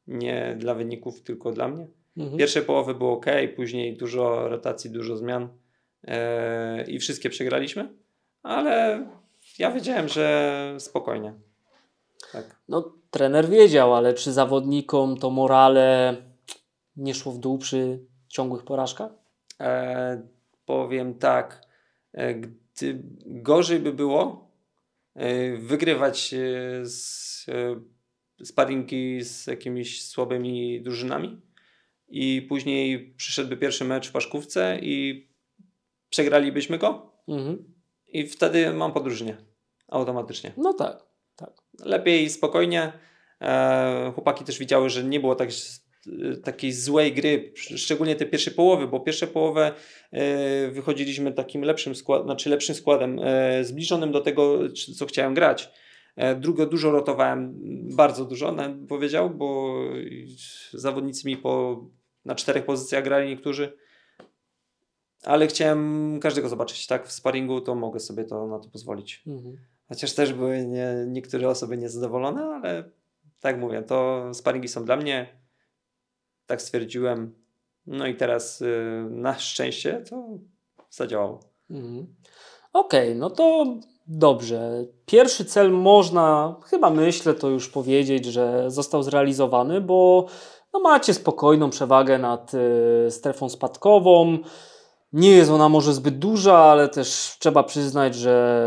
S1: nie dla wyników, tylko dla mnie. Mhm. Pierwsze połowy było ok, później dużo rotacji, dużo zmian e, i wszystkie przegraliśmy, ale ja wiedziałem,
S2: że spokojnie. Tak. No, trener wiedział, ale czy zawodnikom to morale nie szło w dół przy ciągłych porażkach? E, powiem tak, e, gdy gorzej by było
S1: e, wygrywać z, sparingi z jakimiś słabymi drużynami, i później przyszedłby pierwszy mecz w Paszkówce i przegralibyśmy go mhm. i wtedy mam podróżnie automatycznie. No tak, tak. Lepiej spokojnie. E, chłopaki też widziały, że nie było tak, e, takiej złej gry, szczególnie te pierwsze połowy, bo pierwsze połowę e, wychodziliśmy takim lepszym składem, znaczy lepszym składem, e, zbliżonym do tego, co chciałem grać. E, drugo dużo rotowałem, bardzo dużo, powiedział, bo zawodnicy mi po na czterech pozycjach grali niektórzy. Ale chciałem każdego zobaczyć, tak? W sparingu to mogę sobie to na to pozwolić. Mhm. Chociaż też były nie, niektóre osoby niezadowolone, ale tak mówię, to sparingi są dla mnie. Tak stwierdziłem. No i teraz y, na szczęście to
S2: zadziałało. Mhm. Okej, okay, no to Dobrze. Pierwszy cel można, chyba myślę to już powiedzieć, że został zrealizowany, bo no macie spokojną przewagę nad y, strefą spadkową. Nie jest ona może zbyt duża, ale też trzeba przyznać, że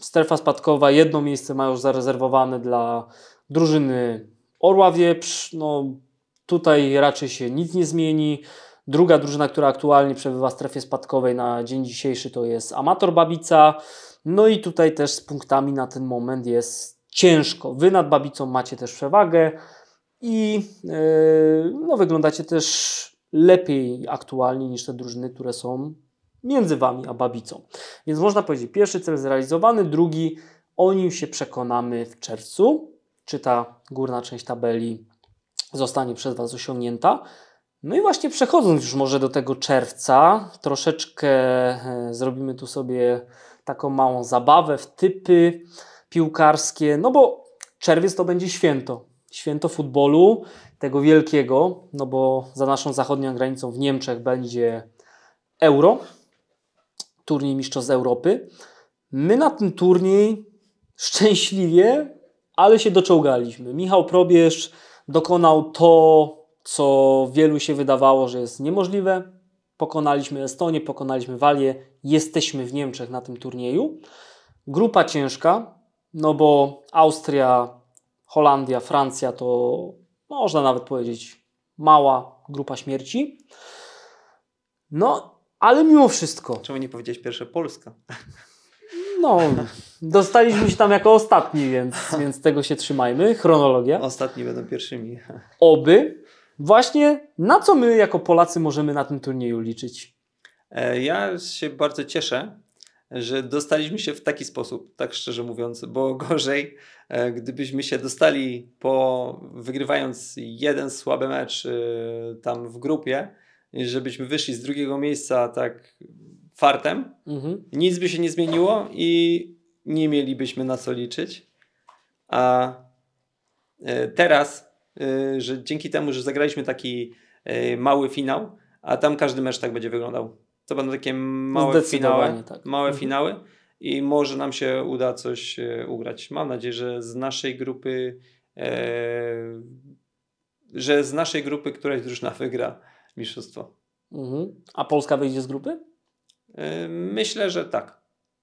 S2: strefa spadkowa, jedno miejsce ma już zarezerwowane dla drużyny Orła Wieprz. No, tutaj raczej się nic nie zmieni. Druga drużyna, która aktualnie przebywa w strefie spadkowej na dzień dzisiejszy to jest Amator Babica. No i tutaj też z punktami na ten moment jest ciężko. Wy nad Babicą macie też przewagę i e, no, wyglądacie też lepiej aktualnie niż te drużyny, które są między Wami a Babicą. Więc można powiedzieć, pierwszy cel zrealizowany, drugi o nim się przekonamy w czerwcu, czy ta górna część tabeli zostanie przez Was osiągnięta. No i właśnie przechodząc już może do tego czerwca, troszeczkę e, zrobimy tu sobie taką małą zabawę w typy piłkarskie, no bo czerwiec to będzie święto święto futbolu, tego wielkiego, no bo za naszą zachodnią granicą w Niemczech będzie Euro, turniej Mistrzostw Europy. My na tym turniej szczęśliwie, ale się doczołgaliśmy. Michał Probierz dokonał to, co wielu się wydawało, że jest niemożliwe. Pokonaliśmy Estonię, pokonaliśmy Walię, jesteśmy w Niemczech na tym turnieju. Grupa ciężka, no bo Austria Holandia, Francja to można nawet powiedzieć mała grupa śmierci. No, ale mimo wszystko. Czemu nie powiedzieć pierwsze Polska? (laughs) No, dostaliśmy się tam jako ostatni, więc, więc tego się trzymajmy. Chronologia. Ostatni będą pierwszymi. (laughs) Oby. Właśnie na co my jako Polacy możemy na tym turnieju liczyć?
S1: E, ja się bardzo cieszę, że dostaliśmy się w taki sposób, tak szczerze mówiąc, bo (laughs) gorzej, e, gdybyśmy się dostali po wygrywając jeden słaby mecz e, tam w grupie, żebyśmy wyszli z drugiego miejsca tak fartem, mhm. nic by się nie zmieniło i nie mielibyśmy na co liczyć. A e, teraz, że dzięki temu, że zagraliśmy taki mały finał, a tam każdy mecz tak będzie wyglądał. To będą takie małe finały. Tak. Małe mhm. finały i może nam się uda coś e, ugrać. Mam nadzieję, że z naszej grupy e, że z naszej grupy któraś drużyna wygra mistrzostwo. Mhm. A Polska wyjdzie z
S2: grupy? E, myślę, że tak.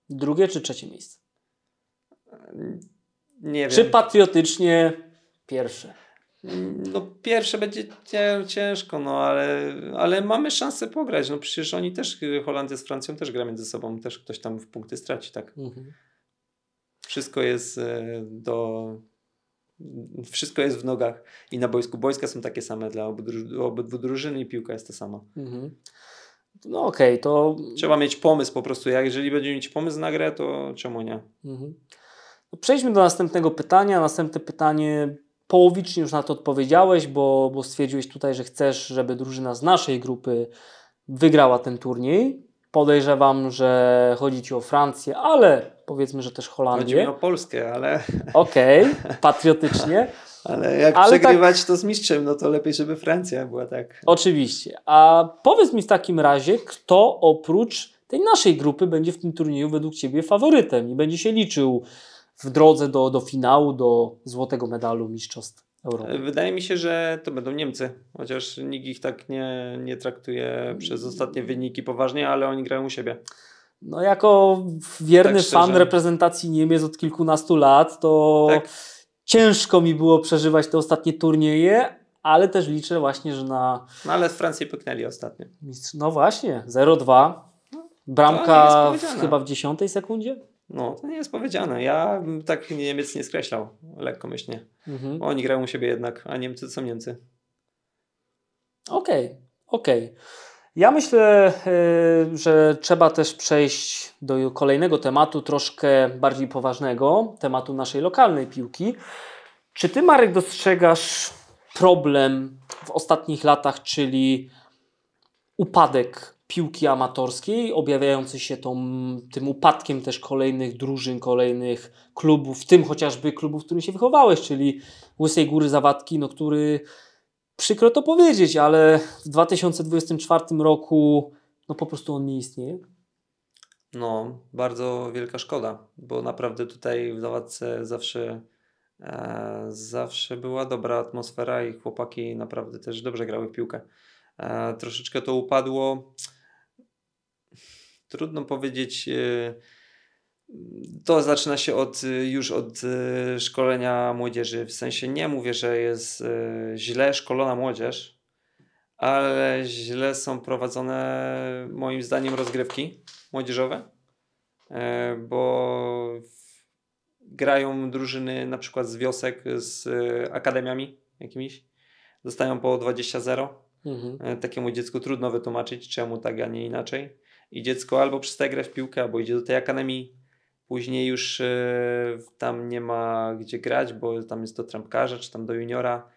S2: Drugie czy trzecie miejsce? Nie wiem. Czy patriotycznie pierwsze? No
S1: pierwsze będzie ciężko, no ale, ale mamy szansę pograć. No przecież oni też, Holandia z Francją też gra między sobą, też ktoś tam w punkty straci, tak? Mhm. Wszystko jest e, do... Wszystko jest w nogach i na boisku. Boiska są takie same dla obydwu, obydwu drużyn i piłka jest ta sama.
S2: Mhm. No okej, okay, to... Trzeba
S1: mieć pomysł po prostu. Jak jeżeli będziemy mieć pomysł na grę, to czemu nie? Mhm.
S2: No, przejdźmy do następnego pytania. Następne pytanie połowicznie już na to odpowiedziałeś, bo, bo stwierdziłeś tutaj, że chcesz, żeby drużyna z naszej grupy wygrała ten turniej. Podejrzewam, że chodzi Ci o Francję, ale powiedzmy, że też Holandię. Chodzi o Polskę, ale... Okej, okay, (laughs) patriotycznie. ale jak ale tak- przegrywać
S1: tak... to z mistrzem,
S2: no to lepiej, żeby Francja była tak. Oczywiście. A powiedz mi w takim razie, kto oprócz tej naszej grupy będzie w tym turnieju według Ciebie faworytem i będzie się liczył w drodze do, do finału, do złotego medalu mistrzostw Europy. E,
S1: wydaje mi się, że to będą Niemcy, chociaż nikt ich tak nie, nie traktuje przez ostatnie wyniki poważnie, ale oni grają u siebie.
S2: No jako wierny tak fan reprezentacji Niemiec od kilkunastu lat, to tak. ciężko mi było przeżywać te ostatnie turnieje, ale też liczę właśnie, że na...
S1: No ale z Francji pyknęli ostatnio.
S2: No właśnie, 0-2. No, Bramka chyba w dziesiątej sekundzie? No, to nie jest powiedziane.
S1: Ja tak Niemiec nie skreślał lekkomyślnie. Mhm. oni grają u siebie jednak, a Niemcy to są Niemcy.
S2: Okej, okay, okej. Okay. Ja myślę, y, że trzeba też przejść do kolejnego tematu, troszkę bardziej poważnego, tematu naszej lokalnej piłki. Czy ty, Marek, dostrzegasz problem w ostatnich latach, czyli upadek piłki amatorskiej, objawiający się tą, tym upadkiem też kolejnych drużyn, kolejnych klubów, w tym chociażby klubu, w którym się wychowałeś, czyli Łysej Góry Zawadki, no który przykro to powiedzieć, ale w 2024 roku no po prostu on nie istnieje.
S1: No, bardzo wielka szkoda, bo naprawdę tutaj w Zawadce zawsze e, zawsze była dobra atmosfera i chłopaki naprawdę też dobrze grały w piłkę troszeczkę to upadło. Trudno powiedzieć. Y, to zaczyna się od, y, już od y, szkolenia młodzieży. W sensie nie mówię, że jest źle szkolona młodzież, ale źle są prowadzone moim zdaniem rozgrywki młodzieżowe, e, bo grają drużyny na przykład z wiosek z akademiami jakimiś, dostają po 20-0 Mhm. E, takiemu dziecku trudno wytłumaczyć, czemu tak, a nie inaczej. I dziecko albo przestaje grać w piłkę, albo idzie do tej akademii. Później już e, tam nie ma gdzie grać, bo tam jest do trampkarza, czy tam do juniora.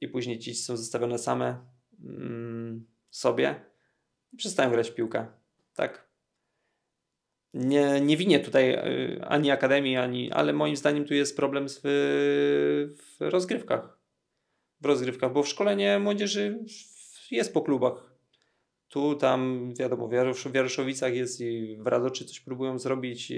S1: I później dzieci są zostawione same mm, sobie i przestają grać w piłkę. Tak. Nie, nie winię tutaj e, ani akademii, ani, ale moim zdaniem tu jest problem w, w rozgrywkach. W rozgrywkach, bo w szkole nie młodzieży jest po klubach. Tu, tam, wiadomo, w Wieroszowicach jest i w Radoczy coś próbują zrobić.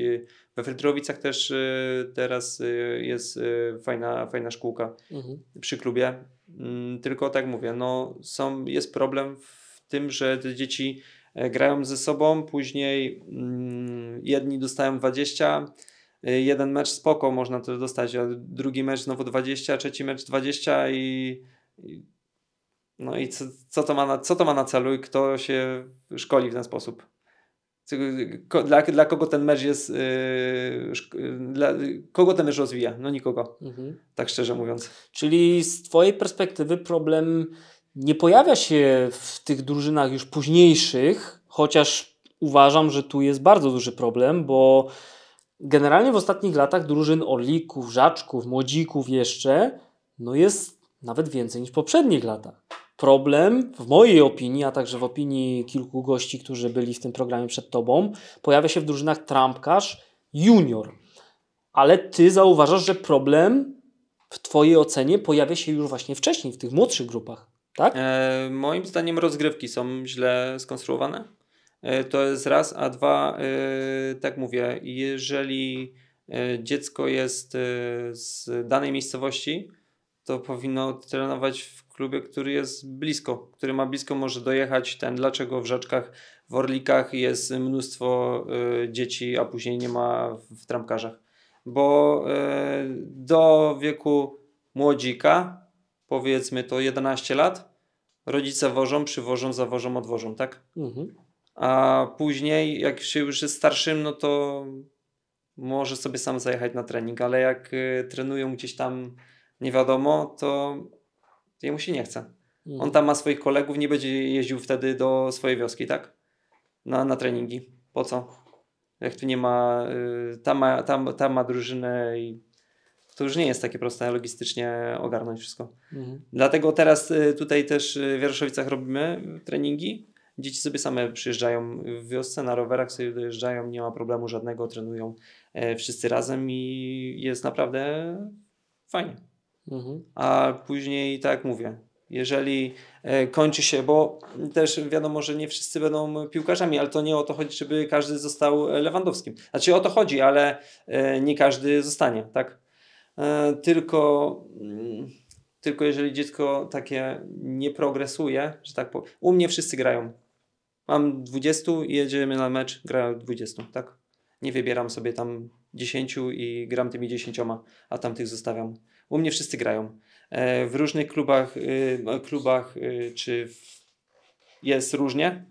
S1: We Frytrowicach też y, teraz y, jest y, fajna, fajna szkółka mhm. przy klubie. Mm, tylko tak mówię, no, są, jest problem w tym, że te dzieci e, grają ze sobą, później mm, jedni dostają 20, jeden mecz spoko można też dostać, a drugi mecz znowu 20, trzeci mecz 20 i, i no i co, co, to, ma na, co to ma na celu i kto się szkoli w ten sposób? Dla, dla kogo ten mecz jest, yy, yy, dla,
S2: kogo ten mecz rozwija? No nikogo, mhm. tak szczerze mówiąc. Czyli z Twojej perspektywy problem nie pojawia się w tych drużynach już późniejszych, chociaż uważam, że tu jest bardzo duży problem, bo generalnie w ostatnich latach drużyn orlików, żaczków, młodzików jeszcze, no jest nawet więcej niż w poprzednich latach problem, w mojej opinii, a także w opinii kilku gości, którzy byli w tym programie przed tobą, pojawia się w drużynach trampkarz junior. Ale ty zauważasz, że problem w twojej ocenie pojawia się już właśnie wcześniej, w tych młodszych grupach,
S1: tak? E, moim zdaniem rozgrywki są źle skonstruowane. E, to jest raz, a dwa, e, tak mówię, jeżeli e, dziecko jest e, z danej miejscowości, to powinno trenować w klubie, który jest blisko, który ma blisko, może dojechać. Ten dlaczego w Rzeczkach, w Orlikach jest mnóstwo y, dzieci, a później nie ma w tramkarzach. Bo y, do wieku młodzika, powiedzmy to 11 lat, rodzice wożą, przywożą, zawożą, odwożą, tak? Mhm. A później, jak się już jest starszym, no to może sobie sam zajechać na trening, ale jak y, trenują gdzieś tam nie wiadomo, to Jemu się nie chce. Mhm. On tam ma swoich kolegów, nie będzie jeździł wtedy do swojej wioski, tak? Na, na treningi. Po co? Jak tu nie ma, y, tam ma, tam, tam ma drużynę i to już nie jest takie proste logistycznie ogarnąć wszystko. Mhm. Dlatego teraz y, tutaj też y, w Jaroszowicach robimy treningi. Dzieci sobie same przyjeżdżają w wiosce, na rowerach sobie dojeżdżają, nie ma problemu żadnego, trenują y, wszyscy razem i jest naprawdę fajnie. Mhm. A później, tak mówię, jeżeli e, kończy się, bo też wiadomo, że nie wszyscy będą piłkarzami, ale to nie o to chodzi, żeby każdy został e, Lewandowskim. Znaczy o to chodzi, ale e, nie każdy zostanie, tak? Tylko, mm, tylko jeżeli dziecko takie nie progresuje, że tak powiem. U mnie wszyscy grają. Mam 20 i jedziemy na mecz, grają 20, tak? Nie wybieram sobie tam 10 i gram tymi 10, a tamtych zostawiam. U mnie wszyscy grają. E, w różnych klubach, y, no, klubach y, czy w... jest różnie.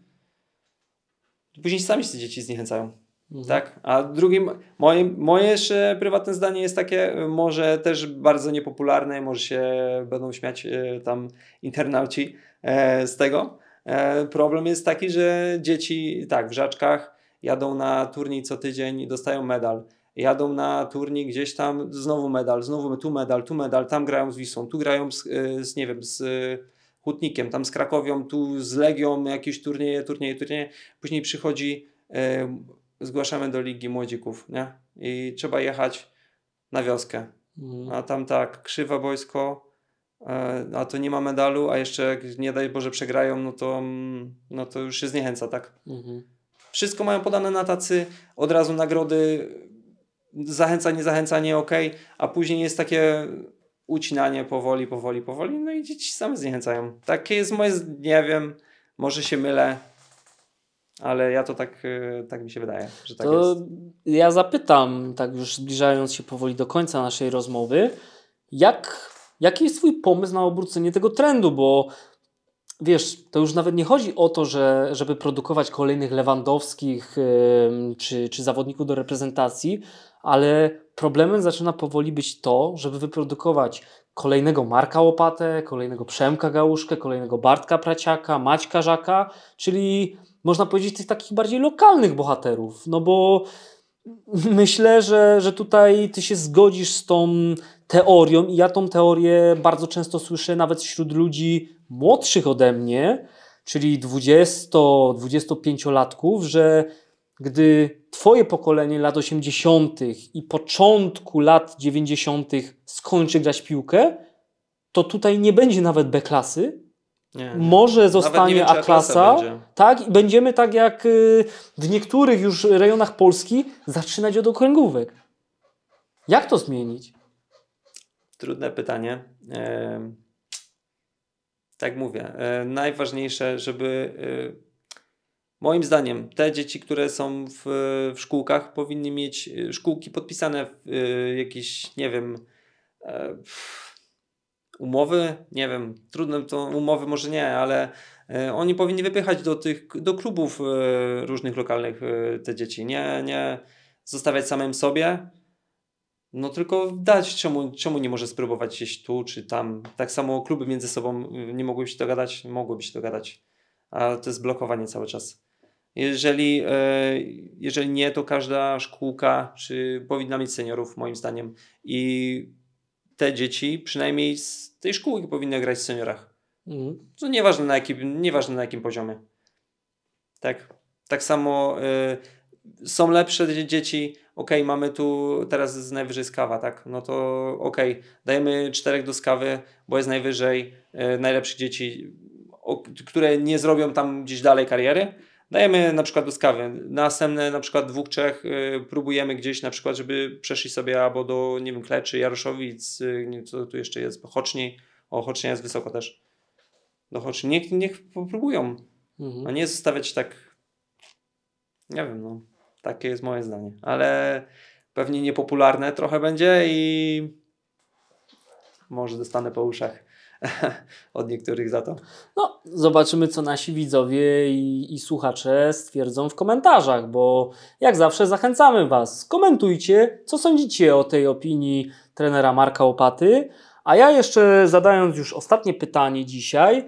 S1: Później sami się dzieci zniechęcają. Mhm. Tak? A drugim, moje, moje jeszcze prywatne zdanie jest takie, może też bardzo niepopularne, może się będą śmiać y, tam internauci e, z tego. E, problem jest taki, że dzieci tak w Rzaczkach jadą na turniej co tydzień i dostają medal jadą na turniej gdzieś tam, znowu medal, znowu tu medal, tu medal, tam grają z Wisłą, tu grają z, e, z nie wiem, z e, Hutnikiem, tam z Krakowią, tu z Legią, jakieś turnieje, turnieje, turnieje. Później przychodzi, e, zgłaszamy do Ligi Młodzików, nie? I trzeba jechać na wioskę. Mhm. A tam tak, krzywa wojsko, e, a to nie ma medalu, a jeszcze nie daj Boże przegrają, no to, mm, no to już się zniechęca, tak? Mhm. Wszystko mają podane na tacy, od razu nagrody zachęcanie, zachęcanie, ok, a później jest takie ucinanie powoli, powoli, powoli, no i dzieci same zniechęcają. Takie jest moje, nie wiem, może się mylę, ale
S2: ja to tak, y, tak mi się wydaje, że tak to jest. Ja zapytam, tak już zbliżając się powoli do końca naszej rozmowy, jak, jaki jest Twój pomysł na obrócenie tego trendu? Bo wiesz, to już nawet nie chodzi o to, że, żeby produkować kolejnych Lewandowskich yy, czy, czy zawodników do reprezentacji, ale problemem zaczyna powoli być to, żeby wyprodukować kolejnego Marka Łopatę, kolejnego Przemka Gałuszkę, kolejnego Bartka Praciaka, Maćka Żaka, czyli można powiedzieć tych takich bardziej lokalnych bohaterów, no bo (laughs) myślę, że, że tutaj ty się zgodzisz z tą teorią i ja tą teorię bardzo często słyszę nawet wśród ludzi młodszych ode mnie, czyli 20-25-latków, że gdy Twoje pokolenie lat 80. i początku lat 90. skończy grać piłkę, to tutaj nie będzie nawet B klasy.
S3: Nie, Może zostanie wiem, A klasa.
S2: Tak, i będziemy tak jak y, w niektórych już rejonach Polski zaczynać od okręgówek. Jak to zmienić?
S1: Trudne pytanie. Tak mówię. E, najważniejsze, żeby y, Moim zdaniem te dzieci, które są w, w szkółkach, powinny mieć e, szkółki podpisane w, y, jakieś, nie wiem, y, umowy, nie wiem, trudne to umowy może nie, ale y, oni powinni wypychać do tych, do klubów różnych lokalnych te dzieci, nie, nie zostawiać samym sobie, no tylko dać, czemu, czemu nie może spróbować gdzieś tu czy tam. Tak samo kluby między sobą nie mogłyby się dogadać, mogłyby się dogadać, a to jest blokowanie cały czas. Jeżeli, e, jeżeli nie, to każda szkółka czy powinna mieć seniorów, moim zdaniem. I te dzieci, przynajmniej z tej szkółki, powinny grać w seniorach. Mhm. nieważne na, jakim, nieważne na jakim poziomie. Tak, tak samo y, są lepsze dzieci. Ok, mamy tu teraz z najwyżej skawa, tak? No to ok, dajemy czterech do skawy, bo jest najwyżej y, najlepszych dzieci, o, które nie zrobią tam gdzieś dalej kariery Dajemy na przykład błyskawy. Następne na przykład dwóch, trzech y, próbujemy gdzieś na przykład, żeby przeszli sobie albo do, nie wiem, Kleczy, Jaroszowic, yy, nie, co tu jeszcze jest, Choczni. O, Chocznia jest wysoko też. Do Choczni. Niech, niech próbują. Mhm. A nie zostawiać tak, nie wiem, no. Takie jest moje zdanie. Ale pewnie niepopularne trochę
S2: będzie i może dostanę po uszach. (laughs) od niektórych za to. No, zobaczymy, co nasi widzowie i, i, słuchacze stwierdzą w komentarzach, bo jak zawsze zachęcamy Was. Komentujcie, co sądzicie o tej opinii trenera Marka Opaty. A ja jeszcze zadając już ostatnie pytanie dzisiaj,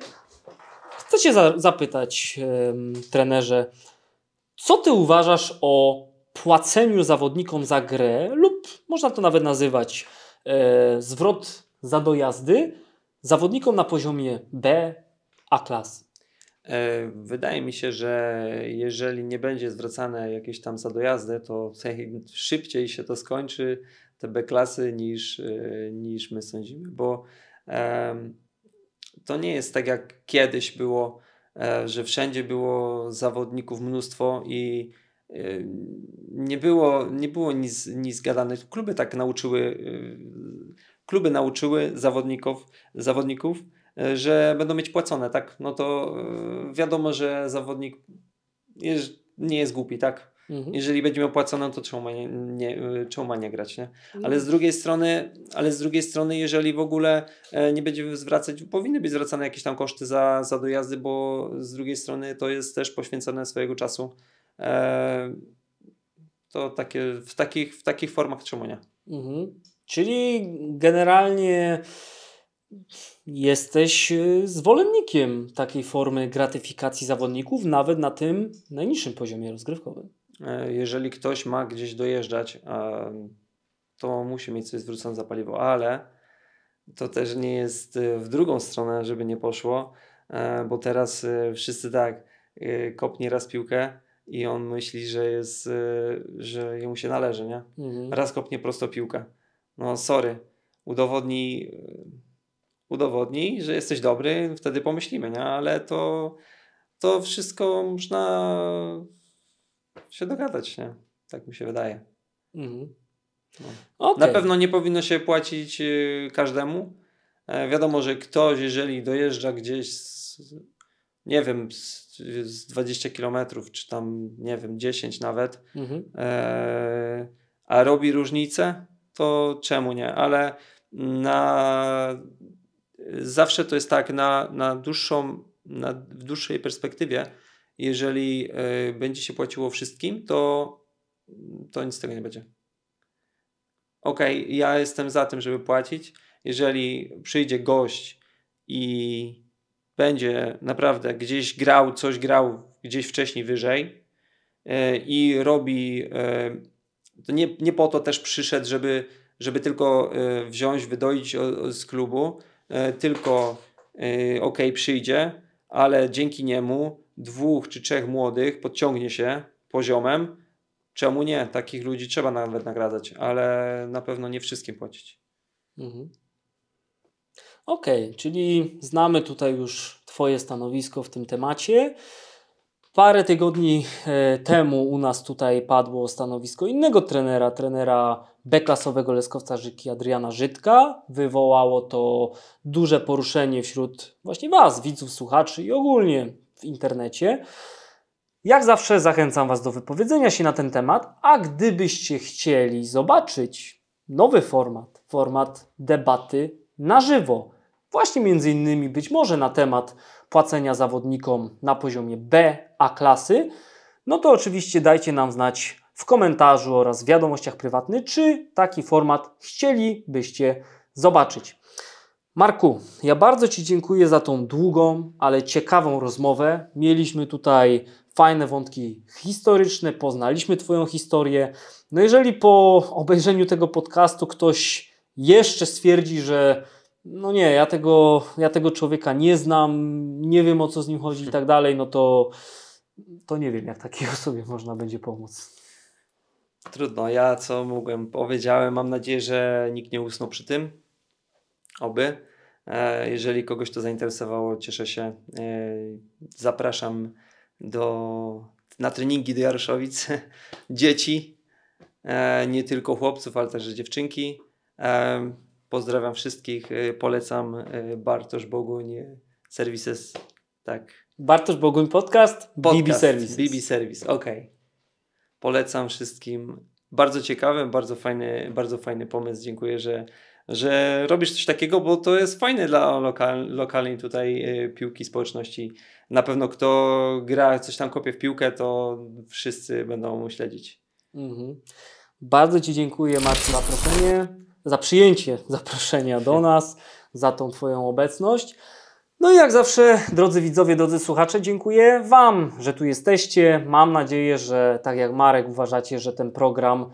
S2: chcę Cię za zapytać, yy, trenerze, co Ty uważasz o płaceniu zawodnikom za grę, lub można to nawet nazywać yy, zwrot za dojazdy? zawodnikom na poziomie B, A klas? E, wydaje mi się, że jeżeli nie
S1: będzie zwracane jakieś tam za dojazdy, to szybciej się to skończy te B-klasy niż, e, niż my sądzimy, bo to nie jest tak jak kiedyś było, e, że wszędzie było zawodników mnóstwo i nie było, nie było nic, nic gadane. Kluby tak nauczyły kluby nauczyły zawodników, zawodników e, że będą mieć płacone, tak? No to e, wiadomo, że zawodnik jest, nie jest głupi, tak? Mhm. Jeżeli będzie miał płacone, to czemu ma nie, e, czemu ma nie grać, nie? Mhm. Ale z drugiej strony, ale z drugiej strony, jeżeli w ogóle nie będzie zwracać, powinny być zwracane jakieś tam koszty za, za dojazdy, bo z drugiej strony to jest też poświęcone swojego czasu. E, to takie, w takich, w takich formach czemu nie?
S2: Mhm. Czyli generalnie jesteś y, zwolennikiem takiej formy gratyfikacji zawodników, nawet na tym najniższym poziomie rozgrywkowym. E, jeżeli ktoś ma gdzieś dojeżdżać, to musi
S1: mieć coś zwrócone za paliwo, ale to też nie jest y, w drugą stronę, żeby nie poszło, e, bo teraz y, wszyscy tak kopnie raz piłkę i on myśli, że jest, że jemu się należy, nie? Mhm. Raz kopnie prosto piłkę no sorry, udowodnij, udowodnij, że jesteś dobry, wtedy pomyślimy, nie? ale to, to wszystko można się dogadać, nie? tak mi się wydaje. Mhm. No. Okay. Na pewno nie powinno się płacić y, każdemu. E, wiadomo, że ktoś, jeżeli dojeżdża gdzieś, z, nie wiem, z, z 20 km, czy tam, nie wiem, 10 nawet, mhm. e, a robi różnicę, to czemu nie? Ale na, zawsze to jest tak, na, na dłuższą, na, w dłuższej perspektywie, jeżeli y, będzie się płaciło wszystkim, to, to nic z tego nie będzie. Okej, okay, ja jestem za tym, żeby płacić. Jeżeli przyjdzie gość i będzie naprawdę gdzieś grał, coś grał gdzieś wcześniej wyżej, y, i robi y, to nie, nie po to też przyszedł, żeby, żeby tylko e, wziąć, wydoić z klubu, e, tylko e, ok, przyjdzie, ale dzięki niemu dwóch czy trzech młodych podciągnie się poziomem. Czemu nie? Takich ludzi trzeba nawet nagradzać, ale na pewno nie
S2: wszystkim płacić. Mhm. Okej, okay, czyli znamy tutaj już Twoje stanowisko w tym temacie. Parę tygodni e, temu u nas tutaj padło stanowisko innego trenera, trenera B-klasowego Leskowca Żyki Adriana Żytka. Wywołało to duże poruszenie wśród właśnie Was, widzów, słuchaczy i ogólnie w internecie. Jak zawsze zachęcam Was do wypowiedzenia się na ten temat, a gdybyście chcieli zobaczyć nowy format, format debaty na żywo, właśnie między innymi być może na temat płacenia zawodnikom na poziomie B, A klasy, no to oczywiście dajcie nam znać w komentarzu oraz w wiadomościach prywatnych, czy taki format chcielibyście zobaczyć. Marku, ja bardzo Ci dziękuję za tą długą, ale ciekawą rozmowę. Mieliśmy tutaj fajne wątki historyczne, poznaliśmy Twoją historię. No jeżeli po obejrzeniu tego podcastu ktoś jeszcze stwierdzi, że no nie, ja tego, ja tego człowieka nie znam, nie wiem o co z nim chodzi i tak dalej, no to, to nie wiem, jak takiej (laughs) osobie można będzie pomóc.
S1: Trudno, ja co mogłem, powiedziałem, mam nadzieję, że nikt nie usnął przy tym, oby. E, jeżeli kogoś to zainteresowało, cieszę się. E, zapraszam do, na treningi do Jaroszowic (laughs) dzieci, e, nie tylko chłopców, ale także dziewczynki. Pozdrawiam wszystkich, y, polecam y, Bartosz Boguń y, Services, tak. Bartosz Boguń Podcast, podcast BB Services. BB Service, okej. Okay. Polecam wszystkim. Bardzo ciekawy, bardzo fajny, bardzo fajny pomysł. Dziękuję, że, że robisz coś takiego, bo to jest fajne dla lokal, lokalnej tutaj piłki społeczności. Na pewno kto gra, coś tam kopie w piłkę, to
S2: wszyscy będą mu śledzić. Mhm. Bardzo Ci dziękuję Marcin za zaproszenie za przyjęcie zaproszenia do nas, za tą Twoją obecność. No i jak zawsze, drodzy widzowie, drodzy słuchacze, dziękuję Wam, że tu jesteście. Mam nadzieję, że tak jak Marek uważacie, że ten program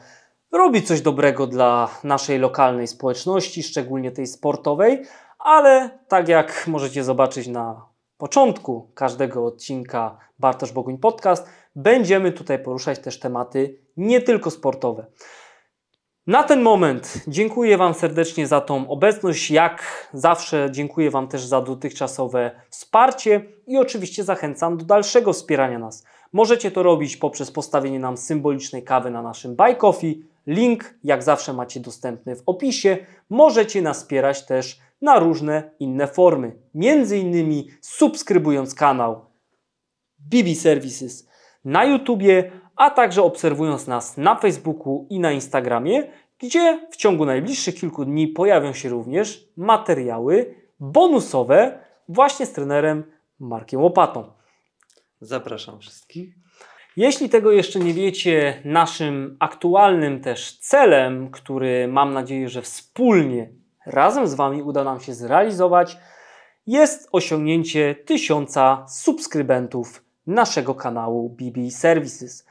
S2: robi coś dobrego dla naszej lokalnej społeczności, szczególnie tej sportowej, ale tak jak możecie zobaczyć na początku każdego odcinka Bartosz Boguń Podcast, będziemy tutaj poruszać też tematy nie tylko sportowe. Na ten moment dziękuję Wam serdecznie za tą obecność. Jak zawsze dziękuję Wam też za dotychczasowe wsparcie i oczywiście zachęcam do dalszego wspierania nas. Możecie to robić poprzez postawienie nam symbolicznej kawy na naszym Buy Coffee. Link, jak zawsze, macie dostępny w opisie. Możecie nas wspierać też na różne inne formy, między innymi subskrybując kanał BB Services na YouTubie a także obserwując nas na Facebooku i na Instagramie, gdzie w ciągu najbliższych kilku dni pojawią się również materiały bonusowe właśnie z trenerem Markiem Łopatą.
S1: Zapraszam wszystkich.
S2: Jeśli tego jeszcze nie wiecie, naszym aktualnym też celem, który mam nadzieję, że wspólnie razem z Wami uda nam się zrealizować, jest osiągnięcie tysiąca subskrybentów naszego kanału BB Services.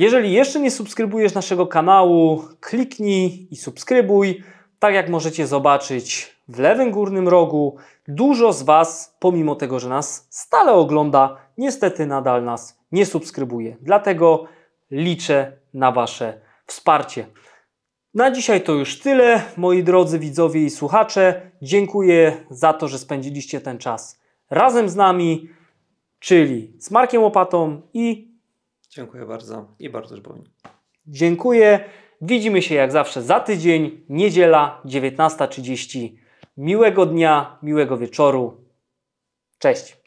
S2: Jeżeli jeszcze nie subskrybujesz naszego kanału, kliknij i subskrybuj. Tak jak możecie zobaczyć w lewym górnym rogu, dużo z Was, pomimo tego, że nas stale ogląda, niestety nadal nas nie subskrybuje. Dlatego liczę na Wasze wsparcie. Na dzisiaj to już tyle, moi drodzy widzowie i słuchacze. Dziękuję za to, że spędziliście ten czas razem z nami, czyli z Markiem Łopatą i Dziękuję bardzo i bardzo Boń. Dziękuję. Widzimy się jak zawsze za tydzień, niedziela 19.30. Miłego dnia, miłego wieczoru. Cześć.